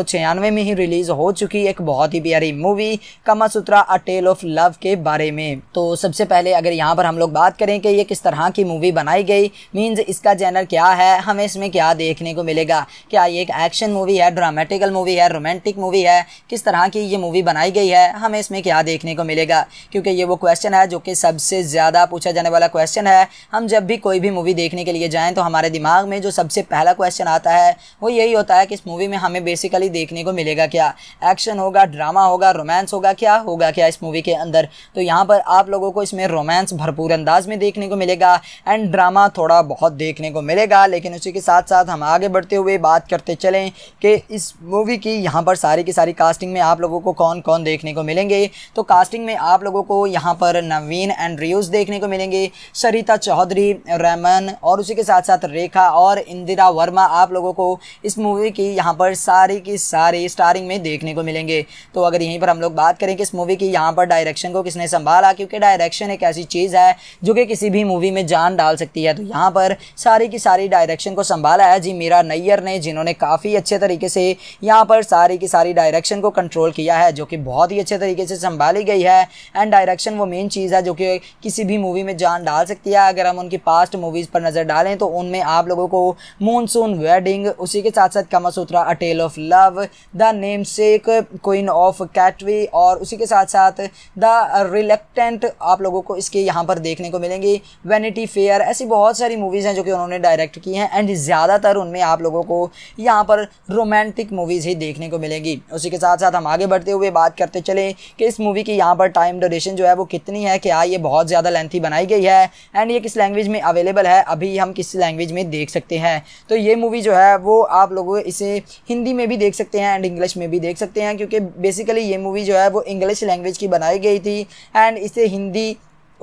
में ही रिलीज़ हो चुकी थी एक बहुत ही प्यारी movie Kamasutra a tale of love के बारे में तो सबसे पहले अगर यहाँ पर हम लोग बात करें कि ये किस तरह की मूवी बनाई गई मीन्स इसका जैनर क्या है हमें इसमें क्या देखने को मिलेगा क्या ये एक एक्शन मूवी है ड्रामेटिकल मूवी है रोमांटिक मूवी है किस तरह की ये मूवी बनाई गई है हमें इसमें क्या देखने को मिलेगा क्योंकि ये वो क्वेश्चन है जो कि सबसे ज़्यादा पूछा जाने वाला क्वेश्चन है हम जब भी कोई भी मूवी देखने के लिए जाएँ तो हमारे दिमाग में जो सबसे पहला क्वेश्चन आता है वो यही होता है कि इस मूवी में हमें बेसिकली देखने को मिलेगा क्या एक्शन एक्शन होगा ड्रामा होगा रोमांस होगा क्या होगा क्या इस मूवी के अंदर तो यहाँ पर आप लोगों को इसमें रोमांस भरपूर अंदाज में देखने को मिलेगा एंड ड्रामा थोड़ा बहुत देखने को मिलेगा लेकिन उसी के साथ साथ हम आगे बढ़ते हुए बात करते चलें कि इस मूवी की यहाँ पर सारी की सारी कास्टिंग में आप लोगों को कौन कौन देखने को मिलेंगे तो कास्टिंग में आप लोगों को यहाँ पर नवीन एंड रियूज़ देखने को मिलेंगे सरिता चौधरी रमन और उसी के साथ साथ रेखा और इंदिरा वर्मा आप लोगों को इस मूवी की यहाँ पर सारी की सारी स्टारिंग में देखने को मिलेंगे करेंगे तो अगर यहीं पर हम लोग बात करें कि इस मूवी की यहाँ पर डायरेक्शन को किसने संभाला क्योंकि डायरेक्शन एक ऐसी चीज़ है जो कि किसी भी मूवी में जान डाल सकती है तो यहाँ पर सारी की सारी डायरेक्शन को संभाला है जी मीरा नैयर ने जिन्होंने काफ़ी अच्छे तरीके से यहाँ पर सारी की सारी डायरेक्शन को कंट्रोल किया है जो कि बहुत ही अच्छे तरीके से संभाली गई है एंड डायरेक्शन वो मेन चीज़ है जो कि किसी भी मूवी में जान डाल सकती है अगर हम उनकी पास्ट मूवीज़ पर नज़र डालें तो उनमें आप लोगों को मानसून वेडिंग उसी के साथ साथ Kamasutra a tale of love the namesake queen of Katwe और उसी के साथ साथ द रिलेक्टेंट आप लोगों को इसके यहाँ पर देखने को मिलेंगी वैनिटी फेयर ऐसी बहुत सारी मूवीज़ हैं जो कि उन्होंने डायरेक्ट की हैं एंड ज़्यादातर उनमें आप लोगों को यहाँ पर रोमांटिक मूवीज़ ही देखने को मिलेंगी उसी के साथ साथ हम आगे बढ़ते हुए बात करते चले कि इस मूवी की यहाँ पर टाइम डोरेशन जो है वो कितनी है क्या ये बहुत ज़्यादा लेंथी बनाई गई है एंड ये किस लैंग्वेज में अवेलेबल है अभी हम किस लैंग्वेज में देख सकते हैं तो ये मूवी जो है वो आप लोग इसे हिंदी में भी देख सकते हैं एंड इंग्लिश में भी देख सकते हैं हैं क्योंकि बेसिकली ये मूवी जो है वो इंग्लिश लैंग्वेज की बनाई गई थी एंड इसे हिंदी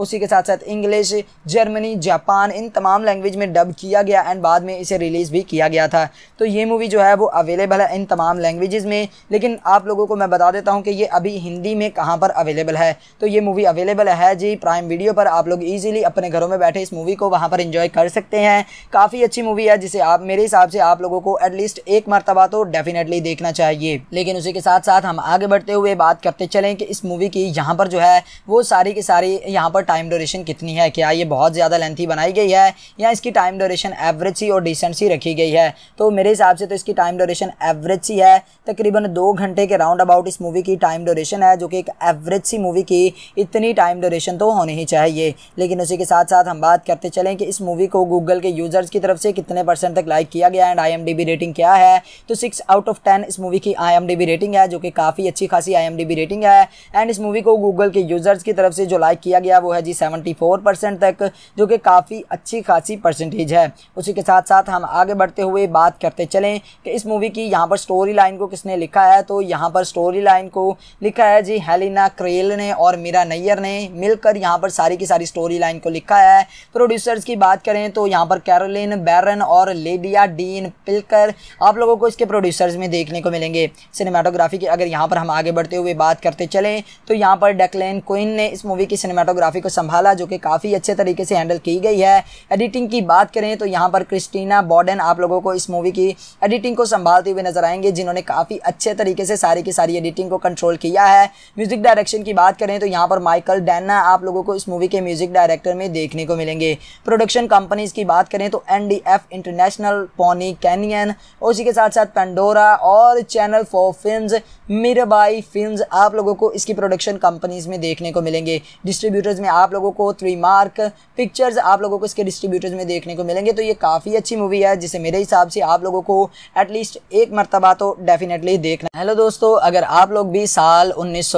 उसी के साथ साथ इंग्लिश जर्मनी जापान इन तमाम लैंग्वेज में डब किया गया एंड बाद में इसे रिलीज़ भी किया गया था तो ये मूवी जो है वो अवेलेबल है इन तमाम लैंग्वेज में लेकिन आप लोगों को मैं बता देता हूँ कि ये अभी हिंदी में कहाँ पर अवेलेबल है तो ये मूवी अवेलेबल है जी प्राइम वीडियो पर आप लोग ईजिली अपने घरों में बैठे इस मूवी को वहाँ पर इंजॉय कर सकते हैं काफ़ी अच्छी मूवी है जिसे आप मेरे हिसाब से आप लोगों को एटलीस्ट एक मरतबा तो डेफिनेटली देखना चाहिए लेकिन उसी के साथ साथ हम आगे बढ़ते हुए बात करते चलें कि इस मूवी की यहाँ पर जो है वो सारी की सारी यहाँ पर टाइम ड्यूरेशन कितनी है क्या ये बहुत ज़्यादा लेंथी बनाई गई है या इसकी टाइम ड्यूरेशन एवरेज सी और डिसेंट सी रखी गई है तो मेरे हिसाब से तो इसकी टाइम ड्यूरेशन एवरेज सी है तकरीबन दो घंटे के राउंड अबाउट इस मूवी की टाइम ड्यूरेशन है जो कि एक एवरेज सी मूवी की इतनी टाइम ड्यूरेशन तो होनी ही चाहिए लेकिन उसी के साथ साथ हम बात करते चलें कि इस मूवी को गूगल के यूज़र्स की तरफ से कितने परसेंट तक लाइक किया गया एंड आई रेटिंग क्या है तो सिक्स आउट ऑफ टेन इस मूवी की आई रेटिंग है जो कि काफ़ी अच्छी खासी आई रेटिंग है एंड इस मूवी को गूगल के यूज़र्स की तरफ से जो लाइक किया गया वो है है जी सेवेंटी फोर परसेंट तक जो कि काफ़ी अच्छी खासी परसेंटेज है उसी के साथ साथ हम आगे बढ़ते हुए बात करते चलें कि इस मूवी की यहाँ पर स्टोरी लाइन को किसने लिखा है तो यहाँ पर स्टोरी लाइन को लिखा है जी हेलिना क्रेल ने और मीरा नैयर ने मिलकर यहाँ पर सारी की सारी स्टोरी लाइन को लिखा है प्रोड्यूसर्स की बात करें तो यहाँ पर कैरोलिन बैरन और लेडिया डीन पिलकर आप लोगों को इसके प्रोड्यूसर्स में देखने को मिलेंगे सिनेमाटोग्राफी की अगर यहाँ पर हम आगे बढ़ते हुए बात करते चलें तो यहाँ पर डेकलेन क्विन ने इस मूवी की सिनेमाटोग्राफी को संभाला जो कि काफ़ी अच्छे तरीके से हैंडल की गई है एडिटिंग की बात करें तो यहाँ पर क्रिस्टीना बॉर्डन आप लोगों को इस मूवी की एडिटिंग को संभालते हुए नजर आएंगे जिन्होंने काफ़ी अच्छे तरीके से सारी की सारी एडिटिंग को कंट्रोल किया है म्यूजिक डायरेक्शन की बात करें तो यहाँ पर माइकल डैना आप लोगों को इस मूवी के म्यूजिक डायरेक्टर में देखने को मिलेंगे प्रोडक्शन कंपनीज की बात करें तो एन इंटरनेशनल पोनी कैनियन उसी के साथ साथ पेंडोरा और channel for film Mirabai film आप लोगों को इसकी प्रोडक्शन कंपनीज में देखने को मिलेंगे डिस्ट्रीब्यूटर्स में में आप लोगों को थ्री मार्क पिक्चर्स आप लोगों को इसके डिस्ट्रीब्यूटर्स में देखने को मिलेंगे तो ये काफ़ी अच्छी मूवी है जिसे मेरे हिसाब से आप लोगों को एटलीस्ट एक मरतबा तो डेफिनेटली देखना हेलो दोस्तों अगर आप लोग भी साल उन्नीस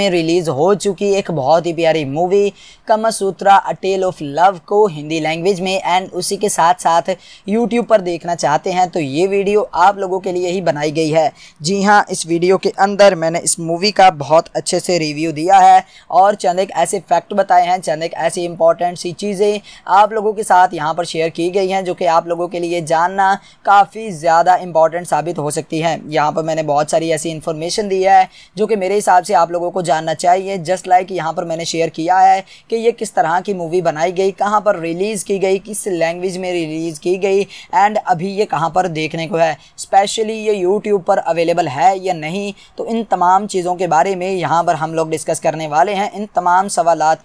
में रिलीज़ हो चुकी एक बहुत ही प्यारी movie Kamasutra a tale of love को हिंदी लैंग्वेज में एंड उसी के साथ साथ यूट्यूब पर देखना चाहते हैं तो ये वीडियो आप लोगों के लिए ही बनाई गई है जी हाँ इस वीडियो के अंदर मैंने इस मूवी का बहुत अच्छे से रिव्यू दिया है और चंद एक ऐसे फैक्ट बताए हैं चंद एक ऐसी इंपॉर्टेंट सी चीज़ें आप लोगों के साथ यहाँ पर शेयर की गई हैं जो कि आप लोगों के लिए जानना काफ़ी ज़्यादा इंपॉर्टेंट साबित हो सकती है यहाँ पर मैंने बहुत सारी ऐसी इन्फॉर्मेशन दी है जो कि मेरे हिसाब से आप लोगों को जानना चाहिए जस्ट लाइक यहाँ पर मैंने शेयर किया है कि ये किस तरह की मूवी बनाई गई कहाँ पर रिलीज़ की गई किस लैंग्वेज में रिलीज़ की गई एंड अभी ये कहाँ पर देखने को है स्पेशली ये यूट्यूब पर अवेलेबल है या नहीं तो इन तमाम चीज़ों के बारे में यहाँ पर हम लोग डिस्कस करने वाले हैं इन तमाम सवाल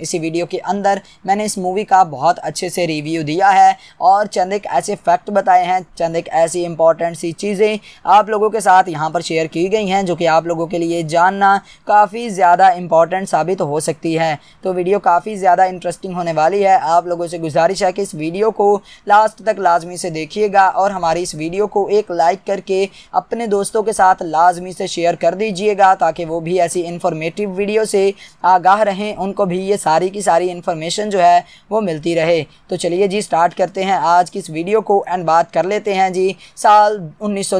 इसी वीडियो के अंदर मैंने इस मूवी का बहुत अच्छे से रिव्यू दिया है और चंद एक ऐसे फैक्ट बताए हैं चंद एक ऐसी इंपॉर्टेंट सी चीज़ें आप लोगों के साथ यहाँ पर शेयर की गई हैं जो कि आप लोगों के लिए जानना काफ़ी ज़्यादा इंपॉर्टेंट साबित हो सकती है तो वीडियो काफ़ी ज़्यादा इंटरेस्टिंग होने वाली है आप लोगों से गुजारिश है कि इस वीडियो को लास्ट तक लाजमी से देखिएगा और हमारी इस वीडियो को एक लाइक करके अपने दोस्तों के साथ लाजमी से शेयर कर दीजिएगा ताकि वो भी ऐसी इंफॉर्मेटिव वीडियो से आगाह रहें उनको भी ये सारी की सारी इन्फॉर्मेशन जो है वो मिलती रहे तो चलिए जी स्टार्ट करते हैं आज की इस वीडियो को एंड बात कर लेते हैं जी साल उन्नीस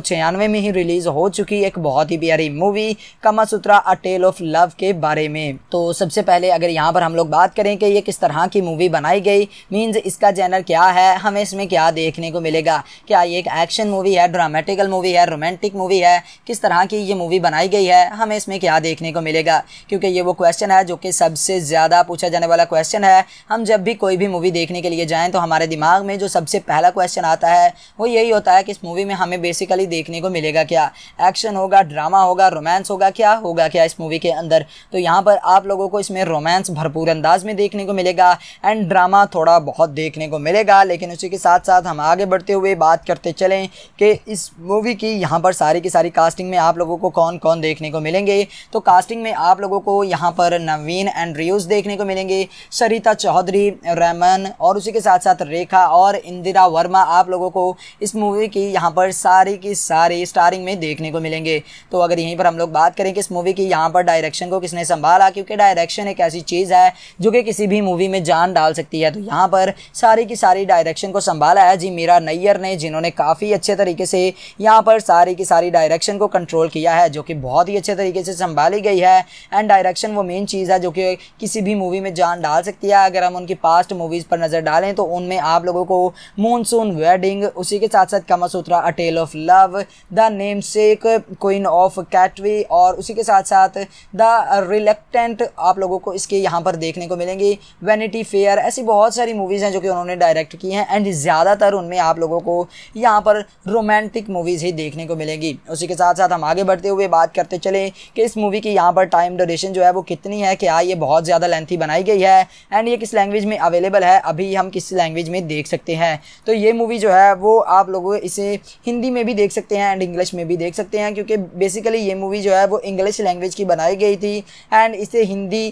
में ही रिलीज़ हो चुकी एक बहुत ही प्यारी मूवी कमा सूत्रा अ टेल ऑफ लव के बारे में तो सबसे पहले अगर यहाँ पर हम लोग बात करें कि ये किस तरह की मूवी बनाई गई मीन्स इसका जैनर क्या है हमें इसमें क्या देखने को मिलेगा क्या ये एक एक्शन मूवी है ड्रामेटिकल मूवी है रोमांटिक मूवी है किस तरह की ये मूवी बनाई गई है हमें इसमें क्या देखने को मिलेगा क्योंकि ये वो क्वेश्चन है जो कि सबसे ज़्यादा पूछा जाने वाला क्वेश्चन है हम जब भी कोई भी मूवी देखने के लिए जाएँ तो हमारे दिमाग में जो सबसे पहला क्वेश्चन आता है वो यही होता है कि इस मूवी में हमें बेसिकली देखने को मिलेगा क्या एक्शन होगा ड्रामा होगा रोमांस होगा क्या होगा क्या इस मूवी के अंदर तो यहाँ पर आप लोगों को इसमें रोमांस भरपूर अंदाज में देखने को मिलेगा एंड ड्रामा थोड़ा बहुत देखने को मिलेगा लेकिन उसी के साथ साथ हम आगे बढ़ते हुए बात करते चलें कि इस मूवी की यहाँ पर सारी की सारी कास्टिंग में आप लोगों को कौन कौन देखने को मिलेंगे तो कास्टिंग में आप लोगों को यहाँ पर नवीन एंड रियूज़ देखने को मिलेंगे सरिता चौधरी रैमन और उसी के साथ साथ रेखा और इंदिरा वर्मा आप लोगों को इस मूवी की यहाँ पर सारी की सारी स्टारिंग में देखने को मिलेंगे तो अगर यहीं पर हम लोग बात करें कि इस मूवी की यहाँ पर डायरेक्शन को किसने संभाला क्योंकि डायरेक्शन एक ऐसी चीज़ है जो कि किसी भी मूवी में जान डाल सकती है तो यहाँ पर सारी की सारी डायरेक्शन को संभाला है जी मीरा नैयर ने जिन्होंने काफ़ी अच्छे तरीके से यहाँ पर सारी की सारी डायरेक्शन को कंट्रोल किया है जो कि बहुत ही अच्छे तरीके से संभाली गई है एंड डायरेक्शन वो मेन चीज़ है जो कि किसी भी मूवी मूवी में जान डाल सकती है अगर हम उनकी पास्ट मूवीज़ पर नज़र डालें तो उनमें आप लोगों को मानसून वेडिंग उसी के साथ साथ Kamasutra a tale of love the namesake queen of Katwe और उसी के साथ साथ द रिलेक्टेंट आप लोगों को इसके यहाँ पर देखने को मिलेंगी वैनिटी फेयर ऐसी बहुत सारी मूवीज़ हैं जो कि उन्होंने डायरेक्ट की हैं एंड ज़्यादातर उनमें आप लोगों को यहाँ पर रोमांटिक मूवीज़ ही देखने को मिलेंगी उसी के साथ साथ हम आगे बढ़ते हुए बात करते चले कि इस मूवी की यहाँ पर टाइम ड्यूरेशन जो है वो कितनी है क्या ये बहुत ज़्यादा लेंथ थी बनाई गई है एंड ये किस लैंग्वेज में अवेलेबल है अभी हम किस लैंग्वेज में देख सकते हैं तो ये मूवी जो है वो आप लोग इसे हिंदी में भी देख सकते हैं एंड इंग्लिश में भी देख सकते हैं क्योंकि बेसिकली ये मूवी जो है वो इंग्लिश लैंग्वेज की बनाई गई थी एंड इसे हिंदी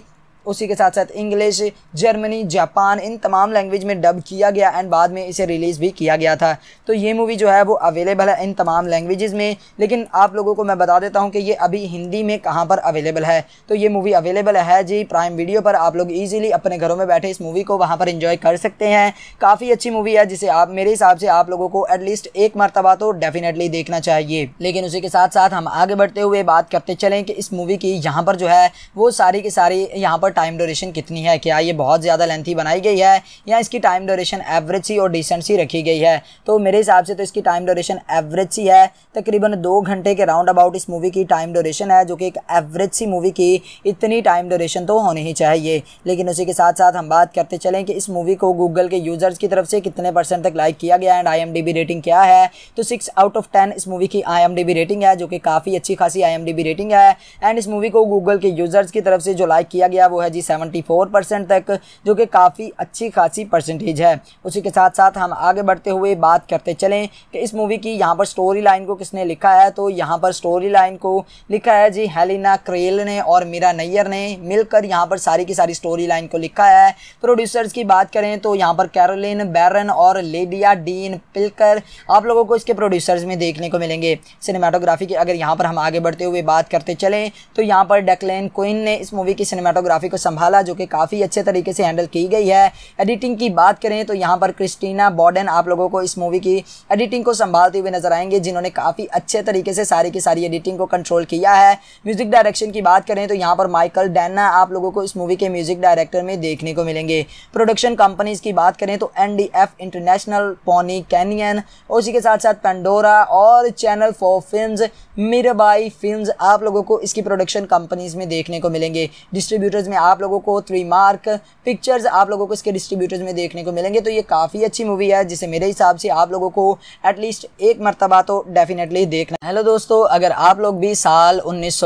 उसी के साथ साथ इंग्लिश जर्मनी जापान इन तमाम लैंग्वेज में डब किया गया एंड बाद में इसे रिलीज़ भी किया गया था तो ये मूवी जो है वो अवेलेबल है इन तमाम लैंग्वेज में लेकिन आप लोगों को मैं बता देता हूँ कि ये अभी हिंदी में कहाँ पर अवेलेबल है तो ये मूवी अवेलेबल है जी प्राइम वीडियो पर आप लोग ईजिली अपने घरों में बैठे इस मूवी को वहाँ पर इंजॉय कर सकते हैं काफ़ी अच्छी मूवी है जिसे आप मेरे हिसाब से आप लोगों को एटलीस्ट एक मरतबा तो डेफिनेटली देखना चाहिए लेकिन उसी के साथ साथ हम आगे बढ़ते हुए बात करते चलें कि इस मूवी की यहाँ पर जो है वो सारी की सारी यहाँ पर टाइम ड्यूरेशन कितनी है क्या ये बहुत ज़्यादा लेंथी बनाई गई है या इसकी टाइम ड्यूरेशन एवरेज सी और डिसेंट सी रखी गई है तो मेरे हिसाब से तो इसकी टाइम ड्यूरेशन एवरेज सी है तकरीबन दो घंटे के राउंड अबाउट इस मूवी की टाइम ड्यूरेशन है जो कि एक एवरेज सी मूवी की इतनी टाइम ड्यूरेशन तो होनी ही चाहिए लेकिन उसी के साथ साथ हम बात करते चलें कि इस मूवी को गूगल के यूज़र्स की तरफ से कितने परसेंट तक लाइक किया गया एंड आई रेटिंग क्या है तो सिक्स आउट ऑफ टेन इस मूवी की आई रेटिंग है जो कि काफ़ी अच्छी खासी आई रेटिंग है एंड इस मूवी को गूगल के यूज़र्स की तरफ से जो लाइक किया गया वो है जी 74 परसेंट तक जो कि काफ़ी अच्छी खासी परसेंटेज है उसी के साथ साथ हम आगे बढ़ते हुए बात करते चलें कि इस मूवी की यहाँ पर स्टोरी लाइन को किसने लिखा है तो यहाँ पर स्टोरी लाइन को लिखा है जी हेलिना क्रेल ने और मीरा नैयर ने मिलकर यहाँ पर सारी की सारी स्टोरी लाइन को लिखा है प्रोड्यूसर्स की बात करें तो यहाँ पर कैरोलिन बैरन और लेडिया डीन पिलकर आप लोगों को इसके प्रोड्यूसर्स में देखने को मिलेंगे सिनेमाटोग्राफी की अगर यहाँ पर हम आगे बढ़ते हुए बात करते चलें तो यहाँ पर डेकलेन क्विन ने इस मूवी की सिनेमाटोग्राफी को संभाला जो कि काफ़ी अच्छे तरीके से हैंडल की गई है एडिटिंग की बात करें तो यहाँ पर क्रिस्टीना बॉर्डन आप लोगों को इस मूवी की एडिटिंग को संभालते हुए नजर आएंगे जिन्होंने काफ़ी अच्छे तरीके से सारी की सारी एडिटिंग को कंट्रोल किया है म्यूज़िक डायरेक्शन की बात करें तो यहाँ पर माइकल डैना आप लोगों को इस मूवी के म्यूज़िक डायरेक्टर में देखने को मिलेंगे प्रोडक्शन कंपनीज की बात करें तो एन इंटरनेशनल पोनी कैनियन उसी के साथ साथ पेंडोरा और channel for film Mirabai film आप लोगों को इसकी प्रोडक्शन कंपनीज में देखने को मिलेंगे डिस्ट्रीब्यूटर्स में आप लोगों को थ्री मार्क पिक्चर्स आप लोगों को इसके डिस्ट्रीब्यूटर्स में देखने को मिलेंगे तो ये काफ़ी अच्छी मूवी है जिसे मेरे हिसाब से आप लोगों को एटलीस्ट एक मरतबा तो डेफिनेटली देखना हेलो दोस्तों अगर आप लोग भी साल उन्नीस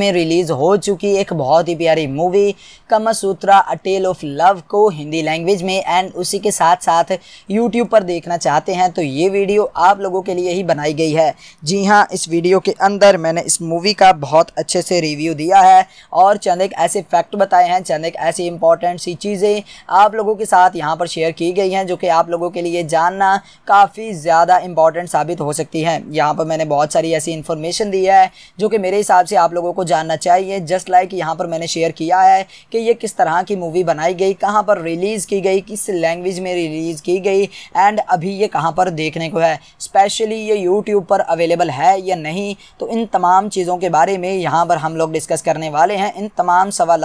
में रिलीज़ हो चुकी एक बहुत ही प्यारी movie Kamasutra a tale of love को हिंदी लैंग्वेज में एंड उसी के साथ साथ यूट्यूब पर देखना चाहते हैं तो ये वीडियो आप लोगों के लिए ही बनाई गई है जी हाँ इस वीडियो के अंदर मैंने इस मूवी का बहुत अच्छे से रिव्यू दिया है और चंद एक ऐसे फैक्ट बताए हैं चंद एक ऐसी इंपॉर्टेंट सी चीज़ें आप लोगों के साथ यहाँ पर शेयर की गई हैं जो कि आप लोगों के लिए जानना काफ़ी ज़्यादा इंपॉर्टेंट साबित हो सकती है यहाँ पर मैंने बहुत सारी ऐसी इन्फॉर्मेशन दी है जो कि मेरे हिसाब से आप लोगों को जानना चाहिए जस्ट लाइक यहाँ पर मैंने शेयर किया है कि ये किस तरह की मूवी बनाई गई कहाँ पर रिलीज़ की गई किस लैंग्वेज में रिलीज़ की गई एंड अभी ये कहाँ पर देखने को है स्पेशली ये यूट्यूब पर अवेलेबल है या नहीं तो इन तमाम चीज़ों के बारे में यहाँ पर हम लोग डिस्कस करने वाले हैं इन तमाम सवाल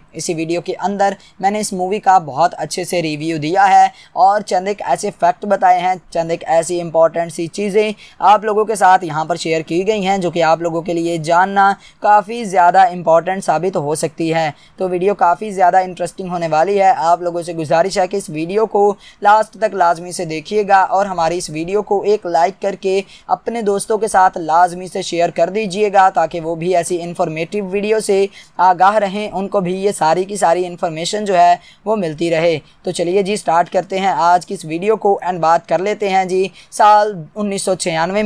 इसी वीडियो के अंदर मैंने इस मूवी का बहुत अच्छे से रिव्यू दिया है और चंद एक ऐसे फैक्ट बताए हैं चंद एक ऐसी इंपॉर्टेंट सी चीज़ें आप लोगों के साथ यहाँ पर शेयर की गई हैं जो कि आप लोगों के लिए जानना काफ़ी ज़्यादा इंपॉर्टेंट साबित हो सकती है तो वीडियो काफ़ी ज़्यादा इंटरेस्टिंग होने वाली है आप लोगों से गुजारिश है कि इस वीडियो को लास्ट तक लाजमी से देखिएगा और हमारी इस वीडियो को एक लाइक करके अपने दोस्तों के साथ लाजमी से शेयर कर दीजिएगा ताकि वो भी ऐसी इन्फॉर्मेटिव वीडियो से आगाह रहें उनको भी ये सारी की सारी इन्फॉर्मेशन जो है वो मिलती रहे तो चलिए जी स्टार्ट करते हैं आज की इस वीडियो को एंड बात कर लेते हैं जी साल उन्नीस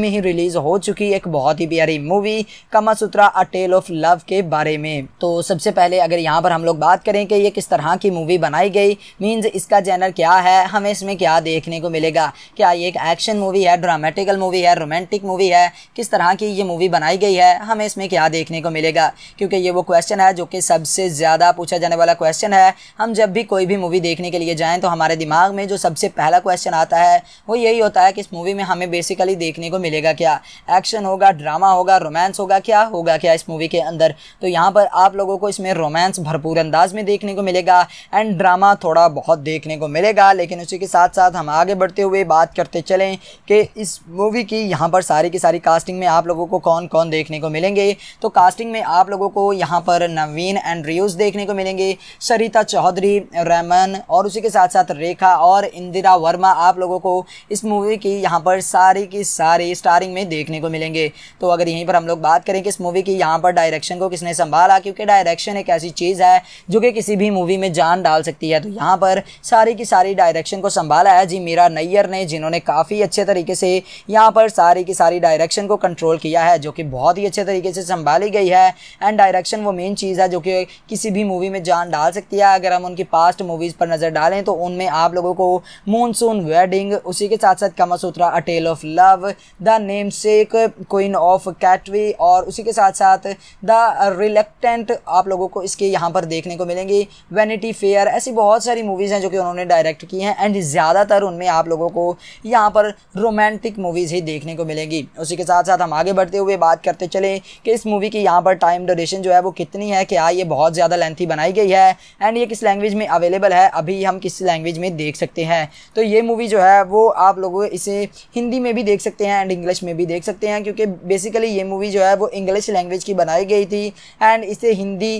में ही रिलीज़ हो चुकी एक बहुत ही प्यारी movie Kamasutra a tale of love के बारे में तो सबसे पहले अगर यहाँ पर हम लोग बात करें कि ये किस तरह की मूवी बनाई गई मीन्स इसका जैनर क्या है हमें इसमें क्या देखने को मिलेगा क्या ये एक एक्शन मूवी है ड्रामेटिकल मूवी है रोमांटिक मूवी है किस तरह की ये मूवी बनाई गई है हमें इसमें क्या देखने को मिलेगा क्योंकि ये वो क्वेश्चन है जो कि सबसे ज़्यादा पूछा जाने वाला क्वेश्चन है हम जब भी कोई भी मूवी देखने के लिए जाएं तो हमारे दिमाग में जो सबसे पहला क्वेश्चन आता है वो यही होता है कि इस मूवी में हमें बेसिकली देखने को मिलेगा क्या एक्शन होगा ड्रामा होगा रोमांस होगा क्या होगा क्या इस मूवी के अंदर तो यहाँ पर आप लोगों को इसमें रोमांस भरपूर अंदाज में देखने को मिलेगा एंड ड्रामा थोड़ा बहुत देखने को मिलेगा लेकिन उसी के साथ साथ हम आगे बढ़ते हुए बात करते चलें कि इस मूवी की यहाँ पर सारी की सारी कास्टिंग में आप लोगों को कौन कौन देखने को मिलेंगे तो कास्टिंग में आप लोगों को यहाँ पर नवीन एंड रियूज़ देखने देखने को मिलेंगे सरिता चौधरी रैमन और उसी के साथ साथ रेखा और इंदिरा वर्मा आप लोगों को इस मूवी की यहाँ पर सारी की सारी स्टारिंग में देखने को मिलेंगे तो अगर यहीं पर हम लोग बात करें कि इस मूवी की यहाँ पर डायरेक्शन को किसने संभाला क्योंकि डायरेक्शन एक ऐसी चीज़ है जो कि किसी भी मूवी में जान डाल सकती है तो यहाँ पर सारी की सारी डायरेक्शन को संभाला है जी मीरा नैयर ने जिन्होंने काफ़ी अच्छे तरीके से यहाँ पर सारी की सारी डायरेक्शन को कंट्रोल किया है जो कि बहुत ही अच्छे तरीके से संभाली गई है एंड डायरेक्शन वो मेन चीज़ है जो कि किसी भी मूवी में जान डाल सकती है अगर हम उनकी पास्ट मूवीज़ पर नज़र डालें तो उनमें आप लोगों को मूनसून वेडिंग उसी के साथ साथ Kamasutra a tale of love the namesake queen of Katwe और उसी के साथ साथ द रिलेक्टेंट आप लोगों को इसके यहाँ पर देखने को मिलेंगी वैनिटी फेयर ऐसी बहुत सारी मूवीज़ हैं जो कि उन्होंने डायरेक्ट की हैं एंड ज़्यादातर उनमें आप लोगों को यहाँ पर रोमांटिक मूवीज़ ही देखने को मिलेंगी उसी के साथ साथ हम आगे बढ़ते हुए बात करते चले कि इस मूवी की यहाँ पर टाइम डोरेशन जो है वो कितनी है क्या हाँ, ये बहुत ज़्यादा लेंथी की बनाई गई है एंड ये किस लैंग्वेज में अवेलेबल है अभी हम किस लैंग्वेज में देख सकते हैं तो ये मूवी जो है वो आप लोग इसे हिंदी में भी देख सकते हैं एंड इंग्लिश में भी देख सकते हैं क्योंकि बेसिकली ये मूवी जो है वो इंग्लिश लैंग्वेज की बनाई गई थी एंड इसे हिंदी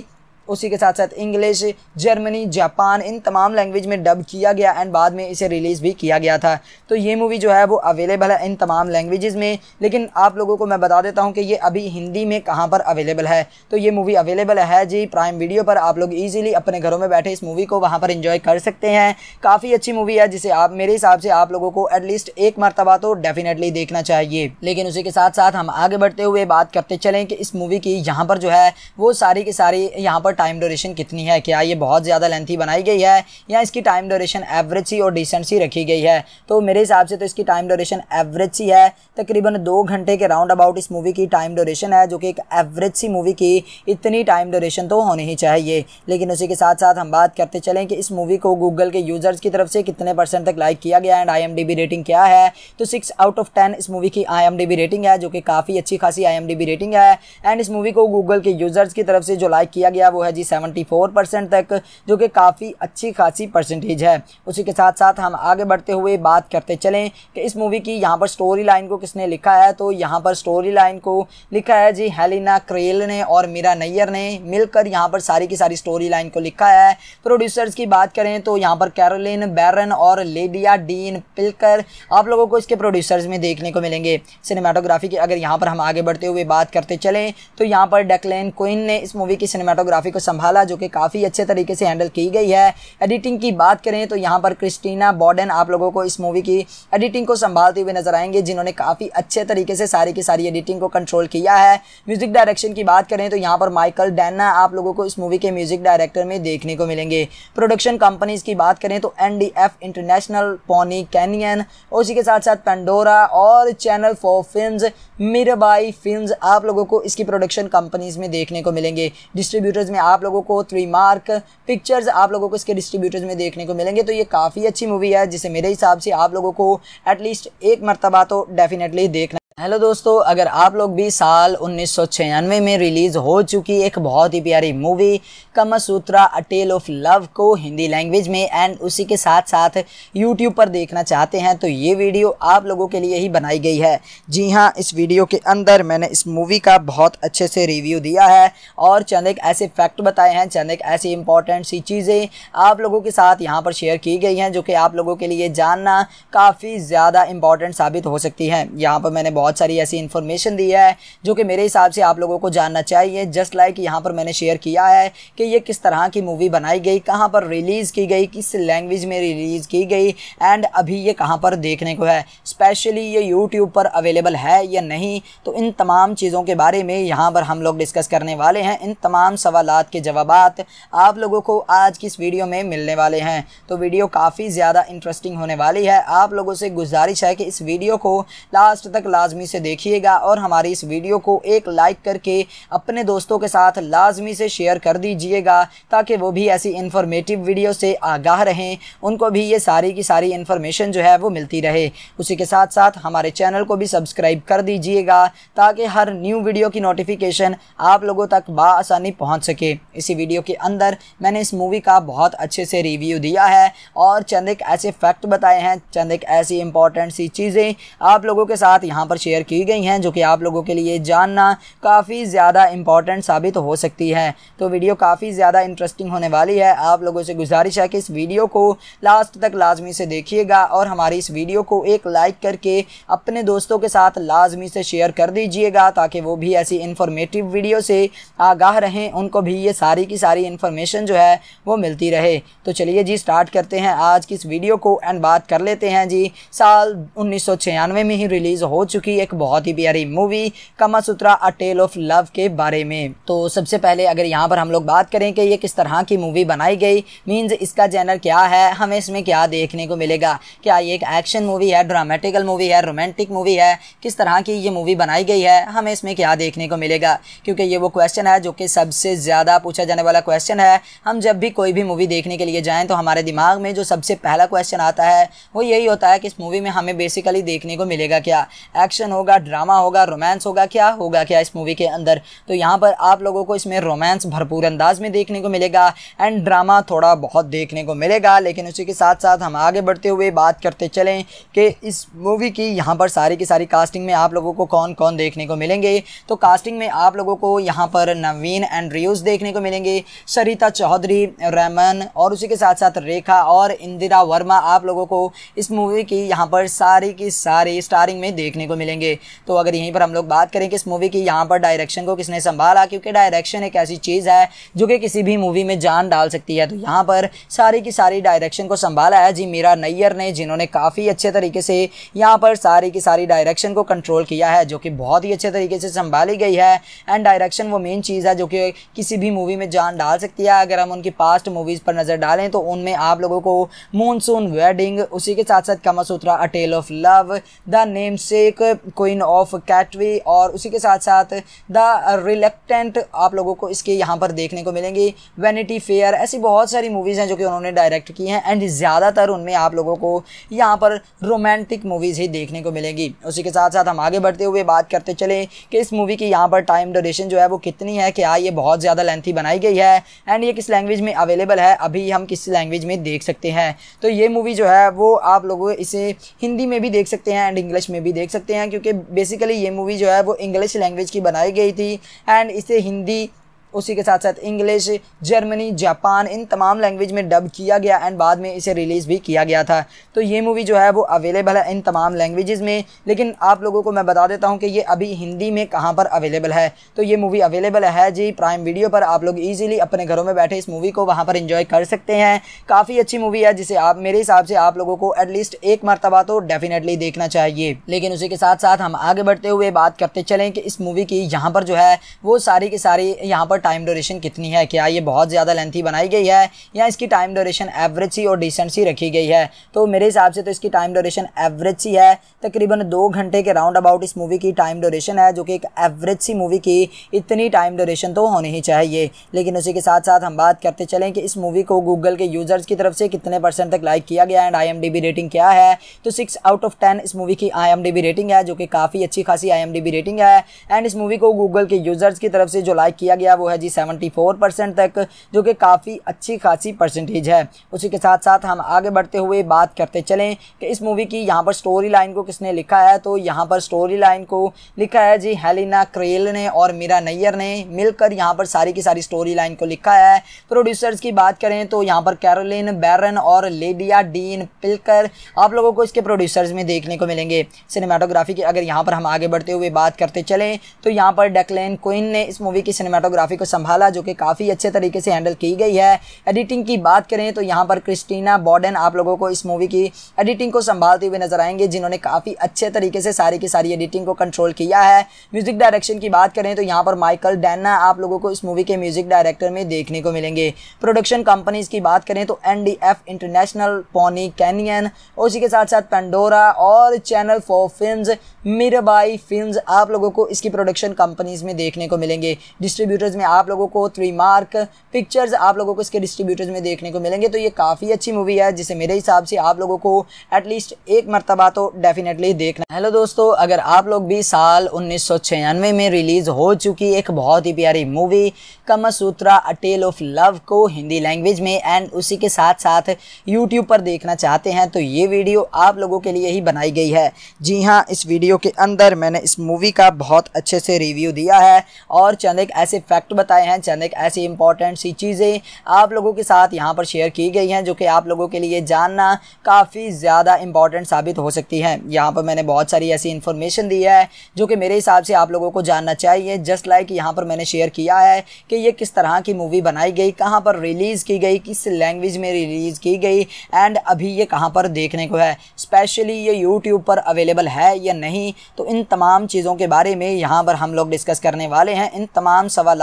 उसी के साथ साथ इंग्लिश जर्मनी जापान इन तमाम लैंग्वेज में डब किया गया एंड बाद में इसे रिलीज़ भी किया गया था तो ये मूवी जो है वो अवेलेबल है इन तमाम लैंग्वेज़ में लेकिन आप लोगों को मैं बता देता हूँ कि ये अभी हिंदी में कहाँ पर अवेलेबल है तो ये मूवी अवेलेबल है जी प्राइम वीडियो पर आप लोग ईजिली अपने घरों में बैठे इस मूवी को वहाँ पर इंजॉय कर सकते हैं काफ़ी अच्छी मूवी है जिसे आप मेरे हिसाब से आप लोगों को एटलीस्ट एक मरतबा तो डेफिनेटली देखना चाहिए लेकिन उसी के साथ साथ हम आगे बढ़ते हुए बात करते चलें कि इस मूवी की यहाँ पर जो है वो सारी की सारी यहाँ पर टाइम ड्यूरेशन कितनी है क्या ये बहुत ज़्यादा लेंथी बनाई गई है या इसकी टाइम ड्यूरेशन एवरेज सी और डिसेंट सी रखी गई है तो मेरे हिसाब से तो इसकी टाइम ड्यूरेशन एवरेज सी है तकरीबन दो घंटे के राउंड अबाउट इस मूवी की टाइम ड्यूरेशन है जो कि एक एवरेज सी मूवी की इतनी टाइम ड्यूरेशन तो होनी ही चाहिए लेकिन उसी के साथ साथ हम बात करते चलें कि इस मूवी को गूगल के यूज़र्स की तरफ से कितने परसेंट तक लाइक किया गया एंड आई रेटिंग क्या है तो सिक्स आउट ऑफ टेन इस मूवी की आई रेटिंग है जो कि काफ़ी अच्छी खासी आई रेटिंग है एंड इस मूवी को गूगल के यूज़र्स की तरफ से जो लाइक किया गया वो है जी 74 परसेंट तक जो कि काफ़ी अच्छी खासी परसेंटेज है उसी के साथ साथ हम आगे बढ़ते हुए बात करते चलें कि इस मूवी की यहाँ पर स्टोरी लाइन को किसने लिखा है तो यहाँ पर स्टोरी लाइन को लिखा है जी हेलिना क्रेल ने और मीरा नैयर ने मिलकर यहाँ पर सारी की सारी स्टोरी लाइन को लिखा है प्रोड्यूसर्स की बात करें तो यहाँ पर कैरोलिन बैरन और लेडिया डीन पिलकर आप लोगों को इसके प्रोड्यूसर्स में देखने को मिलेंगे सिनेमाटोग्राफी की अगर यहाँ पर हम आगे बढ़ते हुए बात करते चलें तो यहाँ पर डेकलेन क्विन ने इस मूवी की सिनेमाटोग्राफी को संभाला जो कि काफ़ी अच्छे तरीके से हैंडल की गई है एडिटिंग की बात करें तो यहाँ पर क्रिस्टीना बॉर्डन आप लोगों को इस मूवी की एडिटिंग को संभालते हुए नजर आएंगे जिन्होंने काफ़ी अच्छे तरीके से सारी की सारी एडिटिंग को कंट्रोल किया है म्यूजिक डायरेक्शन की बात करें तो यहाँ पर माइकल डैना आप लोगों को इस मूवी के म्यूजिक डायरेक्टर में देखने को मिलेंगे प्रोडक्शन कंपनीज की बात करें तो एन इंटरनेशनल पोनी कैनियन उसी के साथ साथ पेंडोरा और channel for film Mirabai film आप लोगों को इसकी प्रोडक्शन कंपनीज में देखने को मिलेंगे डिस्ट्रीब्यूटर्स में आप लोगों को थ्री मार्क पिक्चर्स आप लोगों को इसके डिस्ट्रीब्यूटर्स में देखने को मिलेंगे तो ये काफ़ी अच्छी मूवी है जिसे मेरे हिसाब से आप लोगों को एटलीस्ट एक मरतबा तो डेफिनेटली देखना हेलो दोस्तों अगर आप लोग भी साल उन्नीस में रिलीज़ हो चुकी एक बहुत ही प्यारी movie Kamasutra a tale of love को हिंदी लैंग्वेज में एंड उसी के साथ साथ यूट्यूब पर देखना चाहते हैं तो ये वीडियो आप लोगों के लिए ही बनाई गई है जी हाँ इस वीडियो के अंदर मैंने इस मूवी का बहुत अच्छे से रिव्यू दिया है और चंद एक ऐसे फैक्ट बताए हैं चंद एक ऐसी इंपॉर्टेंट सी चीज़ें आप लोगों के साथ यहाँ पर शेयर की गई हैं जो कि आप लोगों के लिए जानना काफ़ी ज़्यादा इम्पॉर्टेंट साबित हो सकती है यहाँ पर मैंने बहुत बहुत सारी ऐसी इन्फॉर्मेशन दी है जो कि मेरे हिसाब से आप लोगों को जानना चाहिए जस्ट लाइक यहाँ पर मैंने शेयर किया है कि ये किस तरह की मूवी बनाई गई कहाँ पर रिलीज़ की गई किस लैंग्वेज में रिलीज़ की गई एंड अभी ये कहाँ पर देखने को है स्पेशली ये यूट्यूब पर अवेलेबल है या नहीं तो इन तमाम चीज़ों के बारे में यहाँ पर हम लोग डिस्कस करने वाले हैं इन तमाम सवाल के जवाब आप लोगों को आज की इस वीडियो में मिलने वाले हैं तो वीडियो काफ़ी ज़्यादा इंटरेस्टिंग होने वाली है आप लोगों से गुजारिश है कि इस वीडियो को लास्ट तक लाजमी लाजमी से देखिएगा और हमारी इस वीडियो को एक लाइक करके अपने दोस्तों के साथ लाजमी से शेयर कर दीजिएगा ताकि वो भी ऐसी इन्फॉर्मेटिव वीडियो से आगाह रहें उनको भी ये सारी की सारी इन्फॉर्मेशन जो है वो मिलती रहे उसी के साथ साथ हमारे चैनल को भी सब्सक्राइब कर दीजिएगा ताकि हर न्यू वीडियो की नोटिफिकेशन आप लोगों तक बसानी पहुँच सके इसी वीडियो के अंदर मैंने इस मूवी का बहुत अच्छे से रिव्यू दिया है और चंद एक ऐसे फैक्ट बताए हैं चंद एक ऐसी इंपॉर्टेंट सी चीज़ें आप लोगों के साथ यहाँ पर शेयर की गई हैं जो कि आप लोगों के लिए जानना काफ़ी ज़्यादा इंपॉर्टेंट साबित हो सकती है तो वीडियो काफ़ी ज़्यादा इंटरेस्टिंग होने वाली है आप लोगों से गुजारिश है कि इस वीडियो को लास्ट तक लाजमी से देखिएगा और हमारी इस वीडियो को एक लाइक करके अपने दोस्तों के साथ लाजमी से शेयर कर दीजिएगा ताकि वो भी ऐसी इन्फॉर्मेटिव वीडियो से आगाह रहें उनको भी ये सारी की सारी इन्फॉर्मेशन जो है वो मिलती रहे तो चलिए जी स्टार्ट करते हैं आज की इस वीडियो को एंड बात कर लेते हैं जी साल उन्नीस में ही रिलीज़ हो चुकी थी एक बहुत ही प्यारी मूवी कमा सूत्रा अ टेल ऑफ लव के बारे में तो सबसे पहले अगर यहाँ पर हम लोग बात करें कि ये किस तरह की मूवी बनाई गई मीन्स इसका जैनर क्या है हमें इसमें क्या देखने को मिलेगा क्या ये एक एक्शन मूवी है ड्रामेटिकल मूवी है रोमांटिक मूवी है किस तरह की ये मूवी बनाई गई है हमें इसमें क्या देखने को मिलेगा क्योंकि ये वो क्वेश्चन है जो कि सबसे ज़्यादा पूछा जाने वाला क्वेश्चन है हम जब भी कोई भी मूवी देखने के लिए जाएँ तो हमारे दिमाग में जो सबसे पहला क्वेश्चन आता है वो यही होता है कि इस मूवी में हमें बेसिकली देखने को मिलेगा क्या एक्शन एक्शन होगा ड्रामा होगा रोमांस होगा क्या होगा क्या इस मूवी के अंदर तो यहाँ पर आप लोगों को इसमें रोमांस भरपूर अंदाज में देखने को मिलेगा एंड ड्रामा थोड़ा बहुत देखने को मिलेगा लेकिन उसी के साथ साथ हम आगे बढ़ते हुए बात करते चलें कि इस मूवी की यहाँ पर सारी की सारी कास्टिंग में आप लोगों को कौन कौन देखने को मिलेंगे तो कास्टिंग में आप लोगों को यहाँ पर नवीन एंड रियूज़ देखने को मिलेंगे सरिता चौधरी रहमन और उसी के साथ साथ रेखा और इंदिरा वर्मा आप लोगों को इस मूवी की यहाँ पर सारी की सारी स्टारिंग में देखने को मिलेगी मिलेंगे तो अगर यहीं पर हम लोग बात करें कि इस मूवी की यहाँ पर डायरेक्शन को किसने संभाला क्योंकि डायरेक्शन एक ऐसी चीज़ है जो कि किसी भी मूवी में जान डाल सकती है तो यहाँ पर सारी की सारी डायरेक्शन को संभाला है जी मीरा नैयर ने जिन्होंने काफ़ी अच्छे तरीके से यहाँ पर सारी की सारी डायरेक्शन को कंट्रोल किया है जो कि बहुत ही अच्छे तरीके से संभाली गई है एंड डायरेक्शन वो मेन चीज़ है जो कि किसी भी मूवी में जान डाल सकती है अगर हम उनकी पास्ट मूवीज़ पर नज़र डालें तो उनमें आप लोगों को मूनसून वेडिंग उसी के साथ साथ Kamasutra a tale of love the namesake queen of Katwe और उसी के साथ साथ द रिलेक्टेंट आप लोगों को इसके यहाँ पर देखने को मिलेंगी वैनिटी फेयर ऐसी बहुत सारी मूवीज़ हैं जो कि उन्होंने डायरेक्ट की हैं एंड ज़्यादातर उनमें आप लोगों को यहाँ पर रोमांटिक मूवीज़ ही देखने को मिलेंगी उसी के साथ साथ हम आगे बढ़ते हुए बात करते चले कि इस मूवी की यहाँ पर टाइम डोरेशन जो है वो कितनी है क्या ये बहुत ज़्यादा लेंथी बनाई गई है एंड ये किस लैंग्वेज में अवेलेबल है अभी हम किस लैंग्वेज में देख सकते हैं तो ये मूवी जो है वो आप लोग इसे हिंदी में भी देख सकते हैं एंड इंग्लिश में भी देख सकते हैं हैं क्योंकि बेसिकली ये मूवी जो है वो इंग्लिश लैंग्वेज की बनाई गई थी एंड इसे हिंदी उसी के साथ साथ इंग्लिश जर्मनी जापान इन तमाम लैंग्वेज में डब किया गया एंड बाद में इसे रिलीज़ भी किया गया था तो ये मूवी जो है वो अवेलेबल है इन तमाम लैंग्वेज में लेकिन आप लोगों को मैं बता देता हूँ कि ये अभी हिंदी में कहाँ पर अवेलेबल है तो ये मूवी अवेलेबल है जी प्राइम वीडियो पर आप लोग ईजिली अपने घरों में बैठे इस मूवी को वहाँ पर इंजॉय कर सकते हैं काफ़ी अच्छी मूवी है जिसे आप मेरे हिसाब से आप लोगों को एटलीस्ट एक मरतबा तो डेफिनेटली देखना चाहिए लेकिन उसी के साथ साथ हम आगे बढ़ते हुए बात करते चलें कि इस मूवी की यहाँ पर जो है वो सारी की सारी यहाँ पर टाइम ड्यूरेशन कितनी है क्या ये बहुत ज़्यादा लेंथी बनाई गई है या इसकी टाइम ड्यूरेशन एवरेज सी और डिसेंट सी रखी गई है तो मेरे हिसाब से तो इसकी टाइम ड्यूरेशन एवरेज सी है तकरीबन दो घंटे के राउंड अबाउट इस मूवी की टाइम ड्यूरेशन है जो कि एक एवरेज सी मूवी की इतनी टाइम ड्यूरेशन तो होनी ही चाहिए लेकिन उसी के साथ साथ हम बात करते चलें कि इस मूवी को गूगल के यूज़र्स की तरफ से कितने परसेंट तक लाइक किया गया एंड आई रेटिंग क्या है तो सिक्स आउट ऑफ टेन इस मूवी की आई रेटिंग है जो कि काफ़ी अच्छी खासी आई रेटिंग है एंड इस मूवी को गूगल के यूज़र्स की तरफ से जो लाइक किया गया वो है है जी 74 परसेंट तक जो कि काफ़ी अच्छी खासी परसेंटेज है उसी के साथ साथ हम आगे बढ़ते हुए बात करते चलें कि इस मूवी की यहाँ पर स्टोरी लाइन को किसने लिखा है तो यहाँ पर स्टोरी लाइन को लिखा है जी हेलिना क्रेल ने और मीरा नैयर ने मिलकर यहाँ पर सारी की सारी स्टोरी लाइन को लिखा है प्रोड्यूसर्स की बात करें तो यहाँ पर कैरोलिन बैरन और लेडिया डीन पिलकर आप लोगों को इसके प्रोड्यूसर्स में देखने को मिलेंगे सिनेमाटोग्राफी की अगर यहाँ पर हम आगे बढ़ते हुए बात करते चलें तो यहाँ पर डेकलेन क्विन ने इस मूवी की सिनेमाटोग्राफी ट्रॉफी को संभाला जो कि काफ़ी अच्छे तरीके से हैंडल की गई है एडिटिंग की बात करें तो यहाँ पर क्रिस्टीना बॉर्डन आप लोगों को इस मूवी की एडिटिंग को संभालते हुए नजर आएंगे जिन्होंने काफ़ी अच्छे तरीके से सारी की सारी एडिटिंग को कंट्रोल किया है म्यूजिक डायरेक्शन की बात करें तो यहाँ पर माइकल डैना आप लोगों को इस मूवी के म्यूजिक डायरेक्टर में देखने को मिलेंगे प्रोडक्शन कंपनीज की बात करें तो एन इंटरनेशनल पोनी कैनियन उसी के साथ साथ पेंडोरा और channel for film Mirabai film आप लोगों को इसकी प्रोडक्शन कंपनीज में देखने को मिलेंगे डिस्ट्रीब्यूटर्स में में आप लोगों को थ्री मार्क पिक्चर्स आप लोगों को इसके डिस्ट्रीब्यूटर्स में देखने को मिलेंगे तो ये काफ़ी अच्छी मूवी है जिसे मेरे हिसाब से आप लोगों को एटलीस्ट एक मरतबा तो डेफिनेटली देखना हेलो दोस्तों अगर आप लोग भी साल उन्नीस में रिलीज़ हो चुकी एक बहुत ही प्यारी movie Kamasutra a tale of love को हिंदी लैंग्वेज में एंड उसी के साथ साथ यूट्यूब पर देखना चाहते हैं तो ये वीडियो आप लोगों के लिए ही बनाई गई है जी हाँ इस वीडियो के अंदर मैंने इस मूवी का बहुत अच्छे से रिव्यू दिया है और चंद एक ऐसे फैक्ट बताए हैं चंद एक ऐसी इंपॉर्टेंट सी चीज़ें आप लोगों के साथ यहाँ पर शेयर की गई हैं जो कि आप लोगों के लिए जानना काफ़ी ज़्यादा इंपॉर्टेंट साबित हो सकती है यहाँ पर मैंने बहुत सारी ऐसी इन्फॉर्मेशन दी है जो कि मेरे हिसाब से आप लोगों को जानना चाहिए जस्ट लाइक यहाँ पर मैंने शेयर किया है कि ये किस तरह की मूवी बनाई गई कहाँ पर रिलीज़ की गई किस लैंग्वेज में रिलीज़ की गई एंड अभी ये कहाँ पर देखने को है स्पेशली ये यूट्यूब पर अवेलेबल है या नहीं तो इन तमाम चीज़ों के बारे में यहाँ पर हम लोग डिस्कस करने वाले हैं इन तमाम सवाल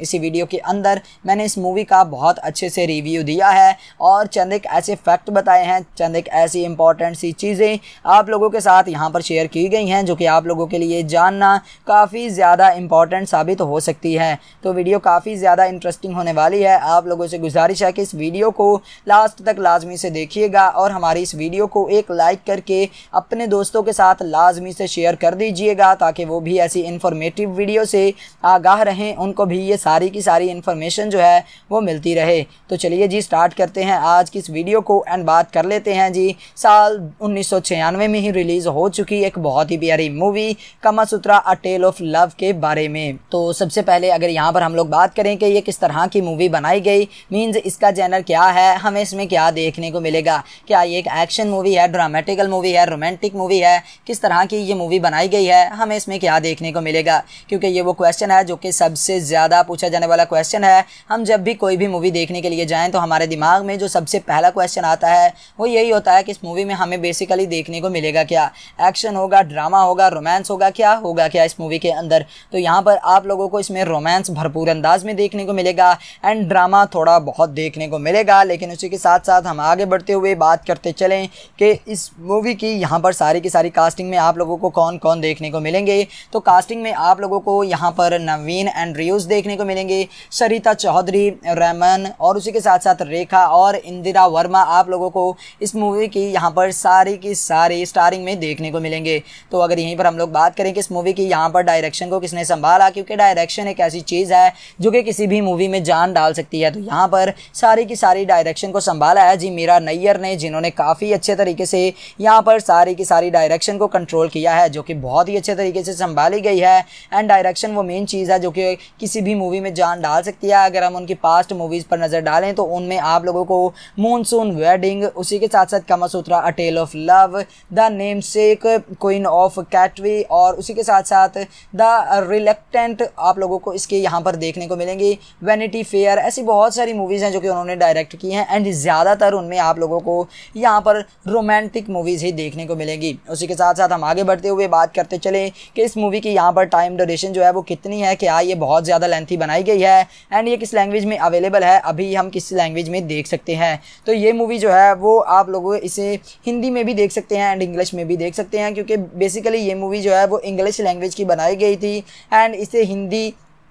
इसी वीडियो के अंदर मैंने इस मूवी का बहुत अच्छे से रिव्यू दिया है और चंद एक ऐसे फैक्ट बताए हैं चंद एक ऐसी इंपॉर्टेंट सी चीज़ें आप लोगों के साथ यहाँ पर शेयर की गई हैं जो कि आप लोगों के लिए जानना काफ़ी ज़्यादा इंपॉर्टेंट साबित हो सकती है तो वीडियो काफ़ी ज़्यादा इंटरेस्टिंग होने वाली है आप लोगों से गुजारिश है कि इस वीडियो को लास्ट तक लाजमी से देखिएगा और हमारी इस वीडियो को एक लाइक करके अपने दोस्तों के साथ लाजमी से शेयर कर दीजिएगा ताकि वो भी ऐसी इंफॉर्मेटिव वीडियो से आगाह रहें उनको भी ये सारी की सारी इन्फॉर्मेशन जो है वो मिलती रहे तो चलिए जी स्टार्ट करते हैं आज की इस वीडियो को एंड बात कर लेते हैं जी साल उन्नीस में ही रिलीज़ हो चुकी एक बहुत ही प्यारी मूवी कमा सूत्रा अ टेल ऑफ लव के बारे में तो सबसे पहले अगर यहाँ पर हम लोग बात करें कि ये किस तरह की मूवी बनाई गई मीन्स इसका जैनर क्या है हमें इसमें क्या देखने को मिलेगा क्या ये एक एक्शन मूवी है ड्रामेटिकल मूवी है रोमांटिक मूवी है किस तरह की ये मूवी बनाई गई है हमें इसमें क्या देखने को मिलेगा क्योंकि ये वो क्वेश्चन है जो कि सबसे ज़्यादा पूछा जाने वाला क्वेश्चन है हम जब भी कोई भी मूवी देखने के लिए जाएं तो हमारे दिमाग में जो सबसे पहला क्वेश्चन आता है वो यही होता है कि इस मूवी में हमें बेसिकली देखने को मिलेगा क्या एक्शन होगा ड्रामा होगा रोमांस होगा क्या होगा क्या इस मूवी के अंदर तो यहाँ पर आप लोगों को इसमें रोमांस भरपूर अंदाज में देखने को मिलेगा एंड ड्रामा थोड़ा बहुत देखने को मिलेगा लेकिन उसी के साथ साथ हम आगे बढ़ते हुए बात करते चलें कि इस मूवी की यहाँ पर सारी की सारी कास्टिंग में आप लोगों को कौन कौन देखने को मिलेंगे तो कास्टिंग में आप लोगों को यहाँ पर नवीन एंड रियूज़ देखने को मिलेंगे सरिता चौधरी रैमन और उसी के साथ साथ रेखा और इंदिरा वर्मा आप लोगों को इस मूवी की यहाँ पर सारी की सारी स्टारिंग में देखने को मिलेंगे तो अगर यहीं पर हम लोग बात करें कि इस मूवी की यहाँ पर डायरेक्शन को किसने संभाला क्योंकि डायरेक्शन एक ऐसी चीज़ है जो कि किसी भी मूवी में जान डाल सकती है तो यहाँ पर सारी की सारी डायरेक्शन को संभाला है जी मीरा नैयर ने जिन्होंने काफ़ी अच्छे तरीके से यहाँ पर सारी की सारी डायरेक्शन को कंट्रोल किया है जो कि बहुत ही अच्छे तरीके से संभाली गई है एंड डायरेक्शन वो मेन चीज़ है जो कि किसी भी मूवी में जान डाल सकती है अगर हम उनकी पास्ट मूवीज़ पर नज़र डालें तो उनमें आप लोगों को मानसून वेडिंग उसी के साथ साथ Kamasutra a tale of love the namesake queen of Katwe और उसी के साथ साथ द रिलेक्टेंट आप लोगों को इसके यहाँ पर देखने को मिलेंगी वैनिटी फेयर ऐसी बहुत सारी मूवीज़ हैं जो कि उन्होंने डायरेक्ट की हैं एंड ज़्यादातर उनमें आप लोगों को यहाँ पर रोमांटिक मूवीज़ ही देखने को मिलेंगी उसी के साथ साथ हम आगे बढ़ते हुए बात करते चले कि इस मूवी की यहाँ पर टाइम ड्यूरेशन जो है वो कितनी है क्या ये बहुत ज़्यादा लेंथ थी बनाई गई है एंड ये किस लैंग्वेज में अवेलेबल है अभी हम किस लैंग्वेज में देख सकते हैं तो ये मूवी जो है वो आप लोग इसे हिंदी में भी देख सकते हैं एंड इंग्लिश में भी देख सकते हैं क्योंकि बेसिकली ये मूवी जो है वो इंग्लिश लैंग्वेज की बनाई गई थी एंड इसे हिंदी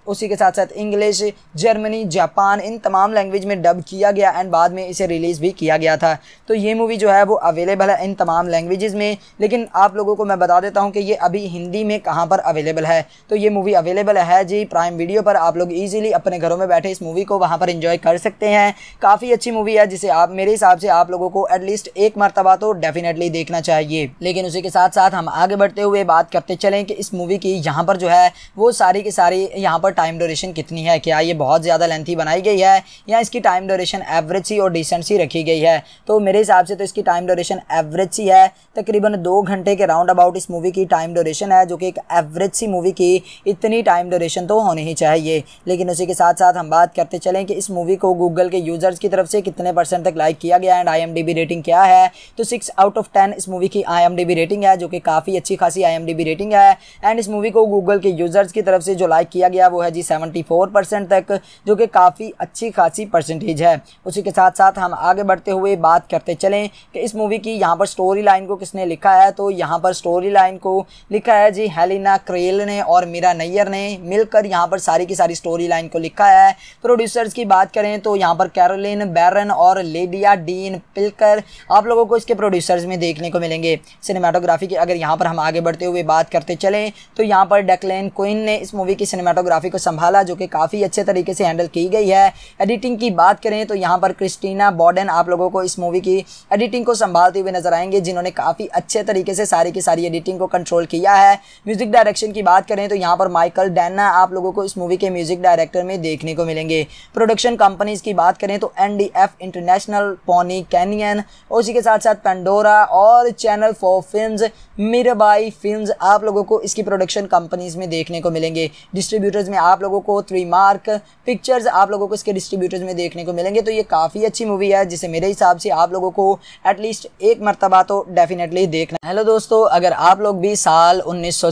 उसी के साथ साथ इंग्लिश जर्मनी जापान इन तमाम लैंग्वेज में डब किया गया एंड बाद में इसे रिलीज़ भी किया गया था तो ये मूवी जो है वो अवेलेबल है इन तमाम लैंग्वेज में लेकिन आप लोगों को मैं बता देता हूँ कि ये अभी हिंदी में कहाँ पर अवेलेबल है तो ये मूवी अवेलेबल है जी प्राइम वीडियो पर आप लोग ईजिली अपने घरों में बैठे इस मूवी को वहाँ पर इंजॉय कर सकते हैं काफ़ी अच्छी मूवी है जिसे आप मेरे हिसाब से आप लोगों को एटलीस्ट एक मरतबा तो डेफिनेटली देखना चाहिए लेकिन उसी के साथ साथ हम आगे बढ़ते हुए बात करते चलें कि इस मूवी की यहाँ पर जो है वो सारी की सारी यहाँ पर टाइम ड्यूरेशन कितनी है क्या ये बहुत ज़्यादा लेंथी बनाई गई है या इसकी टाइम ड्यूरेशन एवरेज सी और डिसेंट सी रखी गई है तो मेरे हिसाब से तो इसकी टाइम ड्यूरेशन एवरेज सी है तकरीबन दो घंटे के राउंड अबाउट इस मूवी की टाइम ड्यूरेशन है जो कि एक एवरेज सी मूवी की इतनी टाइम ड्यूरेशन तो होनी ही चाहिए लेकिन उसी के साथ साथ हम बात करते चलें कि इस मूवी को गूगल के यूज़र्स की तरफ से कितने परसेंट तक लाइक किया गया एंड आई रेटिंग क्या है तो सिक्स आउट ऑफ टेन इस मूवी की आई रेटिंग है जो कि काफ़ी अच्छी खासी आई रेटिंग है एंड इस मूवी को गूगल के यूज़र्स की तरफ से जो लाइक किया गया वो है है जी 74 परसेंट तक जो कि काफ़ी अच्छी खासी परसेंटेज है उसी के साथ साथ हम आगे बढ़ते हुए बात करते चलें कि इस मूवी की यहाँ पर स्टोरी लाइन को किसने लिखा है तो यहाँ पर स्टोरी लाइन को लिखा है जी हेलिना क्रेल ने और मीरा नैयर ने मिलकर यहाँ पर सारी की सारी स्टोरी लाइन को लिखा है प्रोड्यूसर्स की बात करें तो यहाँ पर कैरोलिन बैरन और लेडिया डीन पिलकर आप लोगों को इसके प्रोड्यूसर्स में देखने को मिलेंगे सिनेमाटोग्राफी की अगर यहाँ पर हम आगे बढ़ते हुए बात करते चलें तो यहाँ पर डेकलेन क्विन ने इस मूवी की सिनेमाटोग्राफी को संभाला जो कि काफ़ी अच्छे तरीके से हैंडल की गई है एडिटिंग की बात करें तो यहाँ पर क्रिस्टीना बॉर्डन आप लोगों को इस मूवी की एडिटिंग को संभालते हुए नजर आएंगे जिन्होंने काफ़ी अच्छे तरीके से सारी की सारी एडिटिंग को कंट्रोल किया है म्यूज़िक डायरेक्शन की बात करें तो यहाँ पर माइकल डैना आप लोगों को इस मूवी के म्यूज़िक डायरेक्टर में देखने को मिलेंगे प्रोडक्शन कंपनीज की बात करें तो एन इंटरनेशनल पोनी कैनियन उसी के साथ साथ पेंडोरा और channel for film Mirabai film आप लोगों को इसकी प्रोडक्शन कंपनीज में देखने को मिलेंगे डिस्ट्रीब्यूटर्स में आप लोगों को थ्री मार्क पिक्चर्स आप लोगों को इसके डिस्ट्रीब्यूटर्स में देखने को मिलेंगे तो ये काफ़ी अच्छी मूवी है जिसे मेरे हिसाब से आप लोगों को एटलीस्ट एक मरतबा तो डेफिनेटली देखना हेलो दोस्तों अगर आप लोग भी साल उन्नीस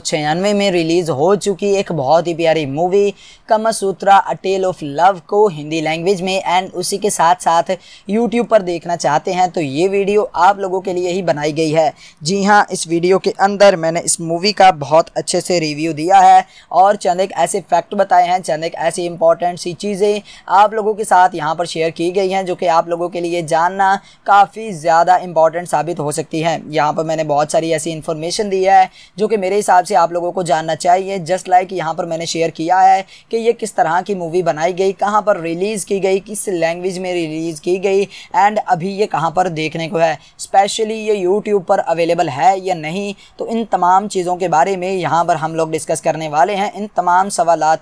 में रिलीज़ हो चुकी एक बहुत ही प्यारी movie Kamasutra a tale of love को हिंदी लैंग्वेज में एंड उसी के साथ साथ यूट्यूब पर देखना चाहते हैं तो ये वीडियो आप लोगों के लिए ही बनाई गई है जी हाँ इस वीडियो के अंदर मैंने इस मूवी का बहुत अच्छे से रिव्यू दिया है और चंद एक ऐसे फैक्ट बताए हैं चंद एक ऐसी इंपॉर्टेंट सी चीज़ें आप लोगों के साथ यहाँ पर शेयर की गई हैं जो कि आप लोगों के लिए जानना काफ़ी ज़्यादा इंपॉर्टेंट साबित हो सकती है यहाँ पर मैंने बहुत सारी ऐसी इन्फॉर्मेशन दी है जो कि मेरे हिसाब से आप लोगों को जानना चाहिए जस्ट लाइक यहाँ पर मैंने शेयर किया है कि ये किस तरह की मूवी बनाई गई कहाँ पर रिलीज़ की गई किस लैंग्वेज में रिलीज़ की गई एंड अभी ये कहाँ पर देखने को है स्पेशली ये यूट्यूब पर अवेलेबल है या नहीं तो इन तमाम चीज़ों के बारे में यहाँ पर हम लोग डिस्कस करने वाले हैं इन तमाम सवाल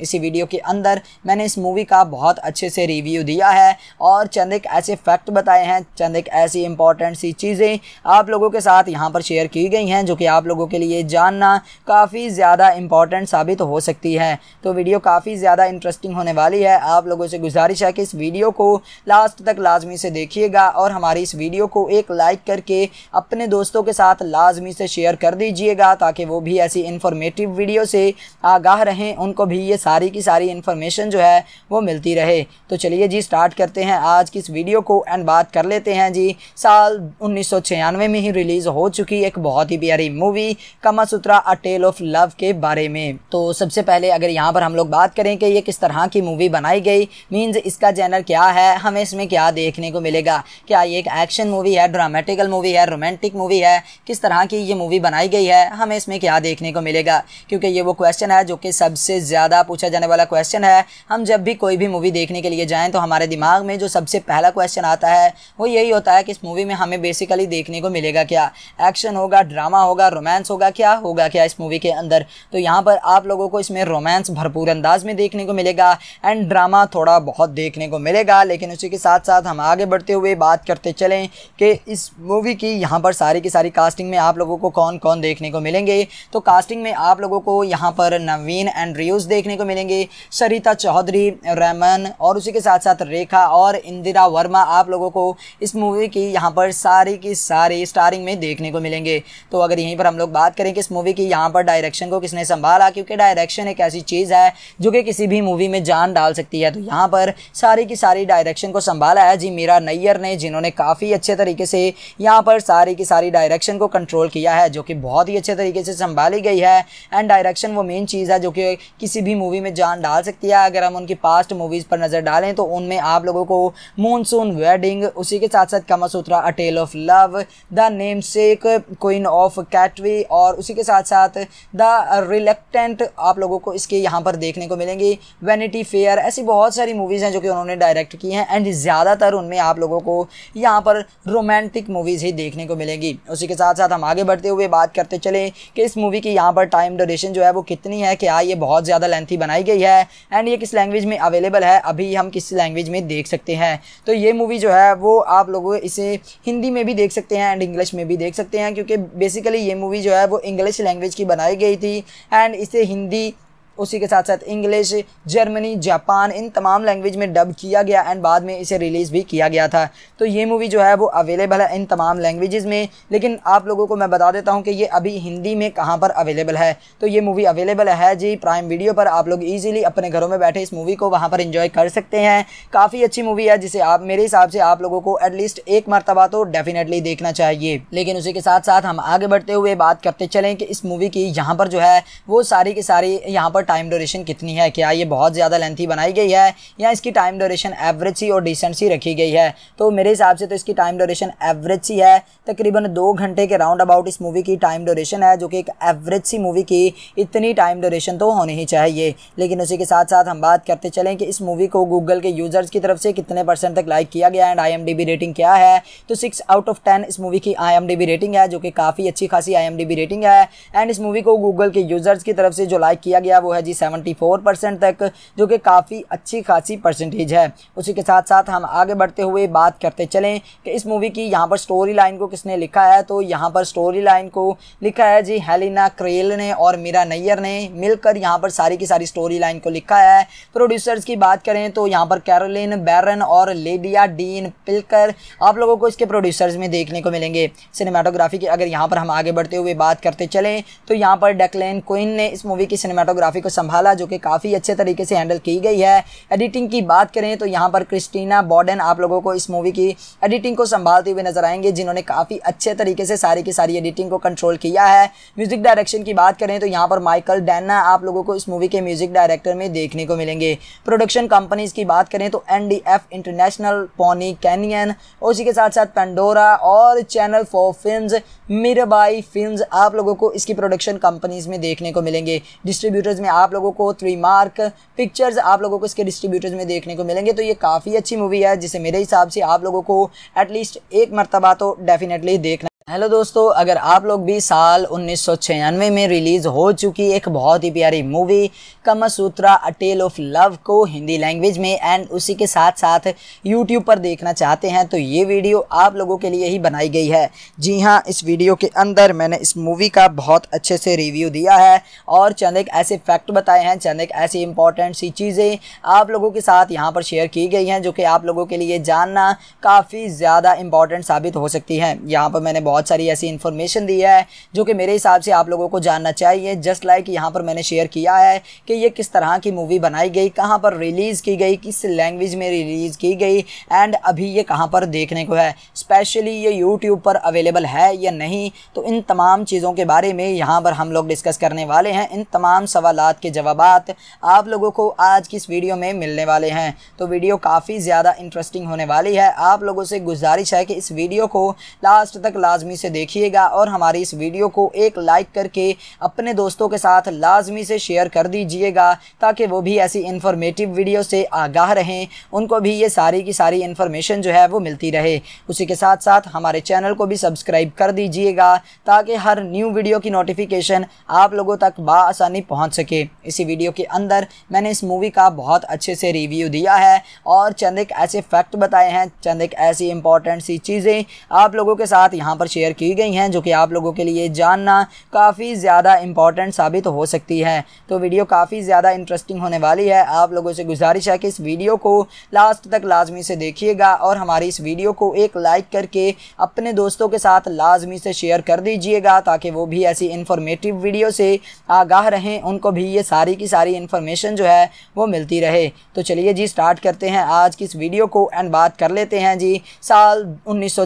इसी वीडियो के अंदर मैंने इस मूवी का बहुत अच्छे से रिव्यू दिया है और चंद एक ऐसे फैक्ट बताए हैं चंद एक ऐसी इंपॉर्टेंट सी चीज़ें आप लोगों के साथ यहाँ पर शेयर की गई हैं जो कि आप लोगों के लिए जानना काफ़ी ज़्यादा इंपॉर्टेंट साबित हो सकती है तो वीडियो काफ़ी ज़्यादा इंटरेस्टिंग होने वाली है आप लोगों से गुजारिश है कि इस वीडियो को लास्ट तक लाजमी से देखिएगा और हमारी इस वीडियो को एक लाइक करके अपने दोस्तों के साथ लाजमी से शेयर कर दीजिएगा ताकि वो भी ऐसी इन्फॉर्मेटिव वीडियो से आगाह रहें उनको भी ये सारी की सारी इन्फॉर्मेशन जो है वो मिलती रहे तो चलिए जी स्टार्ट करते हैं आज की इस वीडियो को एंड बात कर लेते हैं जी साल उन्नीस में ही रिलीज़ हो चुकी एक बहुत ही प्यारी मूवी कमा सूत्रा अ टेल ऑफ लव के बारे में तो सबसे पहले अगर यहाँ पर हम लोग बात करें कि ये किस तरह की मूवी बनाई गई मीन्स इसका जैनर क्या है हमें इसमें क्या देखने को मिलेगा क्या ये एक एक्शन मूवी है ड्रामेटिकल मूवी है रोमांटिक मूवी है किस तरह की ये मूवी बनाई गई है हमें इसमें क्या देखने को मिलेगा क्योंकि ये वो क्वेश्चन है जो कि सबसे ज़्यादा पूछा जाने वाला क्वेश्चन है हम जब भी कोई भी मूवी देखने के लिए जाएं तो हमारे दिमाग में जो सबसे पहला क्वेश्चन आता है वो यही होता है कि इस मूवी में हमें बेसिकली देखने को मिलेगा क्या एक्शन होगा ड्रामा होगा रोमांस होगा क्या होगा क्या इस मूवी के अंदर तो यहाँ पर आप लोगों को इसमें रोमांस भरपूर अंदाज में देखने को मिलेगा एंड ड्रामा थोड़ा बहुत देखने को मिलेगा लेकिन उसी के साथ साथ हम आगे बढ़ते हुए बात करते चलें कि इस मूवी की यहाँ पर सारी की सारी कास्टिंग में आप लोगों को कौन कौन देखने को मिलेंगे तो कास्टिंग में आप लोगों को यहाँ पर नवीन एंड रियूज़ देखने देखने को मिलेंगे सरिता चौधरी रैमन और उसी के साथ साथ रेखा और इंदिरा वर्मा आप लोगों को इस मूवी की यहाँ पर सारी की सारी स्टारिंग में देखने को मिलेंगे तो अगर यहीं पर हम लोग बात करें कि इस मूवी की यहाँ पर डायरेक्शन को किसने संभाला क्योंकि डायरेक्शन एक ऐसी चीज़ है जो कि किसी भी मूवी में जान डाल सकती है तो यहाँ पर सारी की सारी डायरेक्शन को संभाला है जी मीरा नैयर ने जिन्होंने काफ़ी अच्छे तरीके से यहाँ पर सारी की सारी डायरेक्शन को कंट्रोल किया है जो कि बहुत ही अच्छे तरीके से संभाली गई है एंड डायरेक्शन वो मेन चीज़ है जो कि किसी भी मूवी में जान डाल सकती है अगर हम उनकी पास्ट मूवीज़ पर नज़र डालें तो उनमें आप लोगों को मूनसून वेडिंग उसी के साथ साथ Kamasutra a tale of love the namesake queen of Katwe और उसी के साथ साथ द रिलेक्टेंट आप लोगों को इसके यहाँ पर देखने को मिलेंगी वैनिटी फेयर ऐसी बहुत सारी मूवीज़ हैं जो कि उन्होंने डायरेक्ट की हैं एंड ज़्यादातर उनमें आप लोगों को यहाँ पर रोमांटिक मूवीज़ ही देखने को मिलेंगी उसी के साथ साथ हम आगे बढ़ते हुए बात करते चले कि इस मूवी की यहाँ पर टाइम डोरेशन जो है वो कितनी है क्या हाँ, ये बहुत ज़्यादा लेंथी की बनाई गई है एंड ये किस लैंग्वेज में अवेलेबल है अभी हम किस लैंग्वेज में देख सकते हैं तो ये मूवी जो है वो आप लोग इसे हिंदी में भी देख सकते हैं एंड इंग्लिश में भी देख सकते हैं क्योंकि बेसिकली ये मूवी जो है वो इंग्लिश लैंग्वेज की बनाई गई थी एंड इसे हिंदी उसी के साथ साथ इंग्लिश जर्मनी जापान इन तमाम लैंग्वेज में डब किया गया एंड बाद में इसे रिलीज़ भी किया गया था तो ये मूवी जो है वो अवेलेबल है इन तमाम लैंग्वेज़ में लेकिन आप लोगों को मैं बता देता हूँ कि ये अभी हिंदी में कहाँ पर अवेलेबल है तो ये मूवी अवेलेबल है जी प्राइम वीडियो पर आप लोग ईजिली अपने घरों में बैठे इस मूवी को वहाँ पर इंजॉय कर सकते हैं काफ़ी अच्छी मूवी है जिसे आप मेरे हिसाब से आप लोगों को एटलीस्ट एक मरतबा तो डेफिनेटली देखना चाहिए लेकिन उसी के साथ साथ हम आगे बढ़ते हुए बात करते चलें कि इस मूवी की यहाँ पर जो है वो सारी की सारी यहाँ पर टाइम ड्यूरेशन कितनी है क्या ये बहुत ज़्यादा लेंथी बनाई गई है या इसकी टाइम ड्यूरेशन एवरेज सी और डिसेंट सी रखी गई है तो मेरे हिसाब से तो इसकी टाइम ड्यूरेशन एवरेज सी है तकरीबन दो घंटे के राउंड अबाउट इस मूवी की टाइम ड्यूरेशन है जो कि एक एवरेज सी मूवी की इतनी टाइम ड्यूरेशन तो होनी ही चाहिए लेकिन उसी के साथ साथ हम बात करते चलें कि इस मूवी को गूगल के यूज़र्स की तरफ से कितने परसेंट तक लाइक किया गया एंड आई रेटिंग क्या है तो सिक्स आउट ऑफ टेन इस मूवी की आई रेटिंग है जो कि काफ़ी अच्छी खासी आई रेटिंग है एंड इस मूवी को गूगल के यूज़र्स की तरफ से जो लाइक किया गया वो है जी 74 परसेंट तक जो कि काफ़ी अच्छी खासी परसेंटेज है उसी के साथ साथ हम आगे बढ़ते हुए बात करते चलें कि इस मूवी की यहाँ पर स्टोरी लाइन को किसने लिखा है तो यहाँ पर स्टोरी लाइन को लिखा है जी हेलिना क्रेल ने और मीरा नैयर ने मिलकर यहाँ पर सारी की सारी स्टोरी लाइन को लिखा है प्रोड्यूसर्स की बात करें तो यहाँ पर कैरोलिन बैरन और लेडिया डीन पिलकर आप लोगों को इसके प्रोड्यूसर्स में देखने को मिलेंगे सिनेमाटोग्राफी की अगर यहाँ पर हम आगे बढ़ते हुए बात करते चलें तो यहाँ पर डेकलेन क्विन ने इस मूवी की सिनेमाटोग्राफी को संभाला जो कि काफ़ी अच्छे तरीके से हैंडल की गई है एडिटिंग की बात करें तो यहाँ पर क्रिस्टीना बॉर्डन आप लोगों को इस मूवी की एडिटिंग को संभालते हुए नजर आएंगे जिन्होंने काफ़ी अच्छे तरीके से सारी की सारी एडिटिंग को कंट्रोल किया है म्यूजिक डायरेक्शन की बात करें तो यहाँ पर माइकल डैना आप लोगों को इस मूवी के म्यूजिक डायरेक्टर में देखने को मिलेंगे प्रोडक्शन कंपनीज की बात करें तो एन इंटरनेशनल पोनी कैनियन उसी के साथ साथ पेंडोरा और channel for film Mirabai films आप लोगों को इसकी प्रोडक्शन कंपनीज में देखने को मिलेंगे डिस्ट्रीब्यूटर्स में आप लोगों को थ्री मार्क पिक्चर्स आप लोगों को इसके डिस्ट्रीब्यूटर्स में देखने को मिलेंगे तो ये काफ़ी अच्छी मूवी है जिसे मेरे हिसाब से आप लोगों को एटलीस्ट एक मरतबा तो डेफिनेटली देखना हेलो दोस्तों अगर आप लोग भी साल उन्नीस में रिलीज़ हो चुकी एक बहुत ही प्यारी movie Kamasutra a tale of love को हिंदी लैंग्वेज में एंड उसी के साथ साथ यूट्यूब पर देखना चाहते हैं तो ये वीडियो आप लोगों के लिए ही बनाई गई है जी हाँ इस वीडियो के अंदर मैंने इस मूवी का बहुत अच्छे से रिव्यू दिया है और चंद एक ऐसे फैक्ट बताए हैं चंद एक ऐसी इंपॉर्टेंट सी चीज़ें आप लोगों के साथ यहाँ पर शेयर की गई हैं जो कि आप लोगों के लिए जानना काफ़ी ज़्यादा इम्पॉर्टेंट साबित हो सकती है यहाँ पर मैंने बहुत बहुत सारी ऐसी इन्फॉर्मेशन दी है जो कि मेरे हिसाब से आप लोगों को जानना चाहिए जस्ट लाइक यहाँ पर मैंने शेयर किया है कि ये किस तरह की मूवी बनाई गई कहाँ पर रिलीज़ की गई किस लैंग्वेज में रिलीज़ की गई एंड अभी ये कहाँ पर देखने को है स्पेशली ये यूट्यूब पर अवेलेबल है या नहीं तो इन तमाम चीज़ों के बारे में यहाँ पर हम लोग डिस्कस करने वाले हैं इन तमाम सवाल के जवाब आप लोगों को आज की इस वीडियो में मिलने वाले हैं तो वीडियो काफ़ी ज़्यादा इंटरेस्टिंग होने वाली है आप लोगों से गुजारिश है कि इस वीडियो को लास्ट तक लाजमी लाजमी से देखिएगा और हमारी इस वीडियो को एक लाइक करके अपने दोस्तों के साथ लाजमी से शेयर कर दीजिएगा ताकि वो भी ऐसी इन्फॉर्मेटिव वीडियो से आगाह रहें उनको भी ये सारी की सारी इन्फॉर्मेशन जो है वो मिलती रहे उसी के साथ साथ हमारे चैनल को भी सब्सक्राइब कर दीजिएगा ताकि हर न्यू वीडियो की नोटिफिकेशन आप लोगों तक बसानी पहुँच सके इसी वीडियो के अंदर मैंने इस मूवी का बहुत अच्छे से रिव्यू दिया है और चंद एक ऐसे फैक्ट बताए हैं चंद एक ऐसी इंपॉर्टेंट सी चीज़ें आप लोगों के साथ यहाँ पर शेयर की गई हैं जो कि आप लोगों के लिए जानना काफ़ी ज़्यादा इंपॉर्टेंट साबित हो सकती है तो वीडियो काफ़ी ज़्यादा इंटरेस्टिंग होने वाली है आप लोगों से गुजारिश है कि इस वीडियो को लास्ट तक लाजमी से देखिएगा और हमारी इस वीडियो को एक लाइक करके अपने दोस्तों के साथ लाजमी से शेयर कर दीजिएगा ताकि वो भी ऐसी इन्फॉर्मेटिव वीडियो से आगाह रहें उनको भी ये सारी की सारी इन्फॉर्मेशन जो है वो मिलती रहे तो चलिए जी स्टार्ट करते हैं आज की इस वीडियो को एंड बात कर लेते हैं जी साल उन्नीस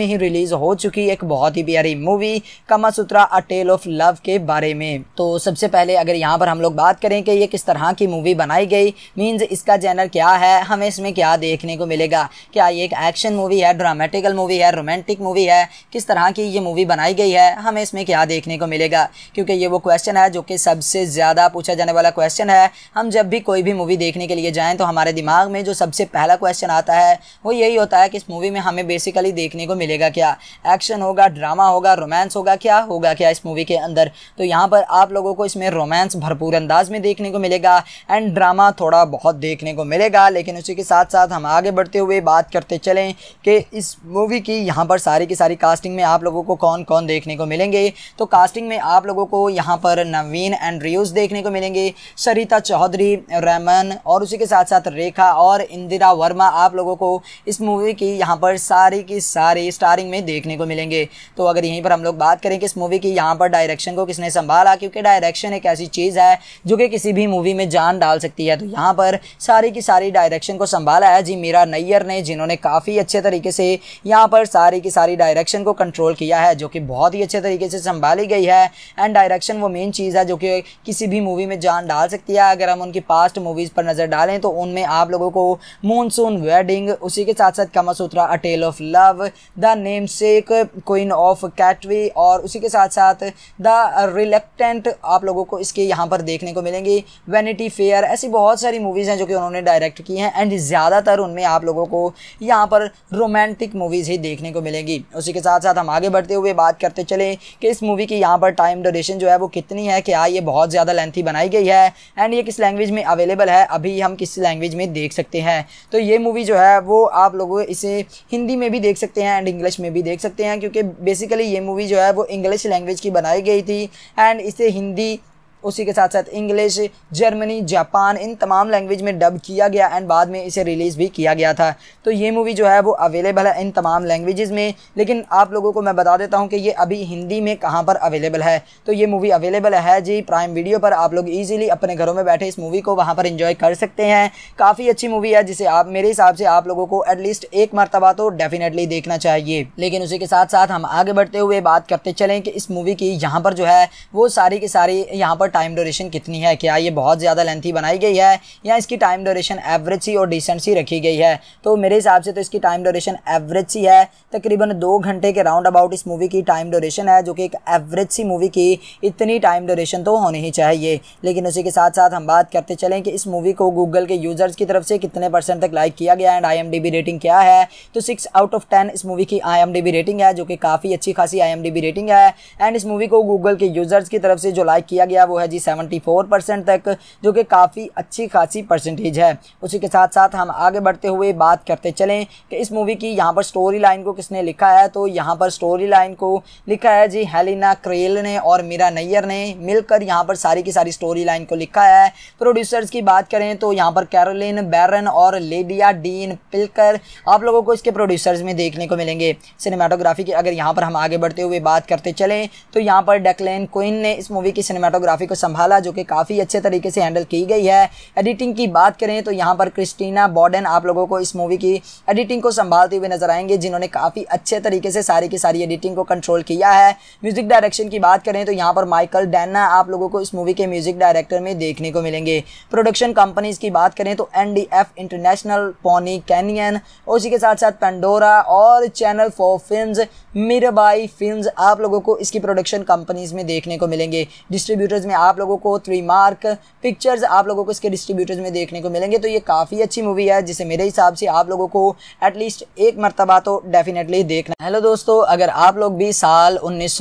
में ही रिलीज़ हो चुकी थी एक बहुत ही प्यारी movie Kamasutra a tale of love के बारे में तो सबसे पहले अगर यहाँ पर हम लोग बात करें कि ये किस तरह की मूवी बनाई गई मीन्स इसका जैनर क्या है हमें इसमें क्या देखने को मिलेगा क्या ये एक एक्शन मूवी है ड्रामेटिकल मूवी है रोमांटिक मूवी है किस तरह की ये मूवी बनाई गई है हमें इसमें क्या देखने को मिलेगा क्योंकि ये वो क्वेश्चन है जो कि सबसे ज़्यादा पूछा जाने वाला क्वेश्चन है हम जब भी कोई भी मूवी देखने के लिए जाएँ तो हमारे दिमाग में जो सबसे पहला क्वेश्चन आता है वो यही होता है कि इस मूवी में हमें बेसिकली देखने को मिलेगा क्या एक्शन एक्शन होगा ड्रामा होगा रोमांस होगा क्या होगा क्या इस मूवी के अंदर तो यहाँ पर आप लोगों को इसमें रोमांस भरपूर अंदाज में देखने को मिलेगा एंड ड्रामा थोड़ा बहुत देखने को मिलेगा लेकिन उसी के साथ साथ हम आगे बढ़ते हुए बात करते चलें कि इस मूवी की यहाँ पर सारी की सारी कास्टिंग में आप लोगों को कौन कौन देखने को मिलेंगे तो कास्टिंग में आप लोगों को यहाँ पर नवीन एंड रियूज़ देखने को मिलेंगे सरिता चौधरी रहमान और उसी के साथ साथ रेखा और इंदिरा वर्मा आप लोगों को इस मूवी की यहाँ पर सारी की सारी स्टारिंग में देखने को मिलेगी मिलेंगे तो अगर यहीं पर हम लोग बात करें कि इस मूवी की यहाँ पर डायरेक्शन को किसने संभाला क्योंकि डायरेक्शन एक ऐसी चीज़ है जो कि किसी भी मूवी में जान डाल सकती है तो यहाँ पर सारी की सारी डायरेक्शन को संभाला है जी मीरा नैयर ने जिन्होंने काफ़ी अच्छे तरीके से यहाँ पर सारी की सारी डायरेक्शन को कंट्रोल किया है जो कि बहुत ही अच्छे तरीके से संभाली गई है एंड डायरेक्शन वो मेन चीज़ है जो कि किसी भी मूवी में जान डाल सकती है अगर हम उनकी पास्ट मूवीज़ पर नज़र डालें तो उनमें आप लोगों को मूनसून वेडिंग उसी के साथ साथ Kamasutra a tale of love the namesake queen of Katwe और उसी के साथ साथ द रिलेक्टेंट आप लोगों को इसके यहाँ पर देखने को मिलेंगी वैनिटी फेयर ऐसी बहुत सारी मूवीज़ हैं जो कि उन्होंने डायरेक्ट की हैं एंड ज़्यादातर उनमें आप लोगों को यहाँ पर रोमांटिक मूवीज़ ही देखने को मिलेंगी उसी के साथ साथ हम आगे बढ़ते हुए बात करते चले कि इस मूवी की यहाँ पर टाइम डोरेशन जो है वो कितनी है क्या ये बहुत ज़्यादा लेंथी बनाई गई है एंड ये किस लैंग्वेज में अवेलेबल है अभी हम किस लैंग्वेज में देख सकते हैं तो ये मूवी जो है वो आप लोग इसे हिंदी में भी देख सकते हैं एंड इंग्लिश में भी देख सकते हैं हैं क्योंकि बेसिकली ये मूवी जो है वो इंग्लिश लैंग्वेज की बनाई गई थी एंड इसे हिंदी उसी के साथ साथ इंग्लिश जर्मनी जापान इन तमाम लैंग्वेज में डब किया गया एंड बाद में इसे रिलीज़ भी किया गया था तो ये मूवी जो है वो अवेलेबल है इन तमाम लैंग्वेज में लेकिन आप लोगों को मैं बता देता हूँ कि ये अभी हिंदी में कहाँ पर अवेलेबल है तो ये मूवी अवेलेबल है जी प्राइम वीडियो पर आप लोग ईजिली अपने घरों में बैठे इस मूवी को वहाँ पर इंजॉय कर सकते हैं काफ़ी अच्छी मूवी है जिसे आप मेरे हिसाब से आप लोगों को एटलीस्ट एक मरतबा तो डेफिनेटली देखना चाहिए लेकिन उसी के साथ साथ हम आगे बढ़ते हुए बात करते चलें कि इस मूवी की यहाँ पर जो है वो सारी की सारी यहाँ पर टाइम ड्यूरेशन कितनी है क्या ये बहुत ज़्यादा लेंथी बनाई गई है या इसकी टाइम ड्यूरेशन एवरेज सी और डिसेंट सी रखी गई है तो मेरे हिसाब से तो इसकी टाइम ड्यूरेशन एवरेज सी है तकरीबन दो घंटे के राउंड अबाउट इस मूवी की टाइम ड्यूरेशन है जो कि एक एवरेज सी मूवी की इतनी टाइम ड्यूरेशन तो होनी ही चाहिए लेकिन उसी के साथ साथ हम बात करते चलें कि इस मूवी को गूगल के यूज़र्स की तरफ से कितने परसेंट तक लाइक किया गया एंड आई रेटिंग क्या है तो सिक्स आउट ऑफ टेन इस मूवी की आई रेटिंग है जो कि काफ़ी अच्छी खासी आई रेटिंग है एंड इस मूवी को गूगल के यूज़र्स की तरफ से जो लाइक किया गया वो है जी 74 परसेंट तक जो कि काफ़ी अच्छी खासी परसेंटेज है उसी के साथ साथ हम आगे बढ़ते हुए बात करते चलें कि इस मूवी की यहाँ पर स्टोरी लाइन को किसने लिखा है तो यहाँ पर स्टोरी लाइन को लिखा है जी हेलिना क्रेल ने और मीरा नैयर ने मिलकर यहाँ पर सारी की सारी स्टोरी लाइन को लिखा है प्रोड्यूसर्स की बात करें तो यहाँ पर कैरोलिन बैरन और लेडिया डीन पिलकर आप लोगों को इसके प्रोड्यूसर्स में देखने को मिलेंगे सिनेमाटोग्राफी की अगर यहाँ पर हम आगे बढ़ते हुए बात करते चलें तो यहाँ पर डेकलेन क्विन ने इस मूवी की सिनेमाटोग्राफी ट्रॉफी को संभाला जो कि काफ़ी अच्छे तरीके से हैंडल की गई है एडिटिंग की बात करें तो यहाँ पर क्रिस्टीना बॉर्डन आप लोगों को इस मूवी की एडिटिंग को संभालते हुए नजर आएंगे जिन्होंने काफ़ी अच्छे तरीके से सारी की सारी एडिटिंग को कंट्रोल किया है म्यूजिक डायरेक्शन की बात करें तो यहाँ पर माइकल डैना आप लोगों को इस मूवी के म्यूजिक डायरेक्टर में देखने को मिलेंगे प्रोडक्शन कंपनीज की बात करें तो एन इंटरनेशनल पोनी कैनियन उसी के साथ साथ पेंडोरा और channel for film Mirabai film आप लोगों को इसकी प्रोडक्शन कंपनीज में देखने को मिलेंगे डिस्ट्रीब्यूटर्स में आप लोगों को थ्री मार्क पिक्चर्स आप लोगों को इसके डिस्ट्रीब्यूटर्स में देखने को मिलेंगे तो ये काफ़ी अच्छी मूवी है जिसे मेरे हिसाब से आप लोगों को एटलीस्ट एक मरतबा तो डेफिनेटली देखना हेलो दोस्तों अगर आप लोग भी साल उन्नीस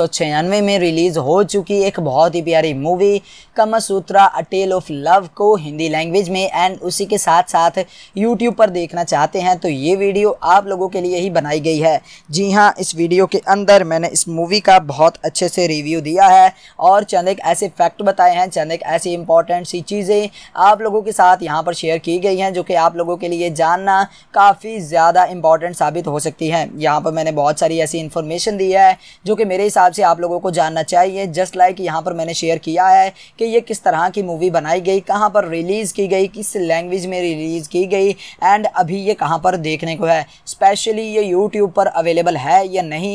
में रिलीज़ हो चुकी एक बहुत ही प्यारी movie Kamasutra a tale of love को हिंदी लैंग्वेज में एंड उसी के साथ साथ यूट्यूब पर देखना चाहते हैं तो ये वीडियो आप लोगों के लिए ही बनाई गई है जी हाँ इस वीडियो वीडियो के अंदर मैंने इस मूवी का बहुत अच्छे से रिव्यू दिया है और चंद एक ऐसे फैक्ट बताए हैं चंद एक ऐसी इंपॉर्टेंट सी चीज़ें आप लोगों के साथ यहाँ पर शेयर की गई हैं जो कि आप लोगों के लिए जानना काफ़ी ज़्यादा इंपॉर्टेंट साबित हो सकती है यहाँ पर मैंने बहुत सारी ऐसी इन्फॉर्मेशन दी है जो कि मेरे हिसाब से आप लोगों को जानना चाहिए जस्ट लाइक यहाँ पर मैंने शेयर किया है कि ये किस तरह की मूवी बनाई गई कहाँ पर रिलीज़ की गई किस लैंग्वेज में रिलीज़ की गई एंड अभी ये कहाँ पर देखने को है स्पेशली ये यूट्यूब पर अवेलेबल है या नहीं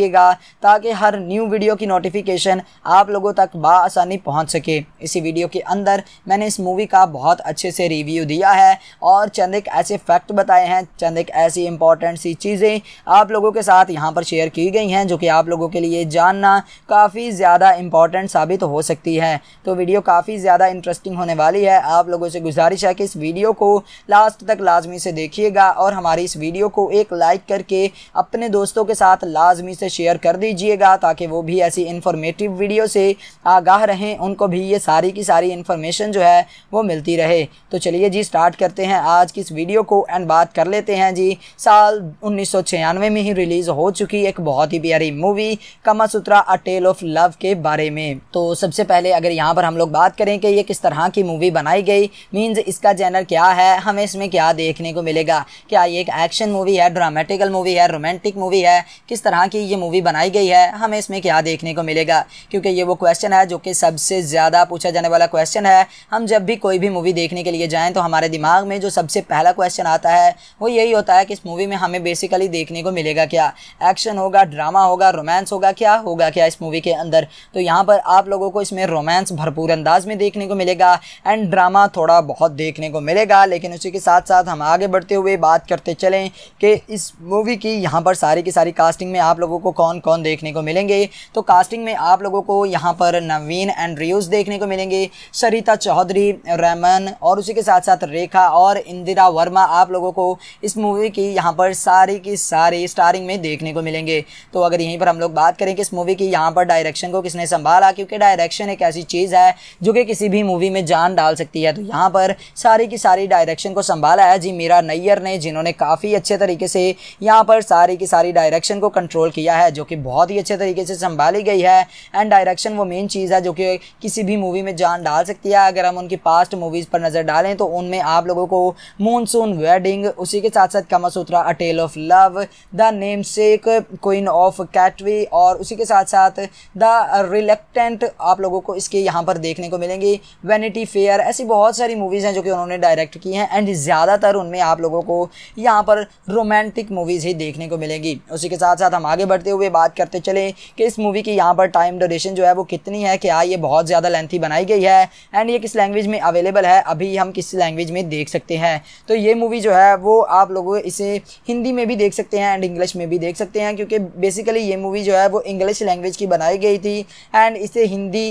कीजिएगा ताकि हर न्यू वीडियो की नोटिफिकेशन आप लोगों तक बसानी पहुँच सके इसी वीडियो के अंदर मैंने इस मूवी का बहुत अच्छे से रिव्यू दिया है और चंद एक ऐसे फैक्ट बताए हैं चंद एक ऐसी इंपॉर्टेंट सी चीज़ें आप लोगों के साथ यहाँ पर शेयर की गई हैं जो कि आप लोगों के लिए जानना काफ़ी ज़्यादा इंपॉर्टेंट साबित हो सकती है तो वीडियो काफ़ी ज़्यादा इंटरेस्टिंग होने वाली है आप लोगों से गुजारिश है कि इस वीडियो को लास्ट तक लाजमी से देखिएगा और हमारी इस वीडियो को एक लाइक करके अपने दोस्तों के साथ लाजमी से शेयर कर दीजिएगा ताकि वो भी ऐसी इन्फॉर्मेटिव वीडियो से आगाह रहें उनको भी ये सारी की सारी इन्फॉर्मेशन जो है वो मिलती रहे तो चलिए जी स्टार्ट करते हैं आज की इस वीडियो को एंड बात कर लेते हैं जी साल उन्नीस में ही रिलीज़ हो चुकी एक बहुत ही प्यारी मूवी कमा सूत्रा अ टेल ऑफ लव के बारे में तो सबसे पहले अगर यहाँ पर हम लोग बात करें कि ये किस तरह की मूवी बनाई गई मीन्स इसका जैनर क्या है हमें इसमें क्या देखने को मिलेगा क्या ये एक एक्शन मूवी है ड्रामेटिकल मूवी है रोमांटिक मूवी है किस तरह की ये मूवी बनाई गई है हमें इसमें क्या देखने को मिलेगा क्योंकि ये वो क्वेश्चन है जो कि सबसे ज़्यादा पूछा जाने वाला क्वेश्चन है हम जब भी कोई भी मूवी देखने के लिए जाएँ तो हमारे दिमाग में जो सबसे पहला क्वेश्चन आता है वो यही होता है कि इस मूवी में हमें बेसिकली देखने को मिलेगा क्या एक्शन होगा ड्रामा होगा रोमांस होगा क्या होगा क्या इस मूवी के अंदर तो यहाँ पर आप लोगों को इसमें रोमांस भरपूर अंदाज में देखने को मिलेगा एंड ड्रामा थोड़ा बहुत देखने को मिलेगा लेकिन उसी के साथ साथ हम आगे बढ़ते हुए बात करते चलें कि इस मूवी की यहाँ पर सारी की सारी कास्टिंग में आप लोगों को आपको कौन कौन देखने को मिलेंगे तो कास्टिंग में आप लोगों को यहाँ पर नवीन एंड रियूज देखने को मिलेंगे सरिता चौधरी रमन और उसी के साथ साथ रेखा और इंदिरा वर्मा आप लोगों को इस मूवी की यहाँ पर सारी की सारी स्टारिंग में देखने को मिलेंगे तो अगर यहीं पर हम लोग बात करें कि इस मूवी की यहाँ पर डायरेक्शन को किसने संभाला क्योंकि डायरेक्शन एक ऐसी चीज़ है जो कि किसी भी मूवी में जान डाल सकती है तो यहाँ पर सारी की सारी डायरेक्शन को संभाला है जी मीरा नैयर ने जिन्होंने काफ़ी अच्छे तरीके से यहाँ पर सारी की सारी डायरेक्शन को कंट्रोल किया है है जो कि बहुत ही अच्छे तरीके से संभाली गई है एंड डायरेक्शन वो मेन चीज़ है जो कि किसी भी मूवी में जान डाल सकती है अगर हम उनकी पास्ट मूवीज़ पर नज़र डालें तो उनमें आप लोगों को मानसून वेडिंग उसी के साथ साथ Kamasutra a tale of love the namesake queen of Katwe और उसी के साथ साथ द रिलेक्टेंट आप लोगों को इसके यहाँ पर देखने को मिलेंगी वैनिटी फेयर ऐसी बहुत सारी मूवीज़ हैं जो कि उन्होंने डायरेक्ट की हैं एंड ज़्यादातर उनमें आप लोगों को यहाँ पर रोमांटिक मूवीज़ ही देखने को मिलेंगी उसी के साथ साथ हम आगे बढ़ते करते हुए बात करते चले कि इस मूवी की यहाँ पर टाइम ड्यूरेशन जो है वो कितनी है क्या हाँ, ये बहुत ज़्यादा लेंथी बनाई गई है एंड ये किस लैंग्वेज में अवेलेबल है अभी हम किस लैंग्वेज में देख सकते हैं तो ये मूवी जो है वो आप लोग इसे हिंदी में भी देख सकते हैं एंड इंग्लिश में भी देख सकते हैं क्योंकि बेसिकली ये मूवी जो है वो इंग्लिश लैंग्वेज की बनाई गई थी एंड इसे हिंदी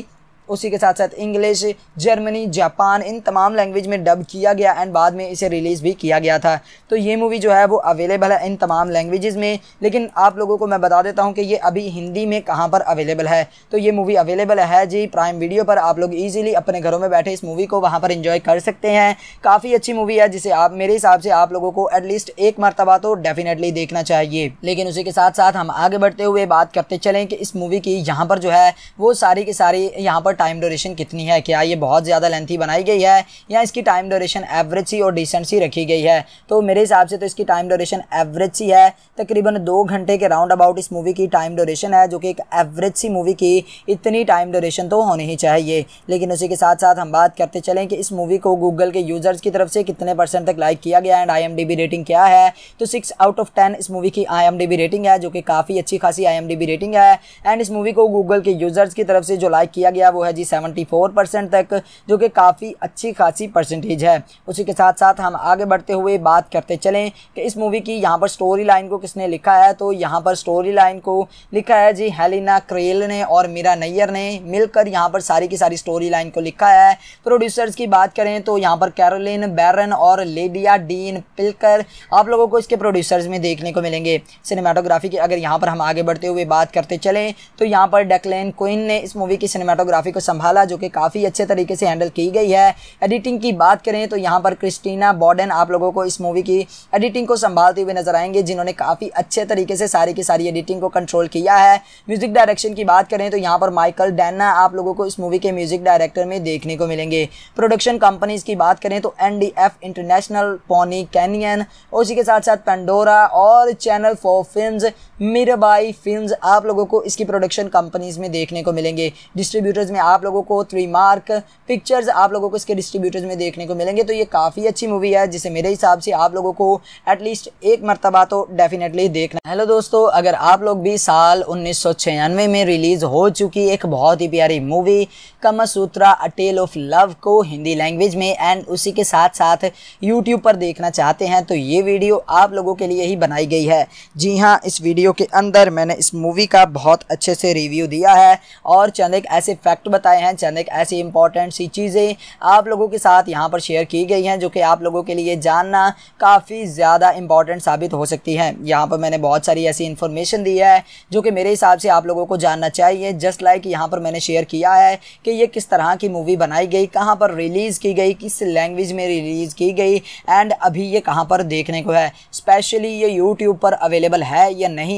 उसी के साथ साथ इंग्लिश जर्मनी जापान इन तमाम लैंग्वेज में डब किया गया एंड बाद में इसे रिलीज़ भी किया गया था तो ये मूवी जो है वो अवेलेबल है इन तमाम लैंग्वेज में लेकिन आप लोगों को मैं बता देता हूँ कि ये अभी हिंदी में कहाँ पर अवेलेबल है तो ये मूवी अवेलेबल है जी प्राइम वीडियो पर आप लोग ईजिली अपने घरों में बैठे इस मूवी को वहाँ पर इंजॉय कर सकते हैं काफ़ी अच्छी मूवी है जिसे आप मेरे हिसाब से आप लोगों को एटलीस्ट एक मरतबा तो डेफिनेटली देखना चाहिए लेकिन उसी के साथ साथ हम आगे बढ़ते हुए बात करते चलें कि इस मूवी की यहाँ पर जो है वो सारी की सारी यहाँ पर टाइम ड्यूरेशन कितनी है क्या ये बहुत ज़्यादा लेंथी बनाई गई है या इसकी टाइम ड्यूरेशन एवरेज सी और डिसेंट सी रखी गई है तो मेरे हिसाब से तो इसकी टाइम ड्यूरेशन एवरेज सी है तकरीबन दो घंटे के राउंड अबाउट इस मूवी की टाइम ड्यूरेशन है जो कि एक एवरेज सी मूवी की इतनी टाइम ड्यूरेशन तो होनी ही चाहिए लेकिन उसी के साथ साथ हम बात करते चलें कि इस मूवी को गूगल के यूज़र्स की तरफ से कितने परसेंट तक लाइक किया गया एंड आई रेटिंग क्या है तो सिक्स आउट ऑफ टेन इस मूवी की आई रेटिंग है जो कि काफ़ी अच्छी खासी आई रेटिंग है एंड इस मूवी को गूगल के यूज़र्स की तरफ से जो लाइक किया गया वो है है जी 74 परसेंट तक जो कि काफ़ी अच्छी खासी परसेंटेज है उसी के साथ साथ हम आगे बढ़ते हुए बात करते चलें कि इस मूवी की यहाँ पर स्टोरी लाइन को किसने लिखा है तो यहाँ पर स्टोरी लाइन को लिखा है जी हेलिना क्रेल ने और मीरा नैयर ने मिलकर यहाँ पर सारी की सारी स्टोरी लाइन को लिखा है प्रोड्यूसर्स की बात करें तो यहाँ पर कैरोलिन बैरन और लेडिया डीन पिलकर आप लोगों को इसके प्रोड्यूसर्स में देखने को मिलेंगे सिनेमाटोग्राफी की अगर यहाँ पर हम आगे बढ़ते हुए बात करते चलें तो यहाँ पर डेकलेन क्विन ने इस मूवी की सिनेमाटोग्राफी ट्रॉफी को संभाला जो कि काफ़ी अच्छे तरीके से हैंडल की गई है एडिटिंग की बात करें तो यहाँ पर क्रिस्टीना बॉर्डन आप लोगों को इस मूवी की एडिटिंग को संभालते हुए नजर आएंगे जिन्होंने काफ़ी अच्छे तरीके से सारी की सारी एडिटिंग को कंट्रोल किया है म्यूज़िक डायरेक्शन की बात करें तो यहाँ पर माइकल डैना आप लोगों को इस मूवी के म्यूज़िक डायरेक्टर में देखने को मिलेंगे प्रोडक्शन कंपनीज की बात करें तो एन इंटरनेशनल पोनी कैनियन उसी के साथ साथ पेंडोरा और channel for film Mirabai film आप लोगों को इसकी प्रोडक्शन कंपनीज में देखने को मिलेंगे डिस्ट्रीब्यूटर्स में आप लोगों को थ्री मार्क पिक्चर्स आप लोगों को इसके डिस्ट्रीब्यूटर्स में देखने को मिलेंगे तो ये काफ़ी अच्छी मूवी है जिसे मेरे हिसाब से आप लोगों को एटलीस्ट एक मरतबा तो डेफिनेटली देखना हेलो दोस्तों अगर आप लोग भी साल उन्नीस में रिलीज़ हो चुकी एक बहुत ही प्यारी movie Kamasutra a tale of love को हिंदी लैंग्वेज में एंड उसी के साथ साथ यूट्यूब पर देखना चाहते हैं तो ये वीडियो आप लोगों के लिए ही बनाई गई है जी हाँ इस वीडियो वीडियो के अंदर मैंने इस मूवी का बहुत अच्छे से रिव्यू दिया है और चंद एक ऐसे फैक्ट बताए हैं चंद एक ऐसी इंपॉर्टेंट सी चीज़ें आप लोगों के साथ यहाँ पर शेयर की गई हैं जो कि आप लोगों के लिए जानना काफ़ी ज़्यादा इंपॉर्टेंट साबित हो सकती है यहाँ पर मैंने बहुत सारी ऐसी इन्फॉर्मेशन दी है जो कि मेरे हिसाब से आप लोगों को जानना चाहिए जस्ट लाइक यहाँ पर मैंने शेयर किया है कि ये किस तरह की मूवी बनाई गई कहाँ पर रिलीज़ की गई किस लैंग्वेज में रिलीज़ की गई एंड अभी ये कहाँ पर देखने को है स्पेशली ये यूट्यूब पर अवेलेबल है या नहीं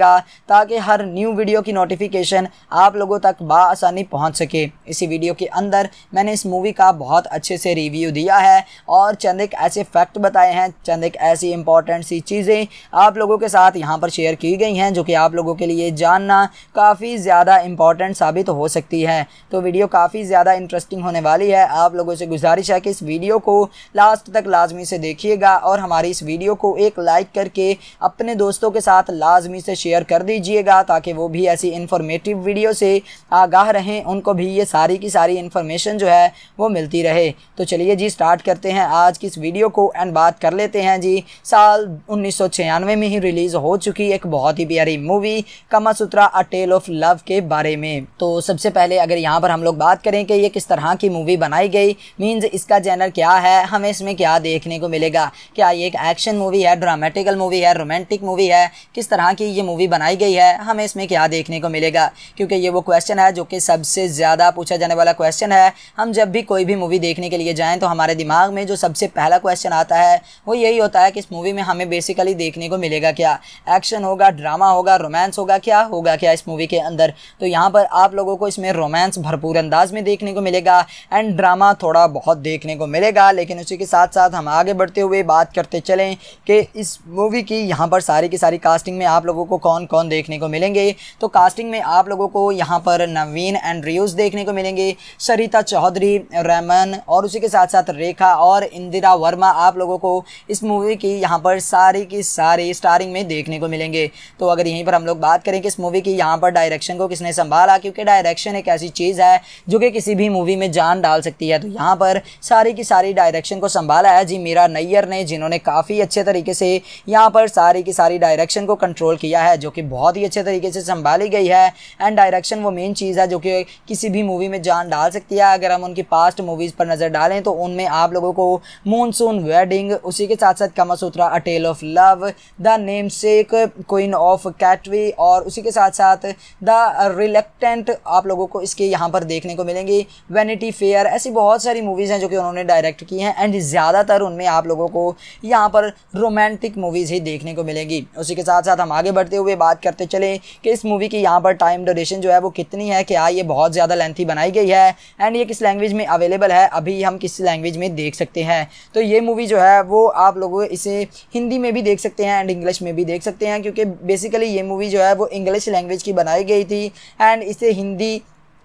रखिएगा ताकि हर न्यू वीडियो की नोटिफिकेशन आप लोगों तक बसानी पहुँच सके इसी वीडियो के अंदर मैंने इस मूवी का बहुत अच्छे से रिव्यू दिया है और चंद एक ऐसे फैक्ट बताए हैं चंद एक ऐसी इंपॉर्टेंट सी चीज़ें आप लोगों के साथ यहाँ पर शेयर की गई हैं जो कि आप लोगों के लिए जानना काफ़ी ज़्यादा इंपॉर्टेंट साबित हो सकती है तो वीडियो काफ़ी ज़्यादा इंटरेस्टिंग होने वाली है आप लोगों से गुजारिश है कि इस वीडियो को लास्ट तक लाजमी से देखिएगा और हमारी इस वीडियो को एक लाइक करके अपने दोस्तों के साथ लाजमी से शेयर कर दीजिएगा ताकि वो भी ऐसी इन्फॉर्मेटिव वीडियो से आगाह रहें उनको भी ये सारी की सारी इन्फॉर्मेशन जो है वो मिलती रहे तो चलिए जी स्टार्ट करते हैं आज की इस वीडियो को एंड बात कर लेते हैं जी साल उन्नीस में ही रिलीज़ हो चुकी एक बहुत ही प्यारी मूवी कमा अ टेल ऑफ लव के बारे में तो सबसे पहले अगर यहाँ पर हम लोग बात करें कि ये किस तरह की मूवी बनाई गई मीन्स इसका जैनर क्या है हमें इसमें क्या देखने को मिलेगा क्या ये एक एक्शन मूवी है ड्रामेटिकल मूवी है रोमांटिक मूवी है किस तरह की ये मूवी बनाई गई है हमें इसमें क्या देखने को मिलेगा क्योंकि ये वो क्वेश्चन है जो कि सबसे ज़्यादा पूछा जाने वाला क्वेश्चन है हम जब भी कोई भी मूवी देखने के लिए जाएँ तो हमारे दिमाग में जो सबसे पहला क्वेश्चन आता है वो यही होता है कि इस मूवी में हमें बेसिकली देखने को मिलेगा क्या एक्शन होगा ड्रामा होगा रोमांस होगा क्या होगा क्या इस मूवी के अंदर तो यहाँ पर आप लोगों को इसमें रोमांस भरपूर अंदाज में देखने को मिलेगा एंड ड्रामा थोड़ा बहुत देखने को मिलेगा लेकिन उसी के साथ साथ हम आगे बढ़ते हुए बात करते चलें कि इस मूवी की यहाँ पर सारी की सारी कास्टिंग में आप लोगों को को कौन कौन देखने को मिलेंगे तो कास्टिंग में आप लोगों को यहाँ पर नवीन एंड्रयूज देखने को मिलेंगे सरिता चौधरी रमन और उसी के साथ साथ रेखा और इंदिरा वर्मा आप लोगों को इस मूवी की यहाँ पर सारी की सारी स्टारिंग में देखने को मिलेंगे तो अगर यहीं पर हम लोग बात करें कि इस मूवी की यहाँ पर डायरेक्शन को किसने संभाला क्योंकि डायरेक्शन एक ऐसी चीज़ है जो कि किसी भी मूवी में जान डाल सकती है तो यहाँ पर सारी की सारी डायरेक्शन को संभाला है जी मीरा नैयर ने जिन्होंने काफ़ी अच्छे तरीके से यहाँ पर सारी की सारी डायरेक्शन को कंट्रोल किया है जो कि बहुत ही अच्छे तरीके से संभाली गई है एंड डायरेक्शन वो मेन चीज़ है जो कि किसी भी मूवी में जान डाल सकती है अगर हम उनकी पास्ट मूवीज़ पर नज़र डालें तो उनमें आप लोगों को मूनसून वेडिंग उसी के साथ साथ Kamasutra a tale of love the namesake queen of Katwe और उसी के साथ साथ द रिलेक्टेंट आप लोगों को इसके यहाँ पर देखने को मिलेंगी वैनिटी फेयर ऐसी बहुत सारी मूवीज़ हैं जो कि उन्होंने डायरेक्ट की हैं एंड ज़्यादातर उनमें आप लोगों को यहाँ पर रोमांटिक मूवीज़ ही देखने को मिलेंगी उसी के साथ साथ हम आगे बढ़ते करते हुए बात करते चले कि इस मूवी की यहाँ पर टाइम डोरेशन जो है वो कितनी है क्या हाँ, ये बहुत ज़्यादा लेंथी बनाई गई है एंड ये किस लैंग्वेज में अवेलेबल है अभी हम किस लैंग्वेज में देख सकते हैं तो ये मूवी जो है वो आप लोग इसे हिंदी में भी देख सकते हैं एंड इंग्लिश में भी देख सकते हैं क्योंकि बेसिकली ये मूवी जो है वो इंग्लिश लैंग्वेज की बनाई गई थी एंड इसे हिंदी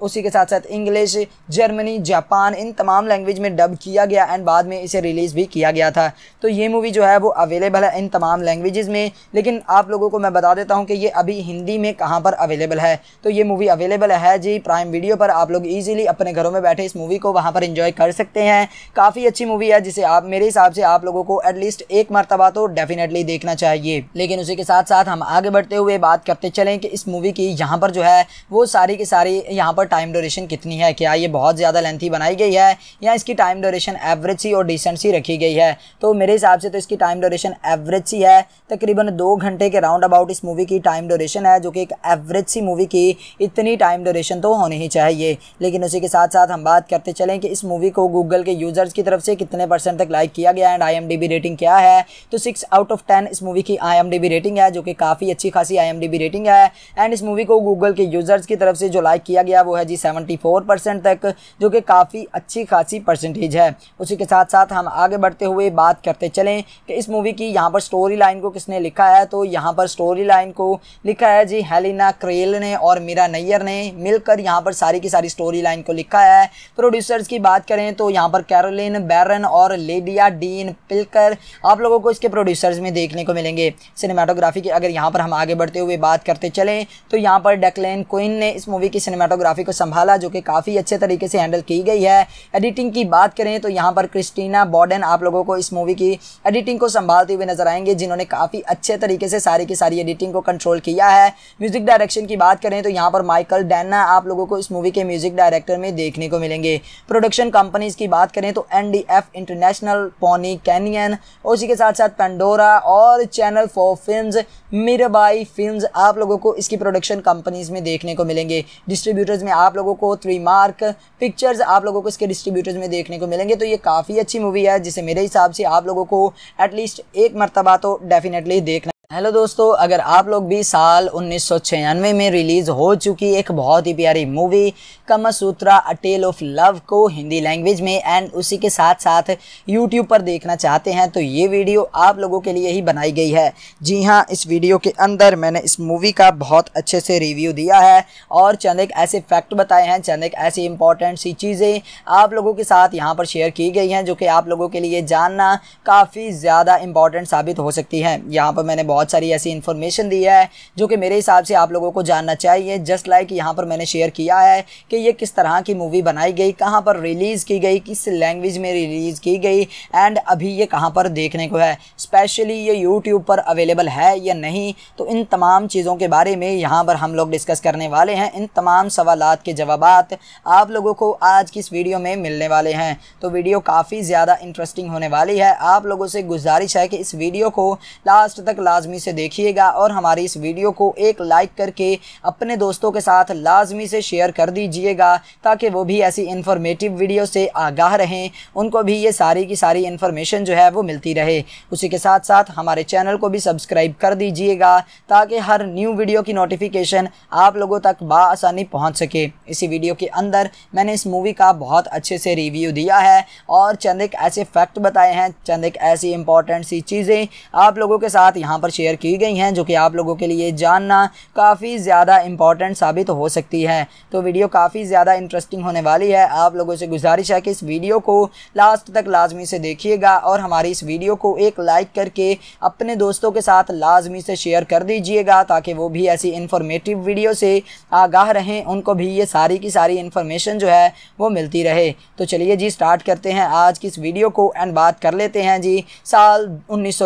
उसी के साथ साथ इंग्लिश जर्मनी जापान इन तमाम लैंग्वेज में डब किया गया एंड बाद में इसे रिलीज़ भी किया गया था तो ये मूवी जो है वो अवेलेबल है इन तमाम लैंग्वेज़ में लेकिन आप लोगों को मैं बता देता हूँ कि ये अभी हिंदी में कहाँ पर अवेलेबल है तो ये मूवी अवेलेबल है जी प्राइम वीडियो पर आप लोग ईजिली अपने घरों में बैठे इस मूवी को वहाँ पर इंजॉय कर सकते हैं काफ़ी अच्छी मूवी है जिसे आप मेरे हिसाब से आप लोगों को एटलीस्ट एक मरतबा तो डेफिनेटली देखना चाहिए लेकिन उसी के साथ साथ हम आगे बढ़ते हुए बात करते चलें कि इस मूवी की यहाँ पर जो है वो सारी की सारी यहाँ पर टाइम ड्यूरेशन कितनी है क्या ये बहुत ज़्यादा लेंथी बनाई गई है या इसकी टाइम ड्यूरेशन एवरेज सी और डिसेंट सी रखी गई है तो मेरे हिसाब से तो इसकी टाइम ड्यूरेशन एवरेज सी है तकरीबन दो घंटे के राउंड अबाउट इस मूवी की टाइम ड्यूरेशन है जो कि एक एवरेज सी मूवी की इतनी टाइम ड्यूरेशन तो होनी ही चाहिए लेकिन उसी के साथ साथ हम बात करते चलें कि इस मूवी को गूगल के यूज़र्स की तरफ से कितने परसेंट तक लाइक किया गया एंड आई रेटिंग क्या है तो सिक्स आउट ऑफ टेन इस मूवी की आई रेटिंग है जो कि काफ़ी अच्छी खासी आई रेटिंग है एंड इस मूवी को गूगल के यूज़र्स की तरफ से जो लाइक किया गया वो है जी 74 परसेंट तक जो कि काफ़ी अच्छी खासी परसेंटेज है उसी के साथ साथ हम आगे बढ़ते हुए बात करते चलें कि इस मूवी की यहाँ पर स्टोरी लाइन को किसने लिखा है तो यहाँ पर स्टोरी लाइन को लिखा है जी हेलिना क्रेल ने और मीरा नैयर ने मिलकर यहाँ पर सारी की सारी स्टोरी लाइन को लिखा है प्रोड्यूसर्स की बात करें तो यहाँ पर कैरोलिन बैरन और लेडिया डीन पिलकर आप लोगों को इसके प्रोड्यूसर्स में देखने को मिलेंगे सिनेमाटोग्राफी की अगर यहाँ पर हम आगे बढ़ते हुए बात करते चलें तो यहाँ पर डेकलेन क्विन ने इस मूवी की सिनेमाटोग्राफी को संभाला जो कि काफ़ी अच्छे तरीके से हैंडल की गई है एडिटिंग की बात करें तो यहाँ पर क्रिस्टीना बॉर्डन आप लोगों को इस मूवी की एडिटिंग को संभालते हुए नजर आएंगे जिन्होंने काफ़ी अच्छे तरीके से सारी की सारी एडिटिंग को कंट्रोल किया है म्यूज़िक डायरेक्शन की बात करें तो यहाँ पर माइकल डैना आप लोगों को इस मूवी के म्यूज़िक डायरेक्टर में देखने को मिलेंगे प्रोडक्शन कंपनीज की बात करें तो एन इंटरनेशनल पोनी कैनियन उसी के साथ साथ पेंडोरा और channel for film Mirabai films आप लोगों को इसकी प्रोडक्शन कंपनीज में देखने को मिलेंगे डिस्ट्रीब्यूटर्स में आप लोगों को थ्री मार्क पिक्चर्स आप लोगों को इसके डिस्ट्रीब्यूटर्स में देखने को मिलेंगे तो ये काफ़ी अच्छी मूवी है जिसे मेरे हिसाब से आप लोगों को एटलीस्ट एक मरतबा तो डेफिनेटली देखना हेलो दोस्तों अगर आप लोग भी साल उन्नीस में रिलीज़ हो चुकी एक बहुत ही प्यारी movie Kamasutra a tale of love को हिंदी लैंग्वेज में एंड उसी के साथ साथ यूट्यूब पर देखना चाहते हैं तो ये वीडियो आप लोगों के लिए ही बनाई गई है जी हाँ इस वीडियो के अंदर मैंने इस मूवी का बहुत अच्छे से रिव्यू दिया है और चंद एक ऐसे फैक्ट बताए हैं चंद एक ऐसी इंपॉर्टेंट सी चीज़ें आप लोगों के साथ यहाँ पर शेयर की गई हैं जो कि आप लोगों के लिए जानना काफ़ी ज़्यादा इम्पॉर्टेंट साबित हो सकती है यहाँ पर मैंने बहुत बहुत सारी ऐसी इन्फॉर्मेशन दी है जो कि मेरे हिसाब से आप लोगों को जानना चाहिए जस्ट लाइक यहाँ पर मैंने शेयर किया है कि ये किस तरह की मूवी बनाई गई कहाँ पर रिलीज़ की गई किस लैंग्वेज में रिलीज़ की गई एंड अभी ये कहाँ पर देखने को है स्पेशली ये यूट्यूब पर अवेलेबल है या नहीं तो इन तमाम चीज़ों के बारे में यहाँ पर हम लोग डिस्कस करने वाले हैं इन तमाम सवाल के जवाब आप लोगों को आज की इस वीडियो में मिलने वाले हैं तो वीडियो काफ़ी ज़्यादा इंटरेस्टिंग होने वाली है आप लोगों से गुजारिश है कि इस वीडियो को लास्ट तक लाजमी लाजमी से देखिएगा और हमारी इस वीडियो को एक लाइक करके अपने दोस्तों के साथ लाजमी से शेयर कर दीजिएगा ताकि वो भी ऐसी इन्फॉर्मेटिव वीडियो से आगाह रहें उनको भी ये सारी की सारी इन्फॉर्मेशन जो है वो मिलती रहे उसी के साथ साथ हमारे चैनल को भी सब्सक्राइब कर दीजिएगा ताकि हर न्यू वीडियो की नोटिफिकेशन आप लोगों तक बसानी पहुँच सके इसी वीडियो के अंदर मैंने इस मूवी का बहुत अच्छे से रिव्यू दिया है और चंद एक ऐसे फैक्ट बताए हैं चंद एक ऐसी इंपॉर्टेंट सी चीज़ें आप लोगों के साथ यहाँ पर शेयर की गई हैं जो कि आप लोगों के लिए जानना काफ़ी ज़्यादा इंपॉर्टेंट साबित हो सकती है तो वीडियो काफ़ी ज़्यादा इंटरेस्टिंग होने वाली है आप लोगों से गुजारिश है कि इस वीडियो को लास्ट तक लाजमी से देखिएगा और हमारी इस वीडियो को एक लाइक करके अपने दोस्तों के साथ लाजमी से शेयर कर दीजिएगा ताकि वो भी ऐसी इन्फॉर्मेटिव वीडियो से आगाह रहें उनको भी ये सारी की सारी इन्फॉर्मेशन जो है वो मिलती रहे तो चलिए जी स्टार्ट करते हैं आज की इस वीडियो को एंड बात कर लेते हैं जी साल उन्नीस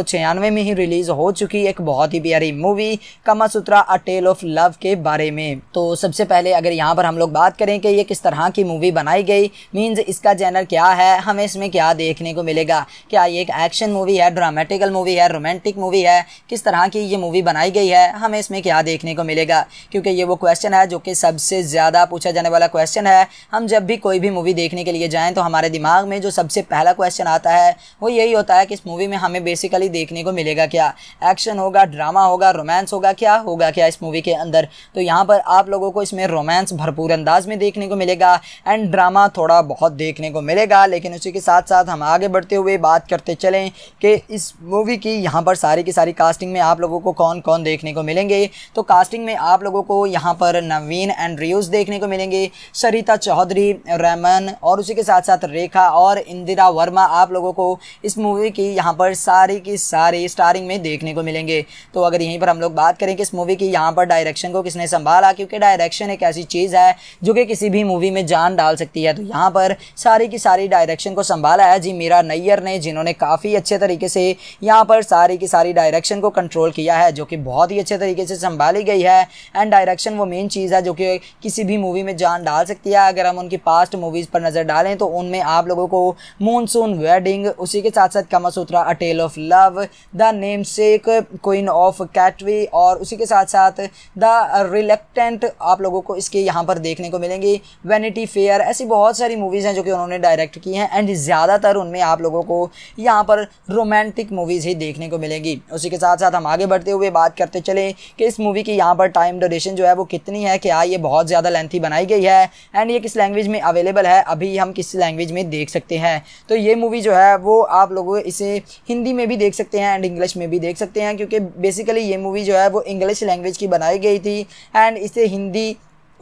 में ही रिलीज़ हो चुकी थी एक बहुत ही प्यारी मूवी कमा सूत्रा अ टेल ऑफ लव के बारे में तो सबसे पहले अगर यहाँ पर हम लोग बात करें कि ये किस तरह की मूवी बनाई गई मीन्स इसका जैनर क्या है हमें इसमें क्या देखने को मिलेगा क्या ये एक एक्शन मूवी है ड्रामेटिकल मूवी है रोमांटिक मूवी है किस तरह की ये मूवी बनाई गई है हमें इसमें क्या देखने को मिलेगा क्योंकि ये वो क्वेश्चन है जो कि सबसे ज़्यादा पूछा जाने वाला क्वेश्चन है हम जब भी कोई भी मूवी देखने के लिए जाएँ तो हमारे दिमाग में जो सबसे पहला क्वेश्चन आता है वो यही होता है कि इस मूवी में हमें बेसिकली देखने को मिलेगा क्या एक्शन एक्शन होगा ड्रामा होगा रोमांस होगा क्या होगा क्या इस मूवी के अंदर तो यहाँ पर आप लोगों को इसमें रोमांस भरपूर अंदाज में देखने को मिलेगा एंड ड्रामा थोड़ा बहुत देखने को मिलेगा लेकिन उसी के साथ साथ हम आगे बढ़ते हुए बात करते चलें कि इस मूवी की यहाँ पर सारी की सारी कास्टिंग में आप लोगों को कौन कौन देखने को मिलेंगे तो कास्टिंग में आप लोगों को यहाँ पर नवीन एंड रियूज़ देखने को मिलेंगे सरिता चौधरी रहमन और उसी के साथ साथ रेखा और इंदिरा वर्मा आप लोगों को इस मूवी की यहाँ पर सारी की सारी स्टारिंग में देखने को मिलेंगे करेंगे तो अगर यहीं पर हम लोग बात करें कि इस मूवी की यहाँ पर डायरेक्शन को किसने संभाला क्योंकि डायरेक्शन एक ऐसी चीज़ है जो कि किसी भी मूवी में जान डाल सकती है तो यहाँ पर सारी की सारी डायरेक्शन को संभाला है जी मीरा नैयर ने जिन्होंने काफ़ी अच्छे तरीके से यहाँ पर सारी की सारी डायरेक्शन को कंट्रोल किया है जो कि बहुत ही अच्छे तरीके से संभाली गई है एंड डायरेक्शन वो मेन चीज़ है जो कि किसी भी मूवी में जान डाल सकती है अगर हम उनकी पास्ट मूवीज़ पर नज़र डालें तो उनमें आप लोगों को मानसून वेडिंग उसी के साथ साथ Kamasutra a tale of love the namesake queen of Katwe और उसी के साथ साथ द रिलेक्टेंट आप लोगों को इसके यहाँ पर देखने को मिलेंगी वैनिटी फेयर ऐसी बहुत सारी मूवीज़ हैं जो कि उन्होंने डायरेक्ट की हैं एंड ज़्यादातर उनमें आप लोगों को यहाँ पर रोमांटिक मूवीज़ ही देखने को मिलेंगी उसी के साथ साथ हम आगे बढ़ते हुए बात करते चले कि इस मूवी की यहाँ पर टाइम डोरेशन जो है वो कितनी है क्या ये बहुत ज़्यादा लेंथी बनाई गई है एंड ये किस लैंग्वेज में अवेलेबल है अभी हम किस लैंग्वेज में देख सकते हैं तो ये मूवी जो है वो आप लोग इसे हिंदी में भी देख सकते हैं एंड इंग्लिश में भी देख सकते हैं हैं क्योंकि बेसिकली ये मूवी जो है वो इंग्लिश लैंग्वेज की बनाई गई थी एंड इसे हिंदी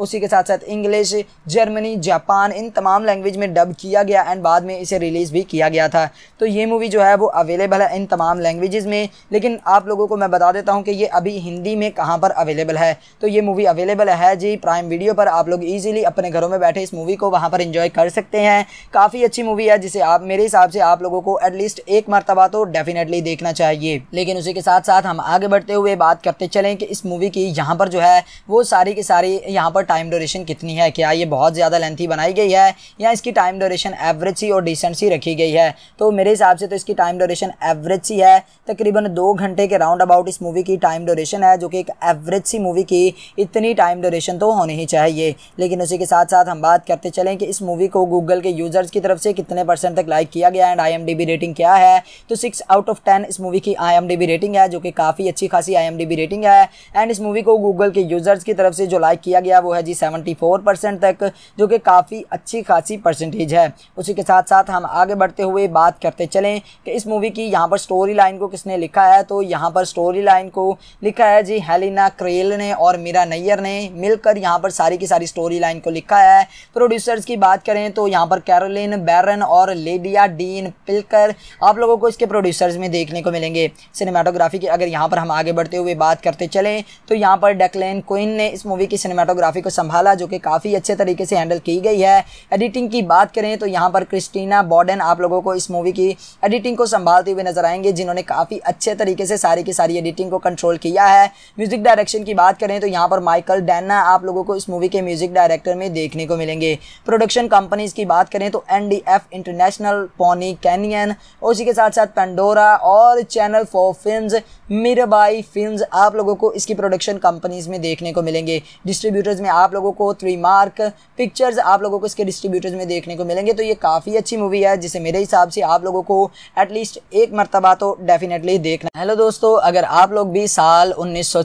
उसी के साथ साथ इंग्लिश जर्मनी जापान इन तमाम लैंग्वेज में डब किया गया एंड बाद में इसे रिलीज़ भी किया गया था तो ये मूवी जो है वो अवेलेबल है इन तमाम लैंग्वेज में लेकिन आप लोगों को मैं बता देता हूँ कि ये अभी हिंदी में कहाँ पर अवेलेबल है तो ये मूवी अवेलेबल है जी प्राइम वीडियो पर आप लोग ईजिली अपने घरों में बैठे इस मूवी को वहाँ पर इंजॉय कर सकते हैं काफ़ी अच्छी मूवी है जिसे आप मेरे हिसाब से आप लोगों को एटलीस्ट एक मरतबा तो डेफिनेटली देखना चाहिए लेकिन उसी के साथ साथ हम आगे बढ़ते हुए बात करते चलें कि इस मूवी की यहाँ पर जो है वो सारी की सारी यहाँ पर टाइम ड्यूरेशन कितनी है क्या ये बहुत ज़्यादा लेंथी बनाई गई है या इसकी टाइम ड्यूरेशन एवरेज सी और डिसेंट सी रखी गई है तो मेरे हिसाब से तो इसकी टाइम ड्यूरेशन एवरेज सी है तकरीबन दो घंटे के राउंड अबाउट इस मूवी की टाइम ड्यूरेशन है जो कि एक एवरेज सी मूवी की इतनी टाइम ड्यूरेशन तो होनी ही चाहिए लेकिन उसी के साथ साथ हम बात करते चलें कि इस मूवी को गूगल के यूज़र्स की तरफ से कितने परसेंट तक लाइक किया गया एंड आई रेटिंग क्या है तो सिक्स आउट ऑफ टेन इस मूवी की आई रेटिंग है जो कि काफ़ी अच्छी खासी आई रेटिंग है एंड इस मूवी को गूगल के यूज़र्स की तरफ से जो लाइक किया गया वो है जी 74 परसेंट तक जो कि काफ़ी अच्छी खासी परसेंटेज है उसी के साथ साथ हम आगे बढ़ते हुए बात करते चलें कि इस मूवी की यहाँ पर स्टोरी लाइन को किसने लिखा है तो यहाँ पर स्टोरी लाइन को लिखा है जी हेलिना क्रेल ने और मीरा नैयर ने मिलकर यहाँ पर सारी की सारी स्टोरी लाइन को लिखा है प्रोड्यूसर्स की बात करें तो यहाँ पर कैरोलिन बैरन और लेडिया डीन पिलकर आप लोगों को इसके प्रोड्यूसर्स में देखने को मिलेंगे सिनेमाटोग्राफी की अगर यहाँ पर हम आगे बढ़ते हुए बात करते चलें तो यहाँ पर डेकलेन क्विन ने इस मूवी की सिनेमाटोग्राफी ट्रॉफी को संभाला जो कि काफ़ी अच्छे तरीके से हैंडल की गई है एडिटिंग की बात करें तो यहाँ पर क्रिस्टीना बॉर्डन आप लोगों को इस मूवी की एडिटिंग को संभालते हुए नजर आएंगे जिन्होंने काफ़ी अच्छे तरीके से सारी की सारी एडिटिंग को कंट्रोल किया है म्यूजिक डायरेक्शन की बात करें तो यहाँ पर माइकल डैना आप लोगों को इस मूवी के म्यूजिक डायरेक्टर में देखने को मिलेंगे प्रोडक्शन कंपनीज की बात करें तो एन इंटरनेशनल पोनी कैनियन उसी के साथ साथ पेंडोरा और channel for film Mirabai film आप लोगों को इसकी प्रोडक्शन कंपनीज में देखने को मिलेंगे डिस्ट्रीब्यूटर्स में में आप लोगों को थ्री मार्क पिक्चर्स आप लोगों को इसके डिस्ट्रीब्यूटर्स में देखने को मिलेंगे तो ये काफ़ी अच्छी मूवी है जिसे मेरे हिसाब से आप लोगों को एटलीस्ट एक मरतबा तो डेफिनेटली देखना हेलो दोस्तों अगर आप लोग भी साल उन्नीस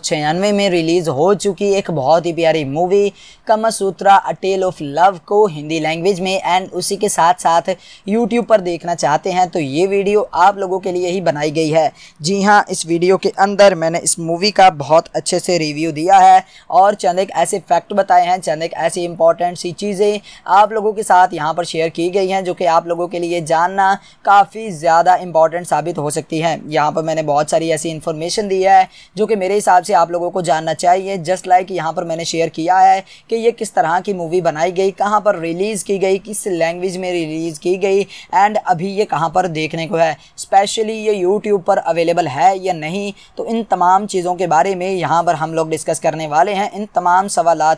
में रिलीज़ हो चुकी एक बहुत ही प्यारी movie Kamasutra a tale of love को हिंदी लैंग्वेज में एंड उसी के साथ साथ यूट्यूब पर देखना चाहते हैं तो ये वीडियो आप लोगों के लिए ही बनाई गई है जी हाँ इस वीडियो के अंदर मैंने इस मूवी का बहुत अच्छे से रिव्यू दिया है और चंद एक ऐसे फैक्ट बताए हैं चंद एक ऐसी इंपॉर्टेंट सी चीज़ें आप लोगों के साथ यहाँ पर शेयर की गई हैं जो कि आप लोगों के लिए जानना काफ़ी ज़्यादा इंपॉर्टेंट साबित हो सकती है यहाँ पर मैंने बहुत सारी ऐसी इन्फॉर्मेशन दी है जो कि मेरे हिसाब से आप लोगों को जानना चाहिए जस्ट लाइक यहाँ पर मैंने शेयर किया है कि ये किस तरह की मूवी बनाई गई कहाँ पर रिलीज़ की गई किस लैंग्वेज में रिलीज़ की गई एंड अभी ये कहाँ पर देखने को है स्पेशली ये यूट्यूब पर अवेलेबल है या नहीं तो इन तमाम चीज़ों के बारे में यहाँ पर हम लोग डिस्कस करने वाले हैं इन तमाम सवाल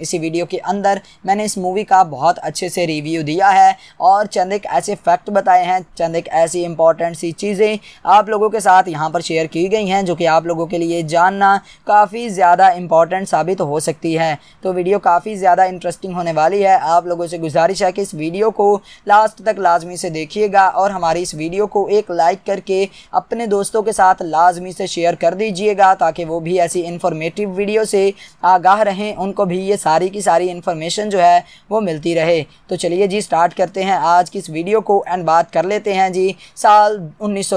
इसी वीडियो के अंदर मैंने इस मूवी का बहुत अच्छे से रिव्यू दिया है और चंद एक ऐसे फैक्ट बताए हैं चंद एक ऐसी इंपॉर्टेंट सी चीज़ें आप लोगों के साथ यहाँ पर शेयर की गई हैं जो कि आप लोगों के लिए जानना काफ़ी ज़्यादा इंपॉर्टेंट साबित हो सकती है तो वीडियो काफ़ी ज़्यादा इंटरेस्टिंग होने वाली है आप लोगों से गुजारिश है कि इस वीडियो को लास्ट तक लाजमी से देखिएगा और हमारी इस वीडियो को एक लाइक करके अपने दोस्तों के साथ लाजमी से शेयर कर दीजिएगा ताकि वो भी ऐसी इंफॉर्मेटिव वीडियो से आगाह रहें उनको भी ये सारी की सारी इन्फॉर्मेशन जो है वो मिलती रहे तो चलिए जी स्टार्ट करते हैं आज की इस वीडियो को एंड बात कर लेते हैं जी साल उन्नीस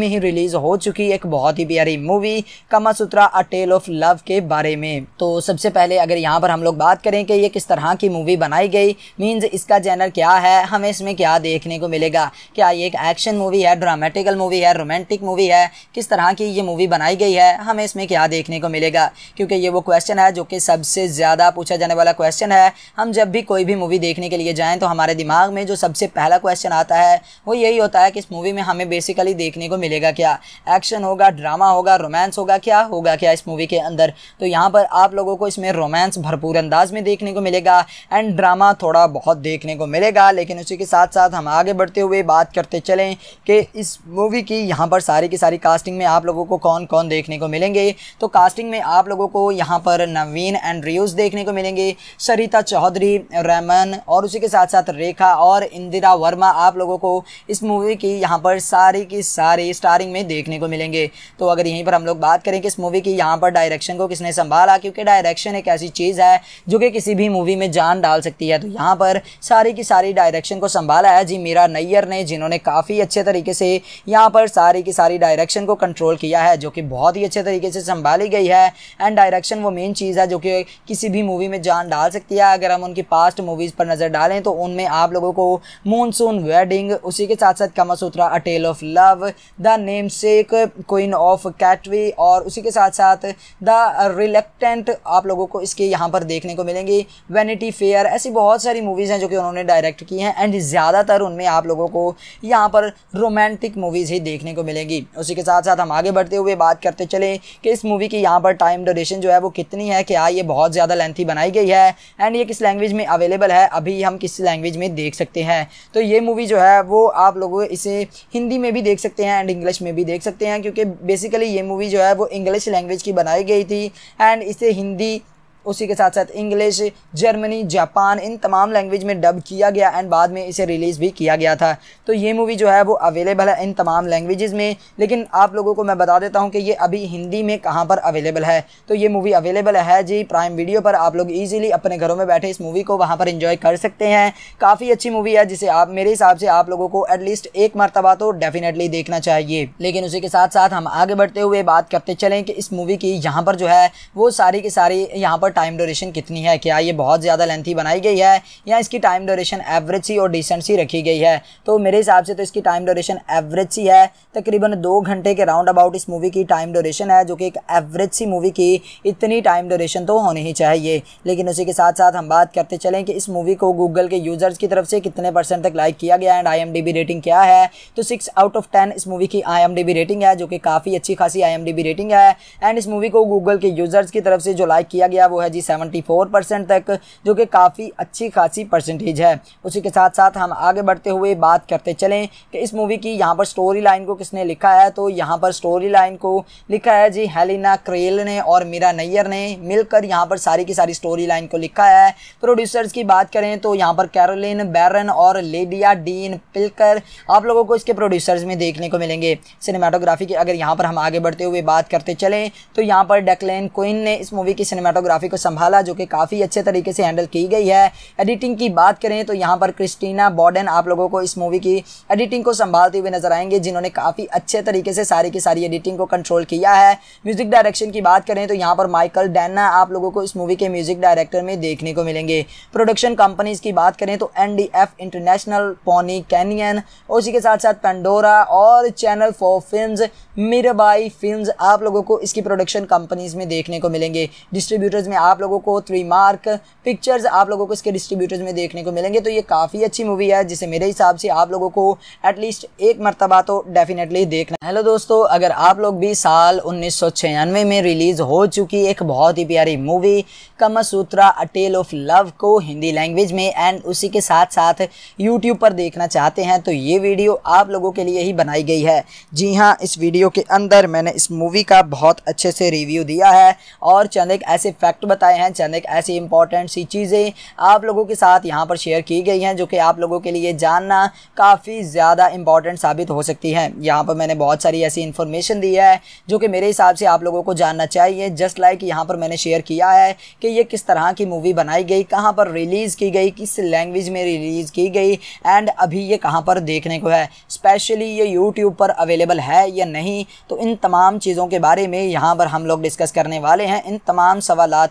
में ही रिलीज़ हो चुकी एक बहुत ही प्यारी मूवी कमा सूत्रा अ टेल ऑफ लव के बारे में तो सबसे पहले अगर यहाँ पर हम लोग बात करें कि ये किस तरह की मूवी बनाई गई मीन्स इसका जैनर क्या है हमें इसमें क्या देखने को मिलेगा क्या ये एक एक्शन मूवी है ड्रामेटिकल मूवी है रोमांटिक मूवी है किस तरह की ये मूवी बनाई गई है हमें इसमें क्या देखने को मिलेगा क्योंकि ये वो क्वेश्चन है जो कि सबसे ज़्यादा पूछा जाने वाला क्वेश्चन है हम जब भी कोई भी मूवी देखने के लिए जाएँ तो हमारे दिमाग में जो सबसे पहला क्वेश्चन आता है वो यही होता है कि इस मूवी में हमें बेसिकली देखने को मिलेगा क्या एक्शन होगा ड्रामा होगा रोमांस होगा क्या होगा क्या इस मूवी के अंदर तो यहाँ पर आप लोगों को इसमें रोमांस भरपूर अंदाज में देखने को मिलेगा एंड ड्रामा थोड़ा बहुत देखने को मिलेगा लेकिन उसी के साथ साथ हम आगे बढ़ते हुए बात करते चलें कि इस मूवी की यहाँ पर सारी की सारी कास्टिंग में आप लोगों को कौन कौन देखने को मिलेंगे तो कास्टिंग में आप लोगों को यहाँ पर नवीन एंड रियूज़ देखने को मिलेंगे सरिता चौधरी रैमन और उसी के साथ साथ रेखा और इंदिरा वर्मा आप लोगों को इस मूवी की यहाँ पर सारी की सारी स्टारिंग में देखने को मिलेंगे तो अगर यहीं पर हम लोग बात करें कि इस मूवी की यहाँ पर डायरेक्शन को किसने संभाला क्योंकि डायरेक्शन एक ऐसी चीज़ है जो कि किसी भी मूवी में जान डाल सकती है तो यहाँ पर सारी की सारी डायरेक्शन को संभाला है जी मीरा नैयर ने जिन्होंने काफ़ी अच्छे तरीके से यहाँ पर सारी की सारी डायरेक्शन को कंट्रोल किया है जो कि बहुत ही अच्छे तरीके से संभाली गई है एंड डायरेक्शन वो मेन चीज़ है जो कि किसी भी मूवी मूवी में जान डाल सकती है अगर हम उनकी पास्ट मूवीज़ पर नज़र डालें तो उनमें आप लोगों को मूनसून वेडिंग उसी के साथ साथ Kamasutra a tale of love the namesake queen of Katwe और उसी के साथ साथ द रिलेक्टेंट आप लोगों को इसके यहाँ पर देखने को मिलेंगी वेनिटी फेयर ऐसी बहुत सारी मूवीज़ हैं जो कि उन्होंने डायरेक्ट की हैं एंड ज़्यादातर उनमें आप लोगों को यहाँ पर रोमांटिक मूवीज़ ही देखने को मिलेंगी उसी के साथ साथ हम आगे बढ़ते हुए बात करते चले कि इस मूवी की यहाँ पर टाइम ड्यूरेशन जो है वो कितनी है क्या ये बहुत ज़्यादा लेंथ थी बनाई गई है एंड ये किस लैंग्वेज में अवेलेबल है अभी हम किस लैंग्वेज में देख सकते हैं तो ये मूवी जो है वो आप लोग इसे हिंदी में भी देख सकते हैं एंड इंग्लिश में भी देख सकते हैं क्योंकि बेसिकली ये मूवी जो है वो इंग्लिश लैंग्वेज की बनाई गई थी एंड इसे हिंदी उसी के साथ साथ इंग्लिश जर्मनी जापान इन तमाम लैंग्वेज में डब किया गया एंड बाद में इसे रिलीज़ भी किया गया था तो ये मूवी जो है वो अवेलेबल है इन तमाम लैंग्वेज में लेकिन आप लोगों को मैं बता देता हूँ कि ये अभी हिंदी में कहाँ पर अवेलेबल है तो ये मूवी अवेलेबल है जी प्राइम वीडियो पर आप लोग ईजिली अपने घरों में बैठे इस मूवी को वहाँ पर इंजॉय कर सकते हैं काफ़ी अच्छी मूवी है जिसे आप मेरे हिसाब से आप लोगों को एटलीस्ट एक मरतबा तो डेफिनेटली देखना चाहिए लेकिन उसी के साथ साथ हम आगे बढ़ते हुए बात करते चलें कि इस मूवी की यहाँ पर जो है वो सारी की सारी यहाँ पर टाइम ड्यूरेशन कितनी है क्या ये बहुत ज़्यादा लेंथी बनाई गई है या इसकी टाइम ड्यूरेशन एवरेज सी और डिसेंट सी रखी गई है तो मेरे हिसाब से तो इसकी टाइम ड्यूरेशन एवरेज सी है तकरीबन दो घंटे के राउंड अबाउट इस मूवी की टाइम ड्यूरेशन है जो कि एक एवरेज सी मूवी की इतनी टाइम ड्यूरेशन तो होनी ही चाहिए लेकिन उसी के साथ साथ हम बात करते चलें कि इस मूवी को गूगल के यूज़र्स की तरफ से कितने परसेंट तक लाइक किया गया एंड आई रेटिंग क्या है तो सिक्स आउट ऑफ टेन इस मूवी की आई रेटिंग है जो कि काफ़ी अच्छी खासी आई रेटिंग है एंड इस मूवी को गूगल के यूज़र्स की तरफ से जो लाइक किया गया वो है है जी 74 परसेंट तक जो कि काफ़ी अच्छी खासी परसेंटेज है उसी के साथ साथ हम आगे बढ़ते हुए बात करते चलें कि इस मूवी की यहाँ पर स्टोरी लाइन को किसने लिखा है तो यहाँ पर स्टोरी लाइन को लिखा है जी हेलिना क्रेल ने और मीरा नैयर ने मिलकर यहाँ पर सारी की सारी स्टोरी लाइन को लिखा है प्रोड्यूसर्स की बात करें तो यहाँ पर कैरोलिन बैरन और लेडिया डीन पिलकर आप लोगों को इसके प्रोड्यूसर्स में देखने को मिलेंगे सिनेमाटोग्राफी की अगर यहाँ पर हम आगे बढ़ते हुए बात करते चलें तो यहाँ पर डेकलेन क्विन ने इस मूवी की सिनेमाटोग्राफी को संभाला जो कि काफ़ी अच्छे तरीके से हैंडल की गई है एडिटिंग की बात करें तो यहाँ पर क्रिस्टीना बॉर्डन आप लोगों को इस मूवी की एडिटिंग को संभालते हुए नजर आएंगे जिन्होंने काफ़ी अच्छे तरीके से सारी की सारी एडिटिंग को कंट्रोल किया है म्यूज़िक डायरेक्शन की बात करें तो यहाँ पर माइकल डैना आप लोगों को इस मूवी के म्यूज़िक डायरेक्टर में देखने को मिलेंगे प्रोडक्शन कंपनीज की बात करें तो एन इंटरनेशनल पोनी कैनियन उसी के साथ साथ पेंडोरा और channel for film Mirabai film आप लोगों को इसकी प्रोडक्शन कंपनीज में देखने को मिलेंगे डिस्ट्रीब्यूटर्स में आप लोगों को थ्री मार्क पिक्चर्स आप लोगों को इसके डिस्ट्रीब्यूटर्स में देखने को मिलेंगे तो ये काफ़ी अच्छी मूवी है जिसे मेरे हिसाब से आप लोगों को एटलीस्ट एक मरतबा तो डेफिनेटली देखना हेलो दोस्तों अगर आप लोग भी साल उन्नीस में रिलीज़ हो चुकी एक बहुत ही प्यारी movie Kamasutra a tale of love को हिंदी लैंग्वेज में एंड उसी के साथ साथ यूट्यूब पर देखना चाहते हैं तो ये वीडियो आप लोगों के लिए ही बनाई गई है जी हाँ इस वीडियो के अंदर मैंने इस मूवी का बहुत अच्छे से रिव्यू दिया है और चंद एक ऐसे फैक्ट बताए हैं चंद एक ऐसी इंपॉर्टेंट सी चीज़ें आप लोगों के साथ यहाँ पर शेयर की गई हैं जो कि आप लोगों के लिए जानना काफ़ी ज़्यादा इंपॉर्टेंट साबित हो सकती है यहाँ पर मैंने बहुत सारी ऐसी इन्फॉर्मेशन दी है जो कि मेरे हिसाब से आप लोगों को जानना चाहिए जस्ट लाइक यहाँ पर मैंने शेयर किया है कि ये किस तरह की मूवी बनाई गई कहाँ पर रिलीज़ की गई किस लैंग्वेज में रिलीज़ की गई एंड अभी ये कहाँ पर देखने को है स्पेशली ये यूट्यूब पर अवेलेबल है या नहीं तो इन तमाम चीज़ों के बारे में यहाँ पर हम लोग डिस्कस करने वाले हैं इन तमाम सवाल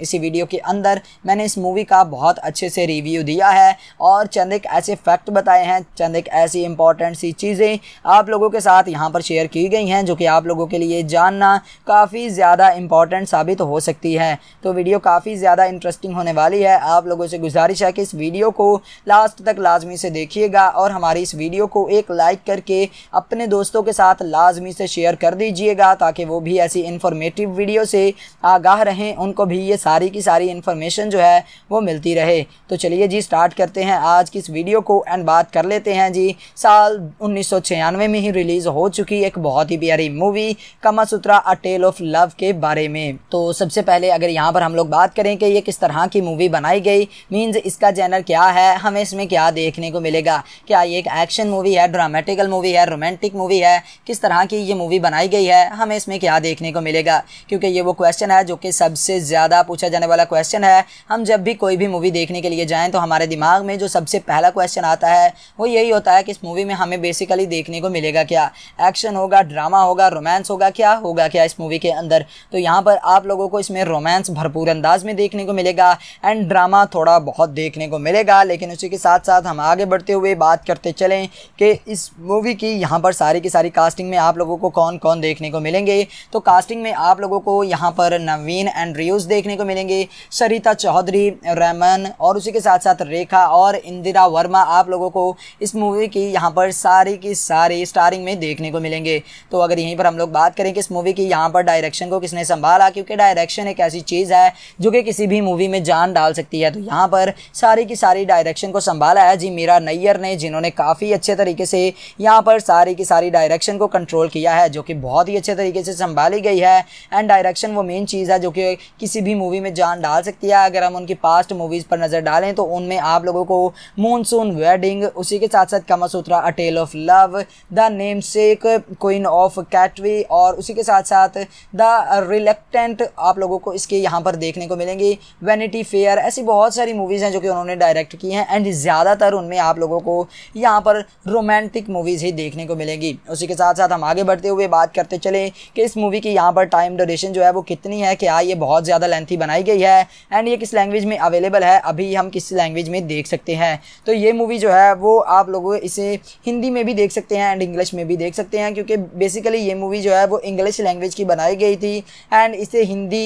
इसी वीडियो के अंदर मैंने इस मूवी का बहुत अच्छे से रिव्यू दिया है और चंद एक ऐसे फैक्ट बताए हैं चंद एक ऐसी इंपॉर्टेंट सी चीज़ें आप लोगों के साथ यहाँ पर शेयर की गई हैं जो कि आप लोगों के लिए जानना काफ़ी ज़्यादा इंपॉर्टेंट साबित हो सकती है तो वीडियो काफ़ी ज़्यादा इंटरेस्टिंग होने वाली है आप लोगों से गुजारिश है कि इस वीडियो को लास्ट तक लाजमी से देखिएगा और हमारी इस वीडियो को एक लाइक करके अपने दोस्तों के साथ लाजमी से शेयर कर दीजिएगा ताकि वो भी ऐसी इन्फॉर्मेटिव वीडियो से आगाह रहें उनको भी ये सारी की सारी इन्फॉर्मेशन जो है वो मिलती रहे तो चलिए जी स्टार्ट करते हैं आज की इस वीडियो को एंड बात कर लेते हैं जी साल उन्नीस में ही रिलीज़ हो चुकी एक बहुत ही प्यारी मूवी कमा अ टेल ऑफ लव के बारे में तो सबसे पहले अगर यहाँ पर हम लोग बात करें कि ये किस तरह की मूवी बनाई गई मीन्स इसका जैनर क्या है हमें इसमें क्या देखने को मिलेगा क्या ये एक एक्शन मूवी है ड्रामेटिकल मूवी है रोमांटिक मूवी है किस तरह की ये मूवी बनाई गई है हमें इसमें क्या देखने को मिलेगा क्योंकि ये वो क्वेश्चन है जो कि सबसे ज़्यादा पूछा जाने वाला क्वेश्चन है हम जब भी कोई भी मूवी देखने के लिए जाएं तो हमारे दिमाग में जो सबसे पहला क्वेश्चन आता है वो यही होता है कि इस मूवी में हमें बेसिकली देखने को मिलेगा क्या एक्शन होगा ड्रामा होगा रोमांस होगा क्या होगा क्या इस मूवी के अंदर तो यहाँ पर आप लोगों को इसमें रोमांस भरपूर अंदाज में देखने को मिलेगा एंड ड्रामा थोड़ा बहुत देखने को मिलेगा लेकिन उसी के साथ साथ हम आगे बढ़ते हुए बात करते चलें कि इस मूवी की यहाँ पर सारी की सारी कास्टिंग में आप लोगों को कौन कौन देखने को मिलेंगे तो कास्टिंग में आप लोगों को यहाँ पर नवीन एंड रियूज़ देखने को मिलेंगे सरिता चौधरी रैमन और उसी के साथ साथ रेखा और इंदिरा वर्मा आप लोगों को इस मूवी की यहाँ पर सारी की सारी स्टारिंग में देखने को मिलेंगे तो अगर यहीं पर हम लोग बात करें कि इस मूवी की यहाँ पर डायरेक्शन को किसने संभाला क्योंकि डायरेक्शन एक ऐसी चीज़ है जो कि किसी भी मूवी में जान डाल सकती है तो यहाँ पर सारी की सारी डायरेक्शन को संभाला है जी मीरा नैयर ने जिन्होंने काफ़ी अच्छे तरीके से यहाँ पर सारी की सारी डायरेक्शन को कंट्रोल किया है जो कि बहुत ही अच्छे तरीके से संभाली गई है एंड डायरेक्शन वो मेन चीज़ है जो कि किसी भी मूवी में जान डाल सकती है अगर हम उनकी पास्ट मूवीज़ पर नज़र डालें तो उनमें आप लोगों को मूनसून वेडिंग उसी के साथ साथ Kamasutra a tale of love the namesake queen of Katwe और उसी के साथ साथ द रिलेक्टेंट आप लोगों को इसके यहाँ पर देखने को मिलेंगी वैनिटी फेयर ऐसी बहुत सारी मूवीज़ हैं जो कि उन्होंने डायरेक्ट की हैं एंड ज़्यादातर उनमें आप लोगों को यहाँ पर रोमांटिक मूवीज़ ही देखने को मिलेंगी उसी के साथ साथ हम आगे बढ़ते हुए बात करते चले कि इस मूवी की यहाँ पर टाइम डोरेशन जो है वो कितनी है क्या हाँ, ये बहुत ज़्यादा लेंथी की बनाई गई है एंड ये किस लैंग्वेज में अवेलेबल है अभी हम किस लैंग्वेज में देख सकते हैं तो ये मूवी जो है वो आप लोग इसे हिंदी में भी देख सकते हैं एंड इंग्लिश में भी देख सकते हैं क्योंकि बेसिकली ये मूवी जो है वो इंग्लिश लैंग्वेज की बनाई गई थी एंड इसे हिंदी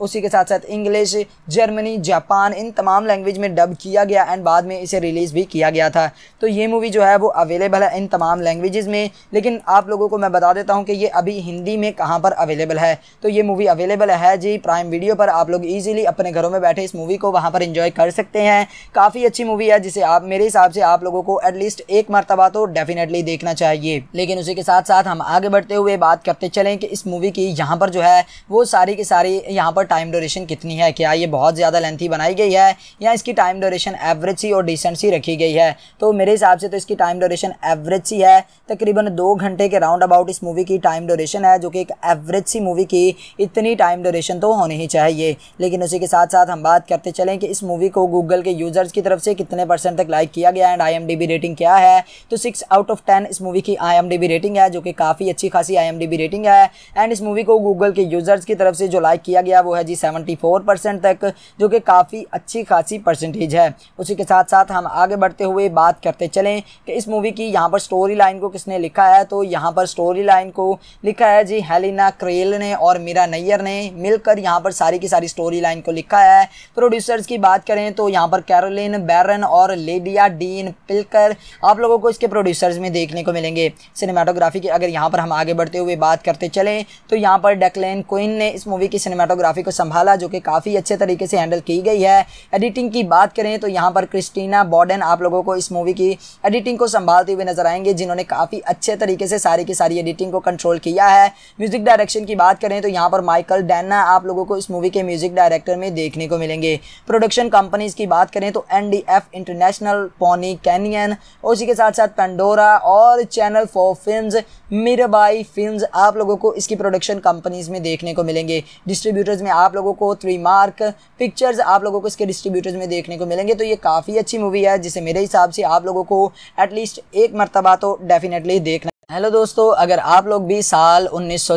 उसी के साथ साथ इंग्लिश जर्मनी जापान इन तमाम लैंग्वेज में डब किया गया एंड बाद में इसे रिलीज़ भी किया गया था तो ये मूवी जो है वो अवेलेबल है इन तमाम लैंग्वेज़ में लेकिन आप लोगों को मैं बता देता हूँ कि ये अभी हिंदी में कहाँ पर अवेलेबल है तो ये मूवी अवेलेबल है जी प्राइम वीडियो पर आप लोग ईजिली अपने घरों में बैठे इस मूवी को वहाँ पर इंजॉय कर सकते हैं काफ़ी अच्छी मूवी है जिसे आप मेरे हिसाब से आप लोगों को एटलीस्ट एक मरतबा तो डेफिनेटली देखना चाहिए लेकिन उसी के साथ साथ हम आगे बढ़ते हुए बात करते चलें कि इस मूवी की यहाँ पर जो है वो सारी की सारी यहाँ पर टाइम ड्यूरेशन कितनी है क्या ये बहुत ज़्यादा लेंथी बनाई गई है या इसकी टाइम ड्यूरेशन एवरेज सी और डिसेंट सी रखी गई है तो मेरे हिसाब से तो इसकी टाइम ड्यूरेशन एवरेज सी है तकरीबन दो घंटे के राउंड अबाउट इस मूवी की टाइम ड्यूरेशन है जो कि एक एवरेज सी मूवी की इतनी टाइम ड्यूरेशन तो होनी ही चाहिए लेकिन उसी के साथ साथ हम बात करते चलें कि इस मूवी को गूगल के यूज़र्स की तरफ से कितने परसेंट तक लाइक किया गया एंड आई रेटिंग क्या है तो सिक्स आउट ऑफ टेन इस मूवी की आई रेटिंग है जो कि काफ़ी अच्छी खासी आई रेटिंग है एंड इस मूवी को गूगल के यूज़र्स की तरफ से जो लाइक किया गया वो है जी 74 परसेंट तक जो कि काफ़ी अच्छी खासी परसेंटेज है उसी के साथ साथ हम आगे बढ़ते हुए बात करते चलें कि इस मूवी की यहाँ पर स्टोरी लाइन को किसने लिखा है तो यहाँ पर स्टोरी लाइन को लिखा है जी हेलिना क्रेल ने और मीरा नैयर ने मिलकर यहाँ पर सारी की सारी स्टोरी लाइन को लिखा है प्रोड्यूसर्स की बात करें तो यहाँ पर कैरोलिन बैरन और लेडिया डीन पिलकर आप लोगों को इसके प्रोड्यूसर्स में देखने को मिलेंगे सिनेमाटोग्राफी की अगर यहाँ पर हम आगे बढ़ते हुए बात करते चलें तो यहाँ पर डेकलेन क्विन ने इस मूवी की सिनेमाटोग्राफी को संभाला जो कि काफ़ी अच्छे तरीके से हैंडल की गई है एडिटिंग की बात करें तो यहाँ पर क्रिस्टीना बॉर्डन आप लोगों को इस मूवी की एडिटिंग को संभालते हुए नजर आएंगे जिन्होंने काफ़ी अच्छे तरीके से सारी की सारी एडिटिंग को कंट्रोल किया है म्यूजिक डायरेक्शन की बात करें तो यहाँ पर माइकल डैना आप लोगों को इस मूवी के म्यूजिक डायरेक्टर में देखने को मिलेंगे प्रोडक्शन कंपनीज की बात करें तो एन इंटरनेशनल पोनी कैनियन उसी के साथ साथ पेंडोरा और channel for film Mirabai film आप लोगों को इसकी प्रोडक्शन कंपनीज में देखने को मिलेंगे डिस्ट्रीब्यूटर्स में आप लोगों को थ्री मार्क पिक्चर्स आप लोगों को इसके डिस्ट्रीब्यूटर्स में देखने को मिलेंगे तो ये काफ़ी अच्छी मूवी है जिसे मेरे हिसाब से आप लोगों को एटलीस्ट एक मरतबा तो डेफिनेटली देखना हेलो दोस्तों अगर आप लोग भी साल उन्नीस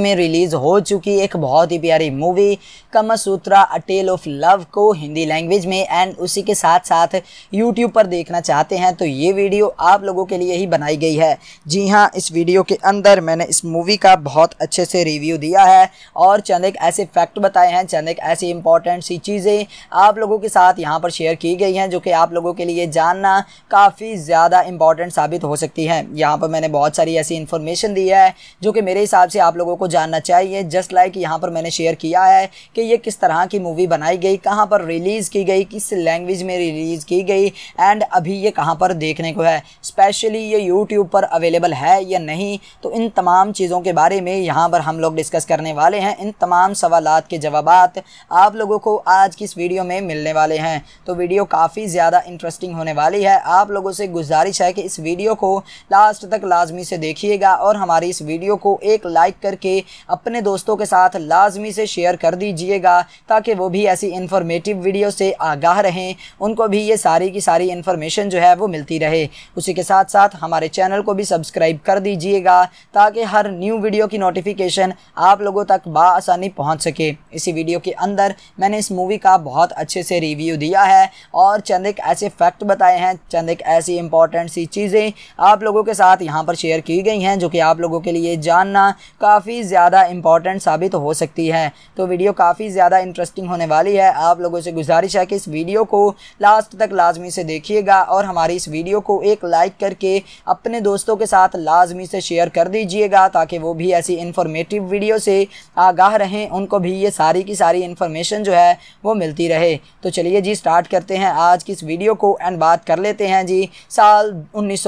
में रिलीज़ हो चुकी एक बहुत ही प्यारी movie Kamasutra a tale of love को हिंदी लैंग्वेज में एंड उसी के साथ साथ यूट्यूब पर देखना चाहते हैं तो ये वीडियो आप लोगों के लिए ही बनाई गई है जी हाँ इस वीडियो के अंदर मैंने इस मूवी का बहुत अच्छे से रिव्यू दिया है और चंद एक ऐसे फैक्ट बताए हैं चंद एक ऐसी इंपॉर्टेंट सी चीज़ें आप लोगों के साथ यहाँ पर शेयर की गई हैं जो कि आप लोगों के लिए जानना काफ़ी ज़्यादा इम्पॉर्टेंट साबित हो सकती है यहाँ पर मैंने बहुत बहुत सारी ऐसी इन्फॉर्मेशन दी है जो कि मेरे हिसाब से आप लोगों को जानना चाहिए जस्ट लाइक यहाँ पर मैंने शेयर किया है कि ये किस तरह की मूवी बनाई गई कहाँ पर रिलीज़ की गई किस लैंग्वेज में रिलीज़ की गई एंड अभी ये कहाँ पर देखने को है स्पेशली ये यूट्यूब पर अवेलेबल है या नहीं तो इन तमाम चीज़ों के बारे में यहाँ पर हम लोग डिस्कस करने वाले हैं इन तमाम सवाल के जवाब आप लोगों को आज की इस वीडियो में मिलने वाले हैं तो वीडियो काफ़ी ज़्यादा इंटरेस्टिंग होने वाली है आप लोगों से गुजारिश है कि इस वीडियो को लास्ट तक लाजमी लाजमी से देखिएगा और हमारी इस वीडियो को एक लाइक करके अपने दोस्तों के साथ लाजमी से शेयर कर दीजिएगा ताकि वो भी ऐसी इन्फॉर्मेटिव वीडियो से आगाह रहें उनको भी ये सारी की सारी इन्फॉर्मेशन जो है वो मिलती रहे उसी के साथ साथ हमारे चैनल को भी सब्सक्राइब कर दीजिएगा ताकि हर न्यू वीडियो की नोटिफिकेशन आप लोगों तक बसानी पहुँच सके इसी वीडियो के अंदर मैंने इस मूवी का बहुत अच्छे से रिव्यू दिया है और चंद एक ऐसे फैक्ट बताए हैं चंद एक ऐसी इंपॉर्टेंट सी चीज़ें आप लोगों के साथ यहाँ पर शेयर की गई हैं जो कि आप लोगों के लिए जानना काफ़ी ज़्यादा इंपॉर्टेंट साबित हो सकती है तो वीडियो काफ़ी ज़्यादा इंटरेस्टिंग होने वाली है आप लोगों से गुजारिश है कि इस वीडियो को लास्ट तक लाजमी से देखिएगा और हमारी इस वीडियो को एक लाइक करके अपने दोस्तों के साथ लाजमी से शेयर कर दीजिएगा ताकि वो भी ऐसी इन्फॉर्मेटिव वीडियो से आगाह रहें उनको भी ये सारी की सारी इन्फॉर्मेशन जो है वो मिलती रहे तो चलिए जी स्टार्ट करते हैं आज की इस वीडियो को एंड बात कर लेते हैं जी साल उन्नीस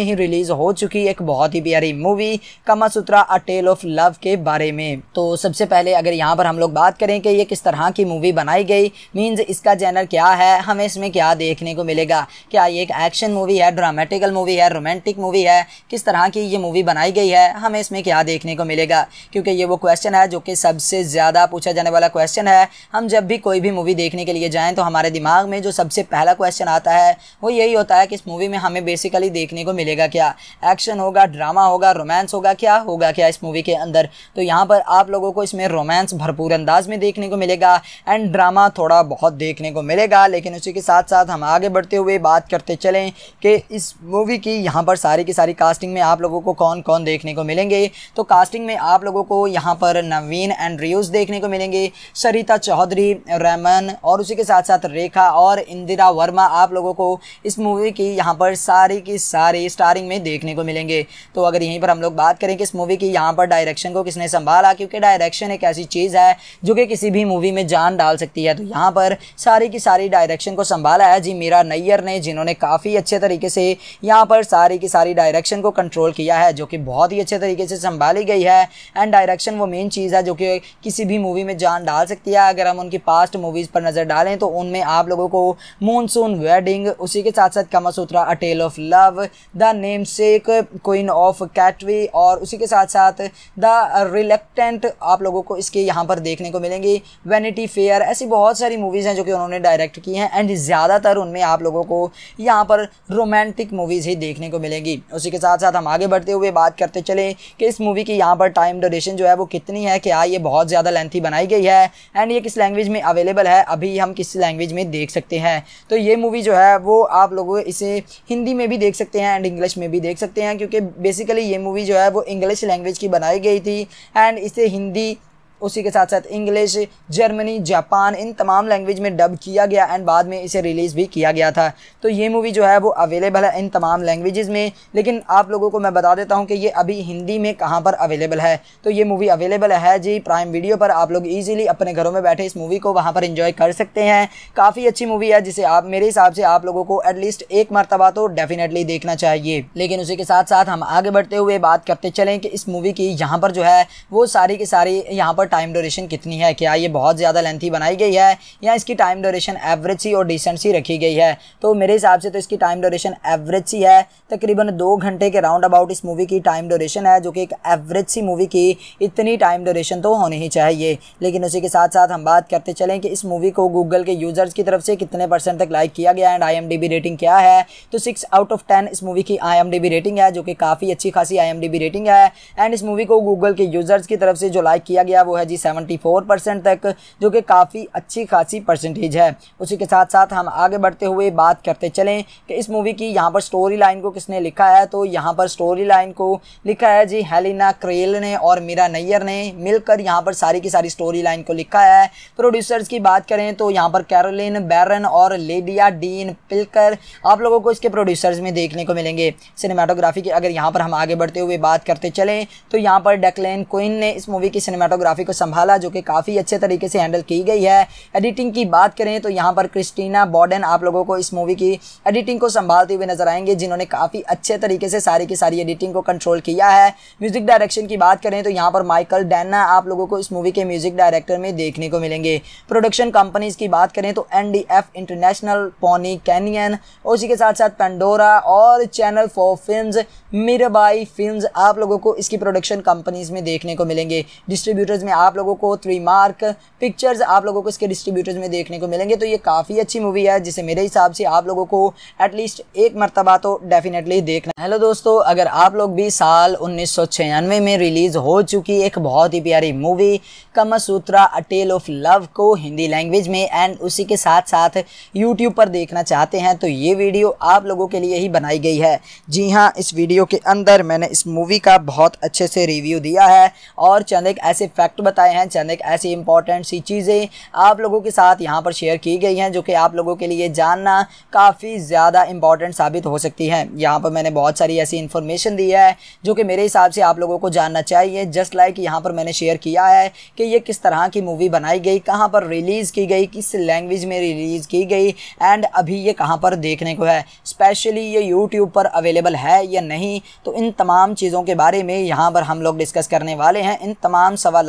में ही रिलीज़ हो चुकी थी एक बहुत ही प्यारी movie Kamasutra a tale of love के बारे में तो सबसे पहले अगर यहाँ पर हम लोग बात करें कि ये किस तरह की मूवी बनाई गई मीन्स इसका जैनर क्या है हमें इसमें क्या देखने को मिलेगा क्या ये एक एक्शन मूवी है ड्रामेटिकल मूवी है रोमांटिक मूवी है किस तरह की ये मूवी बनाई गई है हमें इसमें क्या देखने को मिलेगा क्योंकि ये वो क्वेश्चन है जो कि सबसे ज़्यादा पूछा जाने वाला क्वेश्चन है हम जब भी कोई भी मूवी देखने के लिए जाएँ तो हमारे दिमाग में जो सबसे पहला क्वेश्चन आता है वो यही होता है कि इस मूवी में हमें बेसिकली देखने को मिलेगा क्या एक्शन एक्शन होगा ड्रामा होगा रोमांस होगा क्या होगा क्या इस मूवी के अंदर तो यहाँ पर आप लोगों को इसमें रोमांस भरपूर अंदाज में देखने को मिलेगा एंड ड्रामा थोड़ा बहुत देखने को मिलेगा लेकिन उसी के साथ साथ हम आगे बढ़ते हुए बात करते चलें कि इस मूवी की यहाँ पर सारी की सारी कास्टिंग में आप लोगों को कौन कौन देखने को मिलेंगे तो कास्टिंग में आप लोगों को यहाँ पर नवीन एंड रियूज़ देखने को मिलेंगे सरिता चौधरी रहमन और उसी के साथ साथ रेखा और इंदिरा वर्मा आप लोगों को इस मूवी की यहाँ पर सारी की सारी स्टारिंग में देखने को मिलेगी मिलेंगे तो अगर यहीं पर हम लोग बात करें कि इस मूवी की यहाँ पर डायरेक्शन को किसने संभाला क्योंकि डायरेक्शन एक ऐसी चीज़ है जो कि किसी भी मूवी में जान डाल सकती है तो यहाँ पर सारी की सारी डायरेक्शन को संभाला है जी मीरा नैयर ने जिन्होंने काफ़ी अच्छे तरीके से यहाँ पर सारी की सारी डायरेक्शन को कंट्रोल किया है जो कि बहुत ही अच्छे तरीके से संभाली गई है एंड डायरेक्शन वो मेन चीज़ है जो कि किसी भी मूवी में जान डाल सकती है अगर हम उनकी पास्ट मूवीज़ पर नज़र डालें तो उनमें आप लोगों को मूनसून वेडिंग उसी के साथ साथ Kamasutra a tale of love the namesake queen of Katwe और उसी के साथ साथ द रिलेक्टेंट आप लोगों को इसके यहाँ पर देखने को मिलेंगी वैनिटी फेयर ऐसी बहुत सारी मूवीज़ हैं जो कि उन्होंने डायरेक्ट की हैं एंड ज़्यादातर उनमें आप लोगों को यहाँ पर रोमांटिक मूवीज़ ही देखने को मिलेंगी उसी के साथ साथ हम आगे बढ़ते हुए बात करते चले कि इस मूवी की यहाँ पर टाइम डोरेशन जो है वो कितनी है क्या ये बहुत ज़्यादा लेंथी बनाई गई है एंड ये किस लैंग्वेज में अवेलेबल है अभी हम किस लैंग्वेज में देख सकते हैं तो ये मूवी जो है वो आप लोग इसे हिंदी में भी देख सकते हैं एंड इंग्लिश में भी देख सकते हैं हैं क्योंकि बेसिकली ये मूवी जो है वो इंग्लिश लैंग्वेज की बनाई गई थी एंड इसे हिंदी उसी के साथ साथ इंग्लिश जर्मनी जापान इन तमाम लैंग्वेज में डब किया गया एंड बाद में इसे रिलीज़ भी किया गया था तो ये मूवी जो है वो अवेलेबल है इन तमाम लैंग्वेज में लेकिन आप लोगों को मैं बता देता हूँ कि ये अभी हिंदी में कहाँ पर अवेलेबल है तो ये मूवी अवेलेबल है जी प्राइम वीडियो पर आप लोग ईजिली अपने घरों में बैठे इस मूवी को वहाँ पर इंजॉय कर सकते हैं काफ़ी अच्छी मूवी है जिसे आप मेरे हिसाब से आप लोगों को एटलीस्ट एक मरतबा तो डेफिनेटली देखना चाहिए लेकिन उसी के साथ साथ हम आगे बढ़ते हुए बात करते चलें कि इस मूवी की यहाँ पर जो है वो सारी की सारी यहाँ पर टाइम ड्यूरेशन कितनी है क्या ये बहुत ज़्यादा लेंथी बनाई गई है या इसकी टाइम ड्यूरेशन एवरेज सी और डिसेंट सी रखी गई है तो मेरे हिसाब से तो इसकी टाइम ड्यूरेशन एवरेज सी है तकरीबन दो घंटे के राउंड अबाउट इस मूवी की टाइम ड्यूरेशन है जो कि एक एवरेज सी मूवी की इतनी टाइम ड्यूरेशन तो होनी ही चाहिए लेकिन उसी के साथ साथ हम बात करते चलें कि इस मूवी को गूगल के यूज़र्स की तरफ से कितने परसेंट तक लाइक किया गया एंड आई रेटिंग क्या है तो सिक्स आउट ऑफ टेन इस मूवी की आई रेटिंग है जो कि काफ़ी अच्छी खासी आई रेटिंग है एंड इस मूवी को गूगल के यूज़र्स की तरफ से जो लाइक किया गया वो है जी 74 परसेंट तक जो कि काफ़ी अच्छी खासी परसेंटेज है उसी के साथ साथ हम आगे बढ़ते हुए बात करते चलें कि इस मूवी की यहाँ पर स्टोरी लाइन को किसने लिखा है तो यहाँ पर स्टोरी लाइन को लिखा है जी हेलिना क्रेल ने और मीरा नैयर ने मिलकर यहाँ पर सारी की सारी स्टोरी लाइन को लिखा है प्रोड्यूसर्स की बात करें तो यहाँ पर कैरोलिन बैरन और लेडिया डीन पिलकर आप लोगों को इसके प्रोड्यूसर्स में देखने को मिलेंगे सिनेमाटोग्राफी की अगर यहाँ पर हम आगे बढ़ते हुए बात करते चलें तो यहाँ पर डेकलेन क्विन ने इस मूवी की सिनेमाटोग्राफी को संभाला जो कि काफ़ी अच्छे तरीके से हैंडल की गई है एडिटिंग की बात करें तो यहाँ पर क्रिस्टीना बॉर्डन आप लोगों को इस मूवी की एडिटिंग को संभालते हुए नजर आएंगे जिन्होंने काफ़ी अच्छे तरीके से सारी की सारी एडिटिंग को कंट्रोल किया है म्यूजिक डायरेक्शन की बात करें तो यहाँ पर माइकल डैना आप लोगों को इस मूवी के म्यूजिक डायरेक्टर में देखने को मिलेंगे प्रोडक्शन कंपनीज की बात करें तो एन इंटरनेशनल पोनी कैनियन उसी के साथ साथ पेंडोरा और channel for film Mirabai film आप लोगों को इसकी प्रोडक्शन कंपनीज में देखने को मिलेंगे डिस्ट्रीब्यूटर्स में में आप लोगों को थ्री मार्क पिक्चर्स आप लोगों को इसके डिस्ट्रीब्यूटर्स में देखने को मिलेंगे तो ये काफ़ी अच्छी मूवी है जिसे मेरे हिसाब से आप लोगों को एटलीस्ट एक मरतबा तो डेफिनेटली देखना हेलो दोस्तों अगर आप लोग भी साल उन्नीस में रिलीज़ हो चुकी एक बहुत ही प्यारी movie Kamasutra a tale of love को हिंदी लैंग्वेज में एंड उसी के साथ साथ यूट्यूब पर देखना चाहते हैं तो ये वीडियो आप लोगों के लिए ही बनाई गई है जी हाँ इस वीडियो के अंदर मैंने इस मूवी का बहुत अच्छे से रिव्यू दिया है और चंद एक ऐसे फैक्ट बताए हैं चंद एक ऐसी इंपॉर्टेंट सी चीज़ें आप लोगों के साथ यहाँ पर शेयर की गई हैं जो कि आप लोगों के लिए जानना काफ़ी ज़्यादा इंपॉर्टेंट साबित हो सकती है यहाँ पर मैंने बहुत सारी ऐसी इन्फॉर्मेशन दी है जो कि मेरे हिसाब से आप लोगों को जानना चाहिए जस्ट लाइक यहाँ पर मैंने शेयर किया है कि ये किस तरह की मूवी बनाई गई कहाँ पर रिलीज़ की गई किस लैंग्वेज में रिलीज़ की गई एंड अभी ये कहाँ पर देखने को है स्पेशली ये यूट्यूब पर अवेलेबल है या नहीं तो इन तमाम चीज़ों के बारे में यहाँ पर हम लोग डिस्कस करने वाले हैं इन तमाम सवाल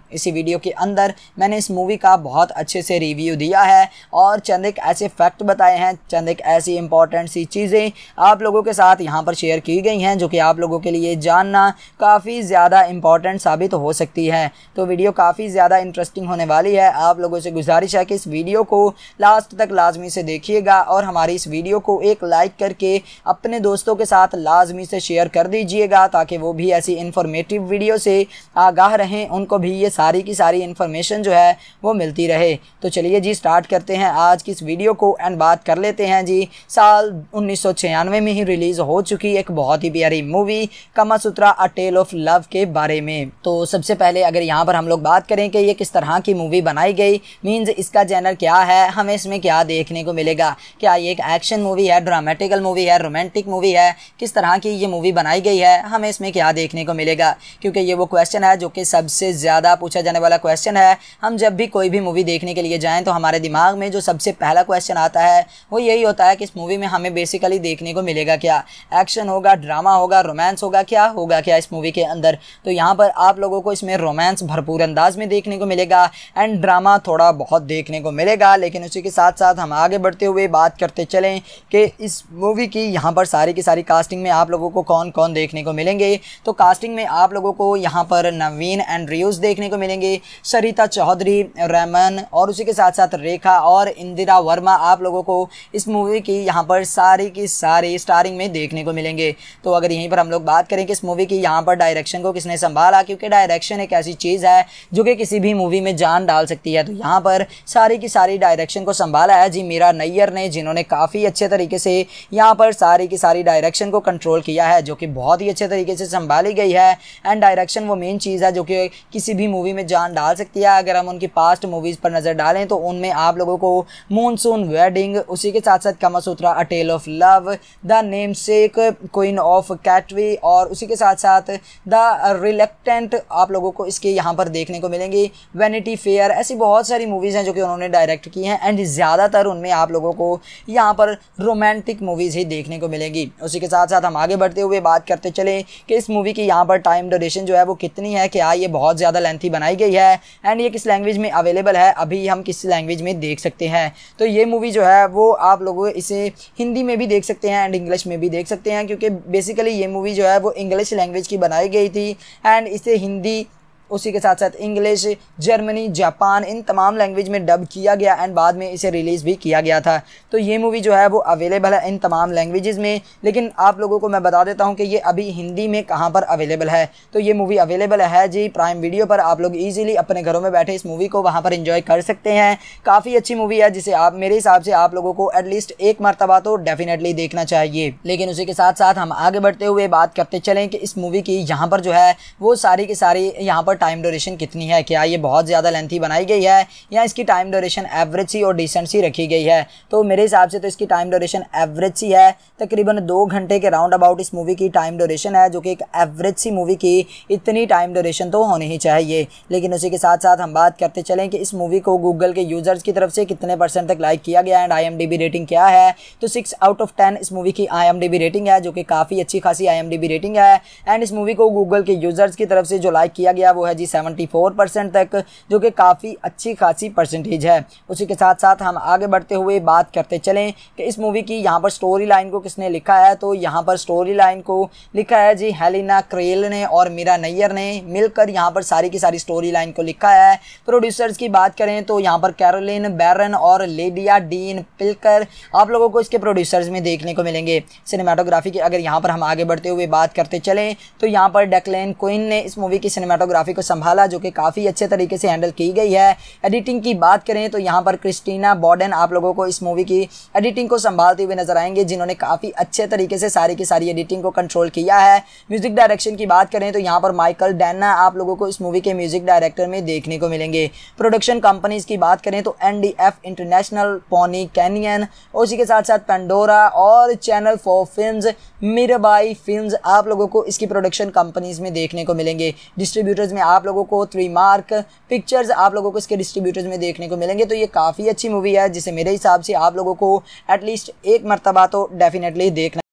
इसी वीडियो के अंदर मैंने इस मूवी का बहुत अच्छे से रिव्यू दिया है और चंद एक ऐसे फैक्ट बताए हैं चंद एक ऐसी इंपॉर्टेंट सी चीज़ें आप लोगों के साथ यहाँ पर शेयर की गई हैं जो कि आप लोगों के लिए जानना काफ़ी ज़्यादा इंपॉर्टेंट साबित हो सकती है तो वीडियो काफ़ी ज़्यादा इंटरेस्टिंग होने वाली है आप लोगों से गुजारिश है कि इस वीडियो को लास्ट तक लाजमी से देखिएगा और हमारी इस वीडियो को एक लाइक करके अपने दोस्तों के साथ लाजमी से शेयर कर दीजिएगा ताकि वो भी ऐसी इंफॉर्मेटिव वीडियो से आगाह रहें उनको भी ये सारी की सारी इन्फॉर्मेशन जो है वो मिलती रहे तो चलिए जी स्टार्ट करते हैं आज की इस वीडियो को एंड बात कर लेते हैं जी साल उन्नीस में ही रिलीज़ हो चुकी एक बहुत ही प्यारी मूवी कमा सूत्रा अ टेल ऑफ लव के बारे में तो सबसे पहले अगर यहाँ पर हम लोग बात करें कि ये किस तरह की मूवी बनाई गई मीन्स इसका जैनर क्या है हमें इसमें क्या देखने को मिलेगा क्या ये एक एक्शन मूवी है ड्रामेटिकल मूवी है रोमांटिक मूवी है किस तरह की ये मूवी बनाई गई है हमें इसमें क्या देखने को मिलेगा क्योंकि ये वो क्वेश्चन है जो कि सबसे ज़्यादा पूछा जाने वाला क्वेश्चन है हम जब भी कोई भी मूवी देखने के लिए जाएँ तो हमारे दिमाग में जो सबसे पहला क्वेश्चन आता है वो यही होता है कि इस मूवी में हमें बेसिकली देखने को मिलेगा क्या एक्शन होगा ड्रामा होगा रोमांस होगा क्या होगा क्या इस मूवी के अंदर तो यहाँ पर आप लोगों को इसमें रोमांस भरपूर अंदाज में देखने को मिलेगा एंड ड्रामा थोड़ा बहुत देखने को मिलेगा लेकिन उसी के साथ साथ हम आगे बढ़ते हुए बात करते चलें कि इस मूवी की यहाँ पर सारी की सारी कास्टिंग में आप लोगों को कौन कौन देखने को मिलेंगे तो कास्टिंग में आप लोगों को यहाँ पर नवीन एंड रियूज़ देखने को मिलेंगे सरिता चौधरी रैमन और उसी के साथ साथ रेखा और इंदिरा वर्मा आप लोगों को इस मूवी की यहाँ पर सारी की सारी स्टारिंग में देखने को मिलेंगे तो अगर यहीं पर हम लोग बात करें कि इस मूवी की यहाँ पर डायरेक्शन को किसने संभाला क्योंकि डायरेक्शन एक ऐसी चीज़ है जो कि किसी भी मूवी में जान डाल सकती है तो यहाँ पर सारी की सारी डायरेक्शन को संभाला है जी मीरा नैयर ने जिन्होंने काफ़ी अच्छे तरीके से यहाँ पर सारी की सारी डायरेक्शन को कंट्रोल किया है जो कि बहुत ही अच्छे तरीके से संभाली गई है एंड डायरेक्शन वो मेन चीज़ है जो कि किसी भी मूवी में जान डाल सकती है अगर हम उनकी पास्ट मूवीज़ पर नज़र डालें तो उनमें आप लोगों को मूनसून वेडिंग उसी के साथ साथ Kamasutra a tale of love the namesake queen of Katwe और उसी के साथ साथ द रिलेक्टेंट आप लोगों को इसके यहाँ पर देखने को मिलेंगी वेनिटी फेयर ऐसी बहुत सारी मूवीज़ हैं जो कि उन्होंने डायरेक्ट की हैं एंड ज़्यादातर उनमें आप लोगों को यहाँ पर रोमांटिक मूवीज़ ही देखने को मिलेंगी उसी के साथ साथ हम आगे बढ़ते हुए बात करते चले कि इस मूवी की यहाँ पर टाइम ड्यूरेशन जो है वो कितनी है क्या ये बहुत ज़्यादा लेंथ थी बनाई गई है एंड ये किस लैंग्वेज में अवेलेबल है अभी हम किस लैंग्वेज में देख सकते हैं तो ये मूवी जो है वो आप लोग इसे हिंदी में भी देख सकते हैं एंड इंग्लिश में भी देख सकते हैं क्योंकि बेसिकली ये मूवी जो है वो इंग्लिश लैंग्वेज की बनाई गई थी एंड इसे हिंदी उसी के साथ साथ इंग्लिश जर्मनी जापान इन तमाम लैंग्वेज में डब किया गया एंड बाद में इसे रिलीज़ भी किया गया था तो ये मूवी जो है वो अवेलेबल है इन तमाम लैंग्वेज में लेकिन आप लोगों को मैं बता देता हूँ कि ये अभी हिंदी में कहाँ पर अवेलेबल है तो ये मूवी अवेलेबल है जी प्राइम वीडियो पर आप लोग ईजिली अपने घरों में बैठे इस मूवी को वहाँ पर इंजॉय कर सकते हैं काफ़ी अच्छी मूवी है जिसे आप मेरे हिसाब से आप लोगों को एटलीस्ट एक मरतबा तो डेफिनेटली देखना चाहिए लेकिन उसी के साथ साथ हम आगे बढ़ते हुए बात करते चलें कि इस मूवी की यहाँ पर जो है वो सारी की सारी यहाँ पर टाइम ड्यूरेशन कितनी है क्या ये बहुत ज़्यादा लेंथी बनाई गई है या इसकी टाइम ड्यूरेशन एवरेज सी और डिसेंट सी रखी गई है तो मेरे हिसाब से तो इसकी टाइम ड्यूरेशन एवरेज सी है तकरीबन दो घंटे के राउंड अबाउट इस मूवी की टाइम ड्यूरेशन है जो कि एक एवरेज सी मूवी की इतनी टाइम ड्यूरेशन तो होनी ही चाहिए लेकिन उसी के साथ साथ हम बात करते चलें कि इस मूवी को गूगल के यूज़र्स की तरफ से कितने परसेंट तक लाइक किया गया एंड आई रेटिंग क्या है तो सिक्स आउट ऑफ टेन इस मूवी की आई रेटिंग है जो कि काफ़ी अच्छी खासी आई रेटिंग है एंड इस मूवी को गूगल के यूज़र्स की तरफ से जो लाइक किया गया वो है है जी 74 परसेंट तक जो कि काफ़ी अच्छी खासी परसेंटेज है उसी के साथ साथ हम आगे बढ़ते हुए बात करते चलें कि इस मूवी की यहाँ पर स्टोरी लाइन को किसने लिखा है तो यहाँ पर स्टोरी लाइन को लिखा है जी हेलिना क्रेल ने और मीरा नैयर ने मिलकर यहाँ पर सारी की सारी स्टोरी लाइन को लिखा है प्रोड्यूसर्स की बात करें तो यहाँ पर कैरोलिन बैरन और लेडिया डीन पिलकर आप लोगों को इसके प्रोड्यूसर्स में देखने को मिलेंगे सिनेमाटोग्राफी की अगर यहाँ पर हम आगे बढ़ते हुए बात करते चलें तो यहाँ पर डेकलेन क्विन ने इस मूवी की सिनेमाटोग्राफी को संभाला जो कि काफ़ी अच्छे तरीके से हैंडल की गई है एडिटिंग की बात करें तो यहाँ पर क्रिस्टीना बॉर्डन आप लोगों को इस मूवी की एडिटिंग को संभालते हुए नजर आएंगे जिन्होंने काफ़ी अच्छे तरीके से सारी की सारी एडिटिंग को कंट्रोल किया है म्यूज़िक डायरेक्शन की बात करें तो यहाँ पर माइकल डैना आप लोगों को इस मूवी के म्यूज़िक डायरेक्टर में देखने को मिलेंगे प्रोडक्शन कंपनीज की बात करें तो एन इंटरनेशनल पोनी कैनियन उसी के साथ साथ पेंडोरा और channel for film Mirabai film आप लोगों को इसकी प्रोडक्शन कंपनीज में देखने को मिलेंगे डिस्ट्रीब्यूटर्स में आप लोगों को थ्री मार्क पिक्चर्स आप लोगों को इसके डिस्ट्रीब्यूटर्स में देखने को मिलेंगे तो ये काफ़ी अच्छी मूवी है जिसे मेरे हिसाब से आप लोगों को एटलीस्ट एक मरतबा तो डेफिनेटली देखना